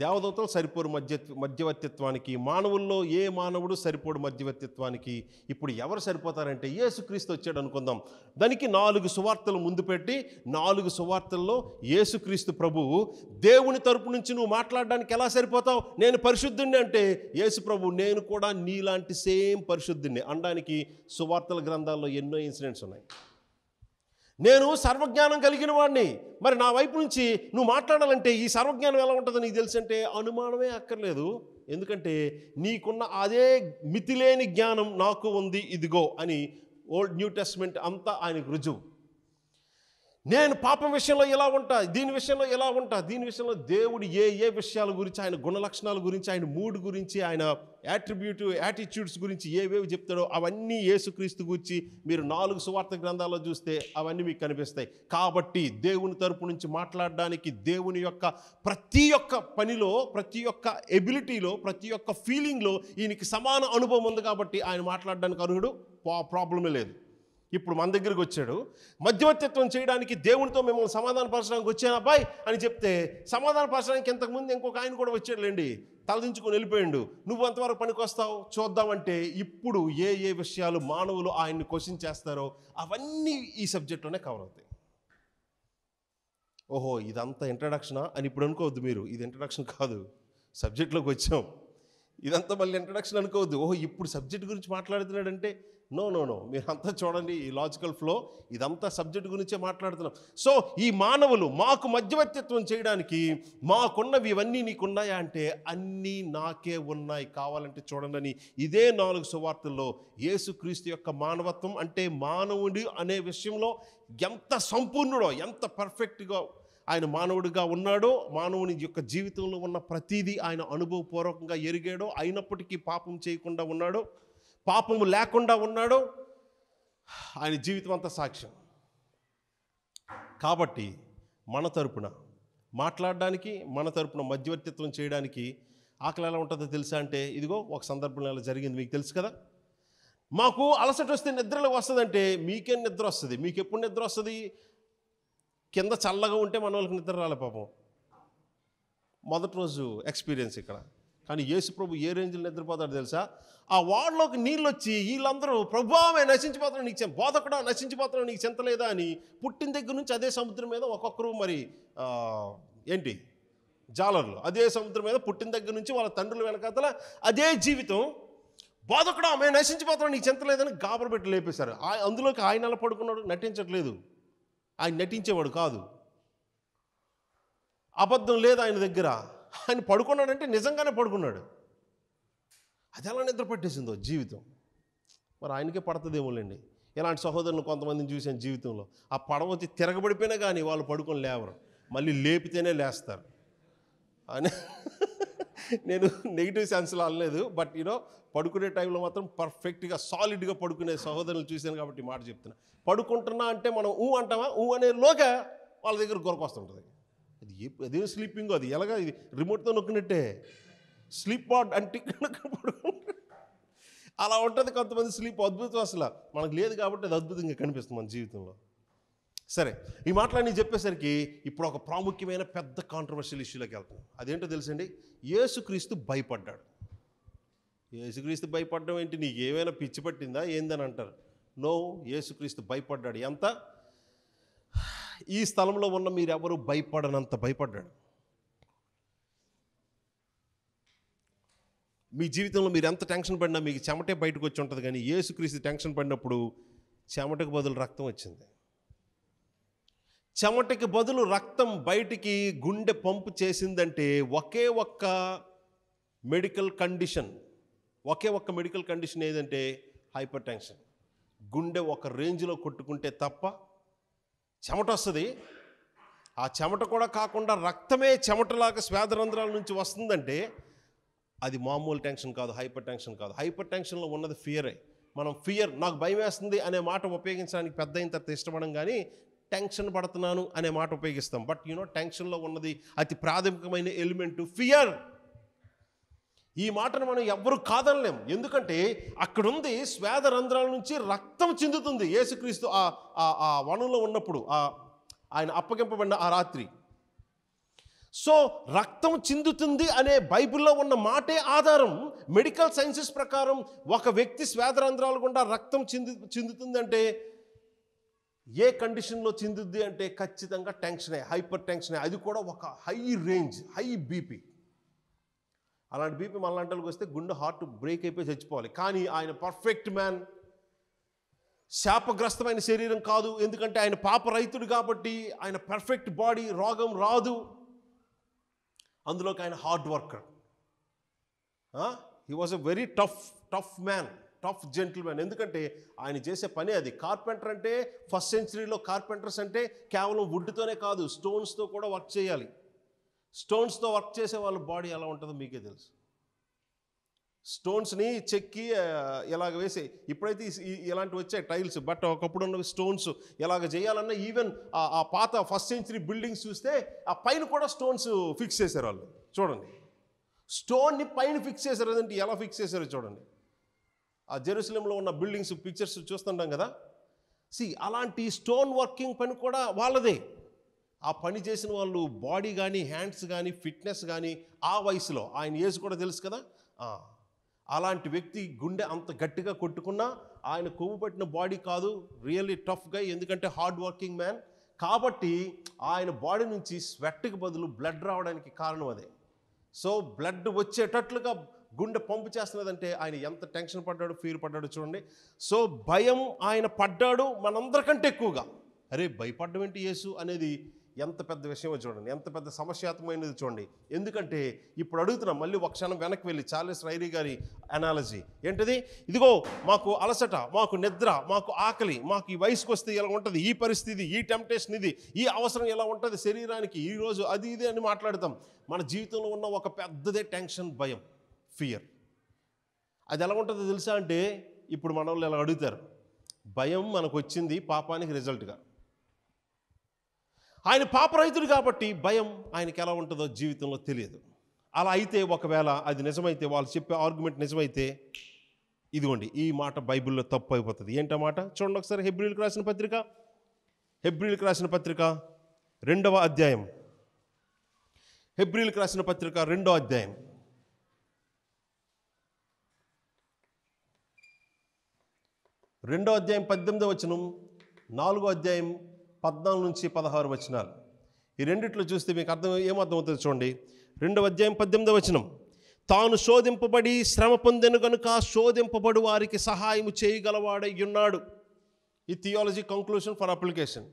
దేవదూతలు సరిపోరు మధ్య మధ్యవర్తిత్వానికి మానవుల్లో ఏ మానవుడు సరిపోడు మధ్యవర్తిత్వానికి ఇప్పుడు ఎవరు సరిపోతారంటే ఏసుక్రీస్తు వచ్చాడు అనుకుందాం దానికి నాలుగు సువార్తలు ముందు పెట్టి నాలుగు సువార్తల్లో ఏసుక్రీస్తు ప్రభువు దేవుని తరపు నుంచి నువ్వు మాట్లాడడానికి ఎలా సరిపోతావు నేను పరిశుద్ధుణ్ణి అంటే యేసు ప్రభు నేను కూడా నీలాంటి సేమ్ పరిశుద్ధుణ్ణి అనడానికి సువార్తల గ్రంథాల్లో ఎన్నో ఇన్సిడెంట్స్ ఉన్నాయి నేను సర్వజ్ఞానం కలిగిన వాడిని మరి నా వైపు నుంచి నువ్వు మాట్లాడాలంటే ఈ సర్వజ్ఞానం ఎలా ఉంటుంది నీకు అంటే అనుమానమే అక్కర్లేదు ఎందుకంటే నీకున్న అదే మితిలేని జ్ఞానం నాకు ఉంది ఇదిగో అని ఓల్డ్ న్యూ టెస్ట్మెంట్ అంతా ఆయనకు రుజువు నేను పాపం విషయంలో ఇలా ఉంటా దీని విషయంలో ఇలా ఉంటా దీని విషయంలో దేవుడు ఏ ఏ విషయాల గురించి ఆయన గుణ లక్షణాల గురించి ఆయన మూడ్ గురించి ఆయన యాట్రిబ్యూట్ యాటిట్యూడ్స్ గురించి ఏవేవి చెప్తాడో అవన్నీ యేసుక్రీస్తు గురించి మీరు నాలుగు సువార్త గ్రంథాల్లో చూస్తే అవన్నీ మీకు కనిపిస్తాయి కాబట్టి దేవుని తరపు నుంచి మాట్లాడడానికి దేవుని యొక్క ప్రతి ఒక్క పనిలో ప్రతి ఒక్క ఎబిలిటీలో ప్రతి ఒక్క ఫీలింగ్లో ఈయనకి సమాన అనుభవం ఉంది కాబట్టి ఆయన మాట్లాడడానికి అర్హుడు ప్రాబ్లమే లేదు ఇప్పుడు మన దగ్గరికి వచ్చాడు మధ్యవర్తిత్వం చేయడానికి దేవునితో మిమ్మల్ని పరచడానికి వచ్చాను అబ్బాయి అని చెప్తే సమాధాన పరచడానికి ఇంతకుముందు ఇంకొక ఆయన కూడా వచ్చాడులేండి తలదించుకొని వెళ్ళిపోయాడు నువ్వు అంతవరకు వస్తావు చూద్దామంటే ఇప్పుడు ఏ ఏ విషయాలు మానవులు ఆయన్ని క్వశ్చన్ చేస్తారో అవన్నీ ఈ సబ్జెక్ట్లోనే కవర్ అవుతాయి ఓహో ఇదంతా ఇంట్రడక్షనా అని ఇప్పుడు అనుకోవద్దు మీరు ఇది ఇంట్రడక్షన్ కాదు సబ్జెక్ట్లోకి వచ్చాం ఇదంతా మళ్ళీ ఇంట్రడక్షన్ అనుకోవద్దు ఓహో ఇప్పుడు సబ్జెక్ట్ గురించి మాట్లాడుతున్నాడంటే నో నో నో మీరంతా చూడండి ఈ లాజికల్ ఫ్లో ఇదంతా సబ్జెక్ట్ గురించే మాట్లాడుతున్నాం సో ఈ మానవులు మాకు మధ్యవర్తిత్వం చేయడానికి మాకున్నవి ఇవన్నీ నీకున్నాయా అంటే అన్నీ నాకే ఉన్నాయి కావాలంటే చూడండి ఇదే నాలుగు సువార్తల్లో యేసుక్రీస్తు యొక్క మానవత్వం అంటే మానవుడి అనే విషయంలో ఎంత సంపూర్ణుడో ఎంత పర్ఫెక్ట్గా ఆయన మానవుడిగా ఉన్నాడో మానవుని యొక్క జీవితంలో ఉన్న ప్రతీది ఆయన అనుభవపూర్వకంగా ఎరిగాడో అయినప్పటికీ పాపం చేయకుండా ఉన్నాడో పాపము లేకుండా ఉన్నాడో ఆయన జీవితం అంతా సాక్ష్యం కాబట్టి మన తరపున మాట్లాడడానికి మన తరపున మధ్యవర్తిత్వం చేయడానికి ఆకలి ఎలా ఉంటుందో తెలుసా అంటే ఇదిగో ఒక సందర్భంలో ఎలా జరిగింది మీకు తెలుసు కదా మాకు అలసట వస్తే నిద్రలో వస్తుందంటే మీకేం నిద్ర వస్తుంది మీకు ఎప్పుడు నిద్ర వస్తుంది కింద చల్లగా ఉంటే మన వాళ్ళకి నిద్ర రాలే పాపం మొదటి రోజు ఎక్స్పీరియన్స్ ఇక్కడ కానీ యేసు ప్రభు ఏ రేంజ్లో నిద్రపోతాడు తెలుసా ఆ వాడలోకి నీళ్ళు వచ్చి వీళ్ళందరూ ప్రభావమే నశించిపోతున్నాడు నీకు బోధకుడా నశించిపోతున్నాడు నీకు చింత లేదా అని పుట్టిన దగ్గర నుంచి అదే సముద్రం మీద ఒక్కొక్కరు మరి ఏంటి జాలర్లు అదే సముద్రం మీద పుట్టిన దగ్గర నుంచి వాళ్ళ తండ్రుల వెనకాతల అదే జీవితం బోధకుడా మేము నశించిపోతున్నాం నీకు చింత లేదని గాబర పెట్టి లేపేశారు అందులోకి ఆయన పడుకున్నాడు నటించట్లేదు ఆయన నటించేవాడు కాదు అబద్ధం లేదు ఆయన దగ్గర ఆయన పడుకున్నాడంటే నిజంగానే పడుకున్నాడు అది ఎలా నిద్ర పట్టేసిందో జీవితం మరి ఆయనకే పడుతుందేమోలేండి ఇలాంటి సహోదరులు కొంతమందిని చూశాను జీవితంలో ఆ పడవ వచ్చి తిరగబడిపోయినా కానీ వాళ్ళు పడుకొని లేవరు మళ్ళీ లేపితేనే లేస్తారు అని <laughs> నేను నెగిటివ్ సెన్స్లో అనలేదు బట్ యూనో పడుకునే టైంలో మాత్రం పర్ఫెక్ట్గా సాలిడ్గా పడుకునే సహోదరులు చూశాను కాబట్టి మాట చెప్తున్నా పడుకుంటున్నా అంటే మనం ఊ అంటామా ఊ అనే లోగా వాళ్ళ దగ్గర గొరకొస్తుంటుంది అదే స్లీపింగ్ అది ఎలాగ ఇది రిమోట్తో నొక్కినట్టే స్లీప్ పాట్ అంటే అలా ఉంటుంది కొంతమంది స్లీప్ అద్భుతం అసలు మనకు లేదు కాబట్టి అది అద్భుతంగా కనిపిస్తుంది మన జీవితంలో సరే ఈ మాటలన్నీ చెప్పేసరికి ఇప్పుడు ఒక ప్రాముఖ్యమైన పెద్ద కాంట్రవర్షియల్ ఇష్యూలోకి వెళ్తున్నాం అదేంటో తెలుసండి యేసుక్రీస్తు భయపడ్డాడు యేసుక్రీస్తు భయపడడం ఏంటి నీకు ఏమైనా పిచ్చి పట్టిందా ఏందని అంటారు నో యేసుక్రీస్తు భయపడ్డాడు ఎంత ఈ స్థలంలో ఉన్న మీరెవరూ భయపడనంత భయపడ్డాడు మీ జీవితంలో మీరు ఎంత టెన్షన్ పడినా మీకు చెమటే బయటకు వచ్చి ఉంటుంది కానీ ఏసుక్రీస్తు టెన్షన్ పడినప్పుడు చెమటకు బదులు రక్తం వచ్చింది చెమటకి బదులు రక్తం బయటికి గుండె పంపు చేసిందంటే ఒకే ఒక్క మెడికల్ కండిషన్ ఒకే ఒక్క మెడికల్ కండిషన్ ఏదంటే హైపర్ టెన్షన్ గుండె ఒక రేంజ్లో కొట్టుకుంటే తప్ప చెమట వస్తుంది ఆ చెమట కూడా కాకుండా రక్తమే చెమటలాగా శ్వేదరంధ్రాల నుంచి వస్తుందంటే అది మామూలు టెన్షన్ కాదు హైపర్ టెన్షన్ కాదు హైపర్ టెన్షన్లో ఉన్నది ఫియరే మనం ఫియర్ నాకు భయం వేస్తుంది అనే మాట ఉపయోగించడానికి పెద్ద అయిన ఇష్టపడం కానీ టెన్షన్ పడుతున్నాను అనే మాట ఉపయోగిస్తాం బట్ యూనో టెన్షన్లో ఉన్నది అతి ప్రాథమికమైన ఎలిమెంట్ ఫియర్ ఈ మాటను మనం ఎవ్వరు కాదనలేం ఎందుకంటే అక్కడుంది స్వేద రంధ్రాల నుంచి రక్తం చెందుతుంది యేసుక్రీస్తు ఆ ఆ వనంలో ఉన్నప్పుడు ఆ ఆయన అప్పగింపబడిన ఆ రాత్రి సో రక్తం చిందుతుంది అనే బైబిల్లో ఉన్న మాటే ఆధారం మెడికల్ సైన్సెస్ ప్రకారం ఒక వ్యక్తి రంధ్రాల గుండా రక్తం చిందుతుంది అంటే ఏ కండిషన్లో చిందుద్ది అంటే ఖచ్చితంగా టెన్షన్ హైపర్ టెన్షన్ అది కూడా ఒక హై రేంజ్ హై బీపీ అలాంటి బీపీ మనలాంటి వస్తే గుండె హార్ట్ బ్రేక్ అయిపోయి చచ్చిపోవాలి కానీ ఆయన పర్ఫెక్ట్ మ్యాన్ శాపగ్రస్తమైన శరీరం కాదు ఎందుకంటే ఆయన పాప రైతుడు కాబట్టి ఆయన పర్ఫెక్ట్ బాడీ రోగం రాదు అందులోకి ఆయన hard worker he was a very tough tough man tough man ఎందుకంటే ఆయన చేసే పని అది కార్పెంటర్ అంటే ఫస్ట్ సెంచరీలో కార్పెంటర్స్ అంటే కేవలం వుడ్తోనే కాదు స్టోన్స్తో కూడా వర్క్ చేయాలి స్టోన్స్తో వర్క్ చేసే వాళ్ళ బాడీ ఎలా ఉంటుందో మీకే తెలుసు స్టోన్స్ని చెక్కి ఇలాగ వేసి ఇప్పుడైతే ఇలాంటివి వచ్చాయి టైల్స్ బట్ ఒకప్పుడు ఉన్న స్టోన్స్ ఎలాగ చేయాలన్నా ఈవెన్ ఆ పాత ఫస్ట్ సెంచరీ బిల్డింగ్స్ చూస్తే ఆ పైన కూడా స్టోన్స్ ఫిక్స్ చేశారు వాళ్ళు చూడండి స్టోన్ని పైన ఫిక్స్ చేశారు అదంటే ఎలా ఫిక్స్ చేశారో చూడండి ఆ జెరూసలంలో ఉన్న బిల్డింగ్స్ పిక్చర్స్ చూస్తుంటాం కదా సి అలాంటి స్టోన్ వర్కింగ్ పని కూడా వాళ్ళదే ఆ పని చేసిన వాళ్ళు బాడీ కానీ హ్యాండ్స్ కానీ ఫిట్నెస్ కానీ ఆ వయసులో ఆయన ఏజ్ కూడా తెలుసు కదా అలాంటి వ్యక్తి గుండె అంత గట్టిగా కొట్టుకున్నా ఆయన కొవ్వు పట్టిన బాడీ కాదు రియల్లీ టఫ్గా ఎందుకంటే హార్డ్ వర్కింగ్ మ్యాన్ కాబట్టి ఆయన బాడీ నుంచి స్వెట్కి బదులు బ్లడ్ రావడానికి కారణం అదే సో బ్లడ్ వచ్చేటట్లుగా గుండె పంపు చేస్తున్నదంటే ఆయన ఎంత టెన్షన్ పడ్డాడు ఫీల్ పడ్డాడు చూడండి సో భయం ఆయన పడ్డాడు మనందరికంటే ఎక్కువగా అరే భయపడ్డం ఏంటి యేసు అనేది ఎంత పెద్ద విషయమో చూడండి ఎంత పెద్ద సమస్యాత్మైనది చూడండి ఎందుకంటే ఇప్పుడు అడుగుతున్నాం మళ్ళీ ఒక క్షణం వెనక్కి వెళ్ళి చార్లెస్ రైరీ గారి అనాలజీ ఏంటిది ఇదిగో మాకు అలసట మాకు నిద్ర మాకు ఆకలి మాకు ఈ వయసుకు వస్తే ఇలా ఉంటుంది ఈ పరిస్థితి ఈ టెంప్టేషన్ ఇది ఈ అవసరం ఇలా ఉంటుంది శరీరానికి ఈరోజు అది ఇది అని మాట్లాడతాం మన జీవితంలో ఉన్న ఒక పెద్దదే టెన్షన్ భయం ఫియర్ అది ఎలా ఉంటుందో తెలుసా అంటే ఇప్పుడు మన వాళ్ళు ఇలా అడుగుతారు భయం మనకు వచ్చింది పాపానికి రిజల్ట్గా ఆయన పాపరహితుడు కాబట్టి భయం ఆయనకి ఎలా ఉంటుందో జీవితంలో తెలియదు అలా అయితే ఒకవేళ అది నిజమైతే వాళ్ళు చెప్పే ఆర్గ్యుమెంట్ నిజమైతే ఇదిగోండి ఈ మాట బైబిల్లో తప్పు అయిపోతుంది ఏంటా మాట చూడండి ఒకసారి హెబ్రిల్కి రాసిన పత్రిక హెబ్రిల్కి రాసిన పత్రిక రెండవ అధ్యాయం హెబ్రిల్కి రాసిన పత్రిక రెండో అధ్యాయం రెండో అధ్యాయం పద్దెనిమిదో వచనం నాలుగో అధ్యాయం పద్నాలుగు నుంచి పదహారు వచనాలు ఈ రెండిట్లో చూస్తే మీకు అర్థం ఏమర్థం అవుతుంది చూడండి రెండవ అధ్యాయం పద్దెనిమిదవ వచనం తాను శోధింపబడి శ్రమ పొందెను కనుక శోధింపబడు వారికి సహాయం చేయగలవాడై ఉన్నాడు ఈ థియాలజీ కంక్లూషన్ ఫర్ అప్లికేషన్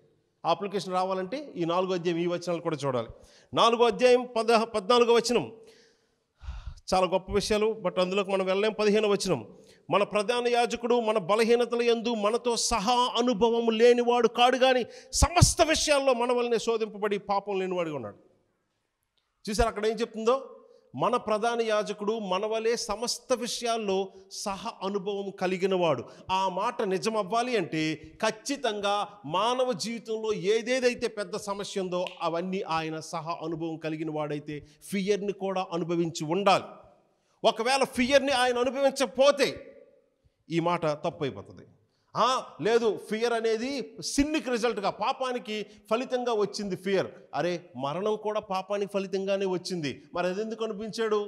ఆ అప్లికేషన్ రావాలంటే ఈ నాలుగో అధ్యాయం ఈ వచనాలు కూడా చూడాలి నాలుగో అధ్యాయం పద పద్నాలుగో వచనం చాలా గొప్ప విషయాలు బట్ అందులోకి మనం వెళ్ళలేం పదిహేను వచనం మన ప్రధాన యాజకుడు మన బలహీనతలు ఎందు మనతో సహా అనుభవం లేనివాడు కాడు కానీ సమస్త విషయాల్లో మన వల్లనే శోధింపబడి పాపం లేనివాడుగా ఉన్నాడు చూసారు అక్కడ ఏం చెప్తుందో మన ప్రధాన యాజకుడు మన వలే సమస్త విషయాల్లో సహ అనుభవం కలిగినవాడు ఆ మాట నిజం అవ్వాలి అంటే ఖచ్చితంగా మానవ జీవితంలో ఏదేదైతే పెద్ద సమస్య ఉందో అవన్నీ ఆయన సహ అనుభవం కలిగిన వాడైతే ఫియర్ని కూడా అనుభవించి ఉండాలి ఒకవేళ ఫియర్ని ఆయన అనుభవించకపోతే ఈ మాట తప్పు అయిపోతుంది లేదు ఫియర్ అనేది సిన్నికి రిజల్ట్గా పాపానికి ఫలితంగా వచ్చింది ఫియర్ అరే మరణం కూడా పాపానికి ఫలితంగానే వచ్చింది మరి అది ఎందుకు అనిపించాడు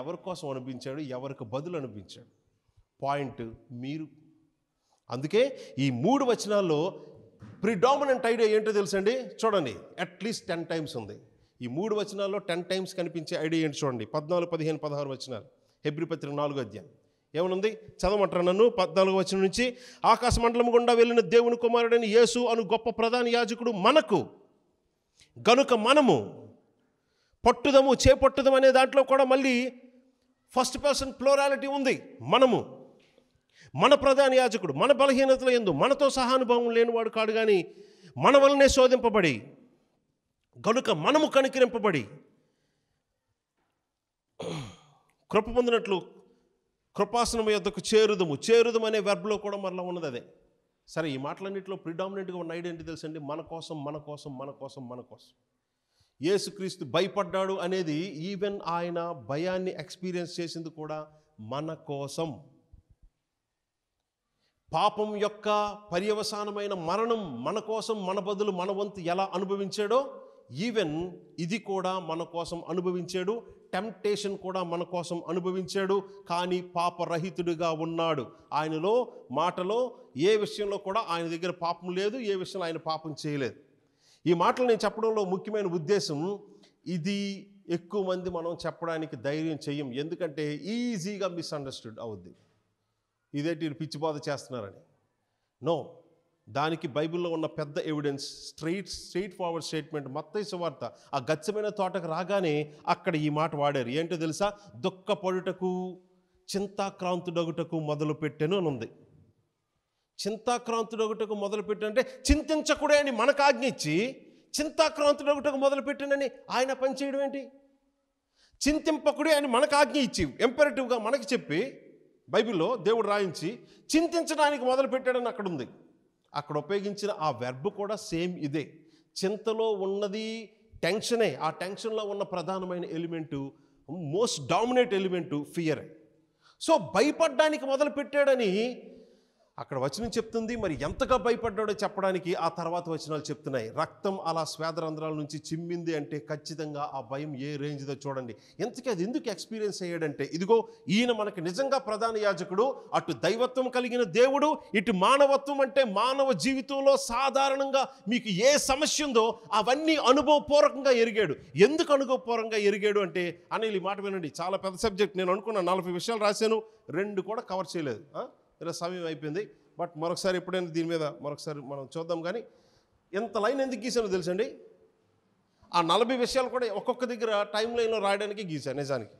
ఎవరి కోసం అనిపించాడు ఎవరికి బదులు అనిపించాడు పాయింట్ మీరు అందుకే ఈ మూడు వచనాల్లో ప్రిడామినెంట్ ఐడియా ఏంటో తెలుసండి చూడండి అట్లీస్ట్ టెన్ టైమ్స్ ఉంది ఈ మూడు వచనాల్లో టెన్ టైమ్స్ కనిపించే ఐడియా ఏంటి చూడండి పద్నాలుగు పదిహేను పదహారు వచనాలు హెబ్రిపత్రిక నాలుగో అధ్యాయం ఏమనుంది చదవమంటారు నన్ను పద్నాలుగు వచ్చిన నుంచి ఆకాశ మండలం గుండా వెళ్ళిన దేవుని కుమారుడైన యేసు అను గొప్ప ప్రధాన యాజకుడు మనకు గనుక మనము పట్టుదము చేపట్టుదము అనే దాంట్లో కూడా మళ్ళీ ఫస్ట్ పర్సన్ ప్లోరాలిటీ ఉంది మనము మన ప్రధాన యాజకుడు మన బలహీనతలు ఎందు మనతో సహానుభావం లేనివాడు కాడు కానీ మన వలనే శోధింపబడి గనుక మనము కనికరింపబడి కృప పొందినట్లు కృపాసనం యొద్దకు చేరుదము చేరుదము అనే వెర్బ్లో కూడా మరలా ఉన్నది అదే సరే ఈ మాటలన్నింటిలో ప్రిడామినెంట్గా ఉన్న ఐడెంటిటీ తెలుసండి మన కోసం మన కోసం మన కోసం మన కోసం యేసుక్రీస్తు భయపడ్డాడు అనేది ఈవెన్ ఆయన భయాన్ని ఎక్స్పీరియన్స్ చేసింది కూడా మన కోసం పాపం యొక్క పర్యవసానమైన మరణం మన కోసం మన బదులు మన వంతు ఎలా అనుభవించాడో ఈవెన్ ఇది కూడా మన కోసం అనుభవించాడు టెంప్టేషన్ కూడా మన కోసం అనుభవించాడు కానీ పాపరహితుడిగా ఉన్నాడు ఆయనలో మాటలో ఏ విషయంలో కూడా ఆయన దగ్గర పాపం లేదు ఏ విషయంలో ఆయన పాపం చేయలేదు ఈ మాటలు నేను చెప్పడంలో ముఖ్యమైన ఉద్దేశం ఇది ఎక్కువ మంది మనం చెప్పడానికి ధైర్యం చెయ్యం ఎందుకంటే ఈజీగా మిస్అండర్స్టూడ్ అవుద్ది ఇదేంటి పిచ్చి చేస్తున్నారని నో దానికి బైబిల్లో ఉన్న పెద్ద evidence straight straightforward statement మొత్తం వార్త ఆ గచ్చమైన తోటకు రాగానే అక్కడ ఈ మాట వాడారు ఏంటో తెలుసా దుఃఖపడుటకు చింతాక్రాంతుడొగుటకు మొదలు పెట్టాను అని ఉంది చింతాక్రాంతుడొగుటకు మొదలు పెట్టానంటే చింతించకూడే అని మనకు ఆజ్ఞ ఇచ్చి చింతాక్రాంతుడగుటకు మొదలు పెట్టానని ఆయన పనిచేయడం ఏంటి చింతింపకుడే అని మనకు ఆజ్ఞ ఇచ్చి ఎంపరేటివ్గా మనకి చెప్పి బైబిల్లో దేవుడు రాయించి చింతించడానికి మొదలు పెట్టాడని అక్కడ ఉంది అక్కడ ఉపయోగించిన ఆ వెర్బ్ కూడా సేమ్ ఇదే చింతలో ఉన్నది టెన్షనే ఆ టెన్షన్లో ఉన్న ప్రధానమైన ఎలిమెంటు మోస్ట్ డామినేట్ ఎలిమెంటు ఫియరే సో భయపడ్డానికి మొదలు పెట్టాడని అక్కడ వచనం చెప్తుంది మరి ఎంతగా భయపడ్డాడో చెప్పడానికి ఆ తర్వాత వచనాలు చెప్తున్నాయి రక్తం అలా రంధ్రాల నుంచి చిమ్మింది అంటే ఖచ్చితంగా ఆ భయం ఏ రేంజ్దో చూడండి ఎంతకీ అది ఎందుకు ఎక్స్పీరియన్స్ అయ్యాడంటే ఇదిగో ఈయన మనకి నిజంగా ప్రధాన యాజకుడు అటు దైవత్వం కలిగిన దేవుడు ఇటు మానవత్వం అంటే మానవ జీవితంలో సాధారణంగా మీకు ఏ సమస్య ఉందో అవన్నీ అనుభవపూర్వకంగా ఎరిగాడు ఎందుకు అనుభవపూర్వకంగా ఎరిగాడు అంటే అనేది ఈ మాట వినండి చాలా పెద్ద సబ్జెక్ట్ నేను అనుకున్నాను నలభై విషయాలు రాశాను రెండు కూడా కవర్ చేయలేదు ఇలా సమయం అయిపోయింది బట్ మరొకసారి ఎప్పుడైనా దీని మీద మరొకసారి మనం చూద్దాం కానీ ఎంత లైన్ ఎందుకు గీసానో తెలుసండి ఆ నలభై విషయాలు కూడా ఒక్కొక్క దగ్గర టైం లైన్లో రాయడానికి గీశాను నిజానికి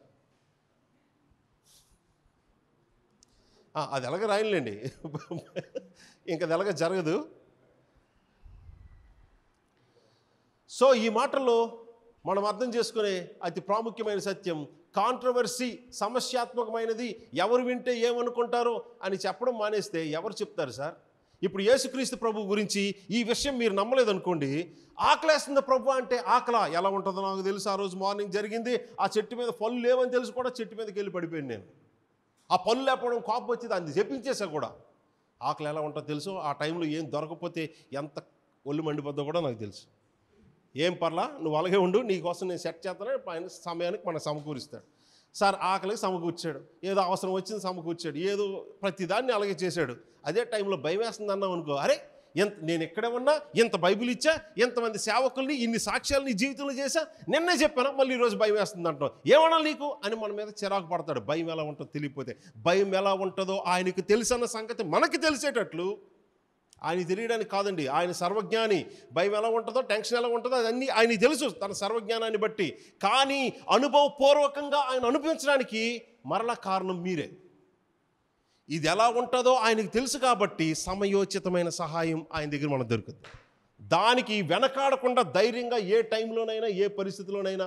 అది ఎలాగ రాయనులేండి ఇంకా అది ఎలాగ జరగదు సో ఈ మాటల్లో మనం అర్థం చేసుకునే అతి ప్రాముఖ్యమైన సత్యం కాంట్రవర్సీ సమస్యాత్మకమైనది ఎవరు వింటే ఏమనుకుంటారో అని చెప్పడం మానేస్తే ఎవరు చెప్తారు సార్ ఇప్పుడు యేసుక్రీస్తు ప్రభు గురించి ఈ విషయం మీరు నమ్మలేదనుకోండి ఆకలేస్తుంది ప్రభు అంటే ఆకల ఎలా ఉంటుందో నాకు తెలుసు ఆ రోజు మార్నింగ్ జరిగింది ఆ చెట్టు మీద పళ్ళు లేవని తెలుసు కూడా చెట్టు మీదకి వెళ్ళి పడిపోయింది నేను ఆ పళ్ళు లేకపోవడం కాపు వచ్చి దాన్ని చెప్పించేసా కూడా ఆకలి ఎలా ఉంటుందో తెలుసు ఆ టైంలో ఏం దొరకపోతే ఎంత ఒళ్ళు మండిపోద్దో కూడా నాకు తెలుసు ఏం పర్లా నువ్వు అలాగే ఉండు నీకోసం నేను సెట్ చేస్తాను ఆయన సమయానికి మనం సమకూరుస్తాడు సార్ ఆకలికి సమకూర్చాడు ఏదో అవసరం వచ్చింది సమకూర్చాడు ఏదో ప్రతిదాన్ని అలాగే చేశాడు అదే టైంలో భయం వేస్తుంది అన్నావు అనుకో అరే ఎంత నేను ఎక్కడ ఉన్నా ఇంత బైబిల్ ఇచ్చా ఇంతమంది సేవకుల్ని ఇన్ని సాక్ష్యాలు నీ జీవితంలో చేశా నిన్నే చెప్పాను మళ్ళీ ఈరోజు భయం వేస్తుంది అంటాం ఏమన్నా నీకు అని మన మీద చిరాకు పడతాడు భయం ఎలా ఉంటుందో తెలియపోతే భయం ఎలా ఉంటుందో ఆయనకు తెలుసన్న సంగతి మనకి తెలిసేటట్లు ఆయన తెలియడానికి కాదండి ఆయన సర్వజ్ఞాని భయం ఎలా ఉంటుందో టెన్షన్ ఎలా ఉంటుందో అదన్నీ ఆయన తెలుసు తన సర్వజ్ఞానాన్ని బట్టి కానీ అనుభవపూర్వకంగా ఆయన అనుభవించడానికి మరల కారణం మీరే ఇది ఎలా ఉంటుందో ఆయనకు తెలుసు కాబట్టి సమయోచితమైన సహాయం ఆయన దగ్గర మనకు దొరుకుతుంది దానికి వెనకాడకుండా ధైర్యంగా ఏ టైంలోనైనా ఏ పరిస్థితిలోనైనా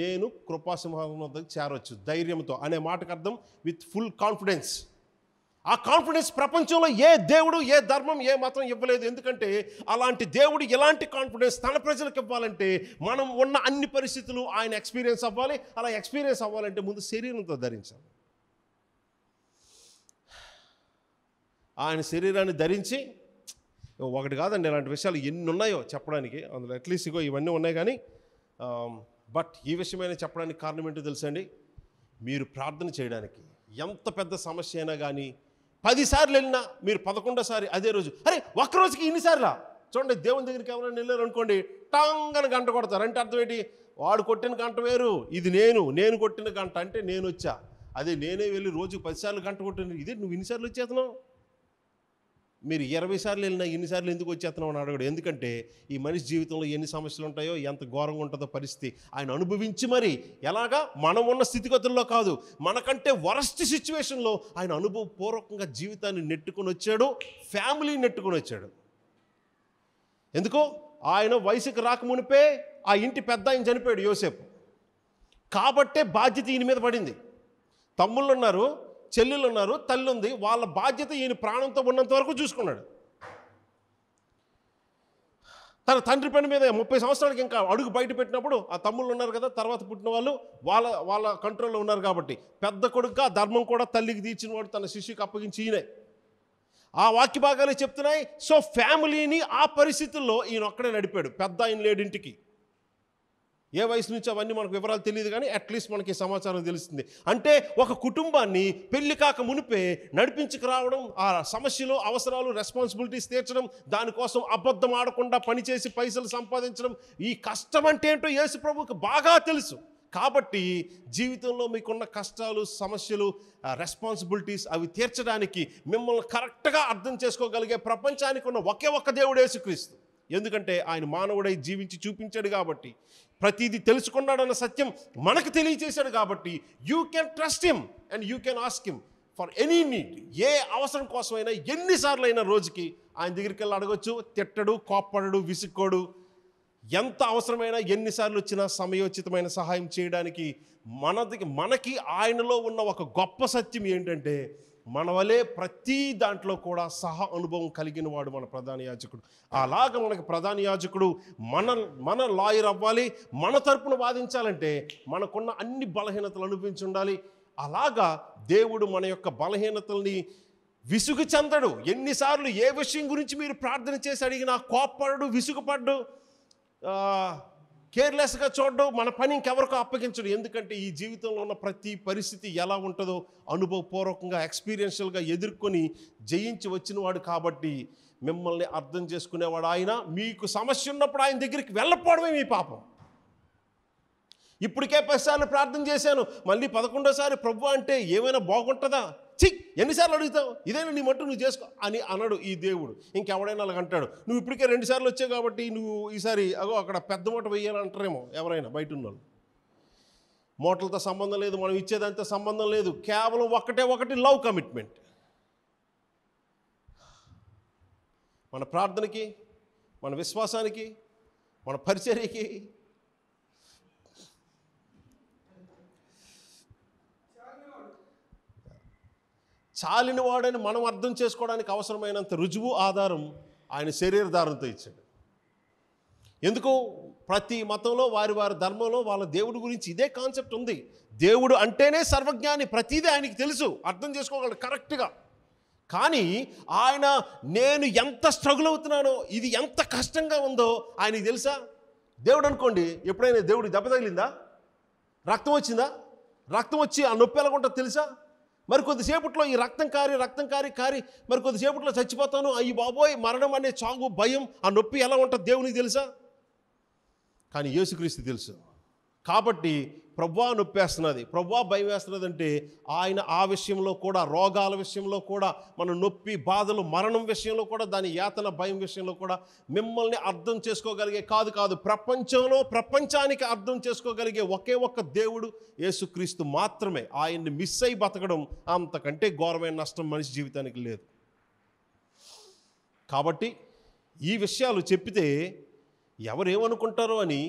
నేను కృపాసింహాసనం చేరవచ్చు ధైర్యంతో అనే మాటకు అర్థం విత్ ఫుల్ కాన్ఫిడెన్స్ ఆ కాన్ఫిడెన్స్ ప్రపంచంలో ఏ దేవుడు ఏ ధర్మం ఏ మతం ఇవ్వలేదు ఎందుకంటే అలాంటి దేవుడు ఎలాంటి కాన్ఫిడెన్స్ తన ప్రజలకు ఇవ్వాలంటే మనం ఉన్న అన్ని పరిస్థితులు ఆయన ఎక్స్పీరియన్స్ అవ్వాలి అలా ఎక్స్పీరియన్స్ అవ్వాలంటే ముందు శరీరంతో ధరించాలి ఆయన శరీరాన్ని ధరించి ఒకటి కాదండి ఇలాంటి విషయాలు ఎన్ని ఉన్నాయో చెప్పడానికి అందులో అట్లీస్ట్ ఇగో ఇవన్నీ ఉన్నాయి కానీ బట్ ఈ విషయమైనా చెప్పడానికి కారణం ఏంటో తెలుసండి మీరు ప్రార్థన చేయడానికి ఎంత పెద్ద సమస్య అయినా కానీ పదిసార్లు వెళ్ళినా మీరు పదకొండోసారి అదే రోజు అరే ఒక్కరోజుకి ఇన్నిసార్లా చూడండి దేవుని దగ్గరికి ఎవరైనా వెళ్ళారు అనుకోండి అని గంట కొడతారు అంటే అర్థం ఏంటి వాడు కొట్టిన గంట వేరు ఇది నేను నేను కొట్టిన గంట అంటే నేను వచ్చా అదే నేనే వెళ్ళి రోజు పదిసార్లు గంట కొట్టిన ఇది నువ్వు ఇన్నిసార్లు వచ్చేస్తున్నావు మీరు ఇరవై సార్లు వెళ్ళినా ఎన్నిసార్లు ఎందుకు వచ్చేస్తున్నావు అని అడగడు ఎందుకంటే ఈ మనిషి జీవితంలో ఎన్ని సమస్యలు ఉంటాయో ఎంత ఘోరంగా ఉంటుందో పరిస్థితి ఆయన అనుభవించి మరి ఎలాగా మనం ఉన్న స్థితిగతుల్లో కాదు మనకంటే వరస్ట్ సిచ్యువేషన్లో ఆయన అనుభవపూర్వకంగా జీవితాన్ని నెట్టుకొని వచ్చాడు ఫ్యామిలీని నెట్టుకొని వచ్చాడు ఎందుకు ఆయన వయసుకి రాకమునిపే ఆ ఇంటి పెద్ద ఆయన చనిపోయాడు యోసేపు కాబట్టే బాధ్యత ఈయన మీద పడింది తమ్ముళ్ళు ఉన్నారు చెల్లెలు ఉన్నారు తల్లి ఉంది వాళ్ళ బాధ్యత ఈయన ప్రాణంతో ఉన్నంత వరకు చూసుకున్నాడు తన తండ్రి పని మీద ముప్పై సంవత్సరాలకి ఇంకా అడుగు బయట పెట్టినప్పుడు ఆ తమ్ముళ్ళు ఉన్నారు కదా తర్వాత పుట్టిన వాళ్ళు వాళ్ళ వాళ్ళ కంట్రోల్లో ఉన్నారు కాబట్టి పెద్ద కొడుకుగా ధర్మం కూడా తల్లికి తీర్చిన వాడు తన శిష్యుకి అప్పగించి ఈయనే ఆ వాక్య భాగాలు చెప్తున్నాయి సో ఫ్యామిలీని ఆ పరిస్థితుల్లో ఈయన ఒక్కడే నడిపాడు పెద్ద ఆయన లేడింటికి ఏ వయసు నుంచి అవన్నీ మనకు వివరాలు తెలియదు కానీ అట్లీస్ట్ మనకి సమాచారం తెలుస్తుంది అంటే ఒక కుటుంబాన్ని పెళ్లి కాక మునిపే నడిపించుకు రావడం ఆ సమస్యలు అవసరాలు రెస్పాన్సిబిలిటీస్ తీర్చడం దానికోసం అబద్ధం ఆడకుండా పనిచేసి పైసలు సంపాదించడం ఈ కష్టం అంటే ఏంటో యేసు ప్రభుకి బాగా తెలుసు కాబట్టి జీవితంలో మీకున్న కష్టాలు సమస్యలు రెస్పాన్సిబిలిటీస్ అవి తీర్చడానికి మిమ్మల్ని కరెక్ట్గా అర్థం చేసుకోగలిగే ప్రపంచానికి ఉన్న ఒకే ఒక్క దేవుడు యేసుక్రీస్తు ఎందుకంటే ఆయన మానవుడై జీవించి చూపించాడు కాబట్టి ప్రతిదీ తెలుసుకున్నాడన్న సత్యం మనకు తెలియచేశాడు కాబట్టి you can trust him and you can ask him for any need ఏ అవసరం కోసమైనా ఎన్నిసార్లు అయినా రోజుకి ఆయన దగ్గరికి వెళ్ళి అడగొచ్చు తిట్టడు కోప్పడడు విసుక్కోడు ఎంత అవసరమైనా ఎన్నిసార్లు వచ్చినా సమయోచితమైన సహాయం చేయడానికి మనది మనకి ఆయనలో ఉన్న ఒక గొప్ప సత్యం ఏంటంటే మన వలే ప్రతి దాంట్లో కూడా సహ అనుభవం కలిగిన వాడు మన ప్రధాన యాజకుడు అలాగ మనకు ప్రధాన యాజకుడు మన మన లాయర్ అవ్వాలి మన తరపున వాదించాలంటే మనకున్న అన్ని బలహీనతలు అనుభవించి ఉండాలి అలాగా దేవుడు మన యొక్క బలహీనతల్ని విసుగు చెందడు ఎన్నిసార్లు ఏ విషయం గురించి మీరు ప్రార్థన చేసి అడిగినా కోప్పడు విసుగుపడ్డు కేర్లెస్గా చూడడం మన పని ఇంకెవరికో అప్పగించడం ఎందుకంటే ఈ జీవితంలో ఉన్న ప్రతి పరిస్థితి ఎలా ఉంటుందో అనుభవపూర్వకంగా ఎక్స్పీరియన్షియల్గా ఎదుర్కొని జయించి వచ్చినవాడు కాబట్టి మిమ్మల్ని అర్థం చేసుకునేవాడు ఆయన మీకు సమస్య ఉన్నప్పుడు ఆయన దగ్గరికి వెళ్ళపోవడమే మీ పాపం ఇప్పటికే పదిసార్లు ప్రార్థన చేశాను మళ్ళీ పదకొండోసారి ప్రభు అంటే ఏమైనా బాగుంటుందా చి ఎన్నిసార్లు అడుగుతావు ఇదైనా నీ మట్టు నువ్వు చేసుకో అని అనడు ఈ దేవుడు ఇంకెవడైనా అలాగ అంటాడు నువ్వు ఇప్పటికే రెండుసార్లు వచ్చావు కాబట్టి నువ్వు ఈసారి అగో అక్కడ పెద్ద మూట వేయాలంటారేమో ఎవరైనా బయట ఉన్న మోటలతో సంబంధం లేదు మనం ఇచ్చేదంతా సంబంధం లేదు కేవలం ఒకటే ఒకటి లవ్ కమిట్మెంట్ మన ప్రార్థనకి మన విశ్వాసానికి మన పరిచర్యకి వాడని మనం అర్థం చేసుకోవడానికి అవసరమైనంత రుజువు ఆధారం ఆయన శరీరధారంతో ఇచ్చాడు ఎందుకు ప్రతి మతంలో వారి వారి ధర్మంలో వాళ్ళ దేవుడి గురించి ఇదే కాన్సెప్ట్ ఉంది దేవుడు అంటేనే సర్వజ్ఞాని ప్రతిదీ ఆయనకి తెలుసు అర్థం చేసుకోగలడు కరెక్ట్గా కానీ ఆయన నేను ఎంత స్ట్రగుల్ అవుతున్నానో ఇది ఎంత కష్టంగా ఉందో ఆయనకి తెలుసా దేవుడు అనుకోండి ఎప్పుడైనా దేవుడు దెబ్బ తగిలిందా రక్తం వచ్చిందా రక్తం వచ్చి ఆ నొప్పి ఎలాగుంటుందో తెలుసా మరి కొద్దిసేపట్లో ఈ రక్తం కారి రక్తం కారి కారి మరి కొద్దిసేపట్లో చచ్చిపోతాను అయ్యి బాబోయ్ మరణం అనే చాగు భయం ఆ నొప్పి ఎలా ఉంటుంది దేవునికి తెలుసా కానీ యేసుక్రీస్తు తెలుసు కాబట్టి ప్రవ్వా నొప్పేస్తున్నది ప్రవ్వా భయం వేస్తున్నది అంటే ఆయన ఆ విషయంలో కూడా రోగాల విషయంలో కూడా మన నొప్పి బాధలు మరణం విషయంలో కూడా దాని యాతన భయం విషయంలో కూడా మిమ్మల్ని అర్థం చేసుకోగలిగే కాదు కాదు ప్రపంచంలో ప్రపంచానికి అర్థం చేసుకోగలిగే ఒకే ఒక్క దేవుడు యేసుక్రీస్తు మాత్రమే ఆయన్ని మిస్ అయి బతకడం అంతకంటే ఘోరమైన నష్టం మనిషి జీవితానికి లేదు కాబట్టి ఈ విషయాలు చెప్పితే ఎవరేమనుకుంటారో అని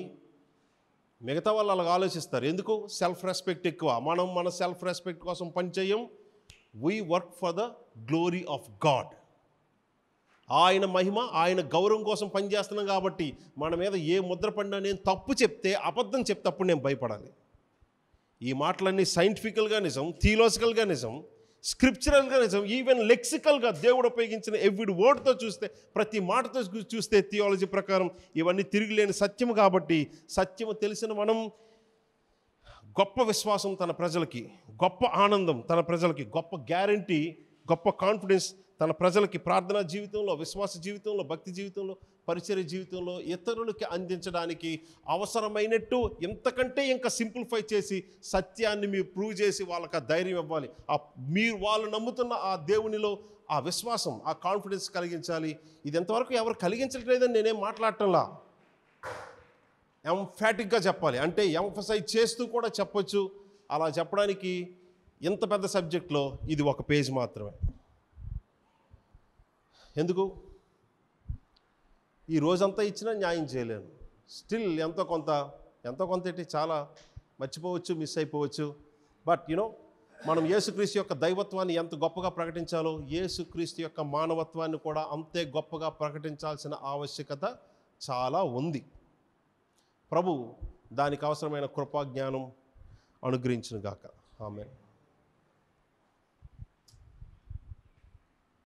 మిగతా వాళ్ళు అలాగ ఆలోచిస్తారు ఎందుకు సెల్ఫ్ రెస్పెక్ట్ ఎక్కువ మనం మన సెల్ఫ్ రెస్పెక్ట్ కోసం పనిచేయం we work for the glory of God ఆయన మహిమ ఆయన గౌరవం కోసం పనిచేస్తున్నాం కాబట్టి మన మీద ఏ ముద్ర పడినా నేను తప్పు చెప్తే అబద్ధం చెప్తే అప్పుడు నేను భయపడాలి ఈ మాటలన్నీ సైంటిఫికల్గా నిజం థియలాజికల్గా నిజం స్క్రిప్చరల్గా నిజం ఈవెన్ లెక్సికల్గా దేవుడు ఉపయోగించిన ఎవ్విడి వర్డ్తో చూస్తే ప్రతి మాటతో చూస్తే థియాలజీ ప్రకారం ఇవన్నీ తిరిగిలేని సత్యం కాబట్టి సత్యము తెలిసిన మనం గొప్ప విశ్వాసం తన ప్రజలకి గొప్ప ఆనందం తన ప్రజలకి గొప్ప గ్యారంటీ గొప్ప కాన్ఫిడెన్స్ తన ప్రజలకి ప్రార్థనా జీవితంలో విశ్వాస జీవితంలో భక్తి జీవితంలో పరిచర్య జీవితంలో ఇతరులకి అందించడానికి అవసరమైనట్టు ఎంతకంటే ఇంకా సింప్లిఫై చేసి సత్యాన్ని మీరు ప్రూవ్ చేసి వాళ్ళకి ధైర్యం ఇవ్వాలి ఆ మీరు వాళ్ళు నమ్ముతున్న ఆ దేవునిలో ఆ విశ్వాసం ఆ కాన్ఫిడెన్స్ కలిగించాలి ఇది ఎంతవరకు ఎవరు కలిగించట్లేదని నేనేం మాట్లాడటంలా ఎంఫాటిక్గా చెప్పాలి అంటే ఎంఫసైజ్ చేస్తూ కూడా చెప్పొచ్చు అలా చెప్పడానికి ఇంత పెద్ద సబ్జెక్ట్లో ఇది ఒక పేజ్ మాత్రమే ఎందుకు ఈ రోజంతా ఇచ్చినా న్యాయం చేయలేను స్టిల్ ఎంతో కొంత ఎంతో కొంత ఏంటి చాలా మర్చిపోవచ్చు మిస్ అయిపోవచ్చు బట్ యునో మనం యేసుక్రీస్తు యొక్క దైవత్వాన్ని ఎంత గొప్పగా ప్రకటించాలో యేసుక్రీస్తు యొక్క మానవత్వాన్ని కూడా అంతే గొప్పగా ప్రకటించాల్సిన ఆవశ్యకత చాలా ఉంది ప్రభు దానికి అవసరమైన కృపా జ్ఞానం అనుగ్రహించునుగాక ఆమె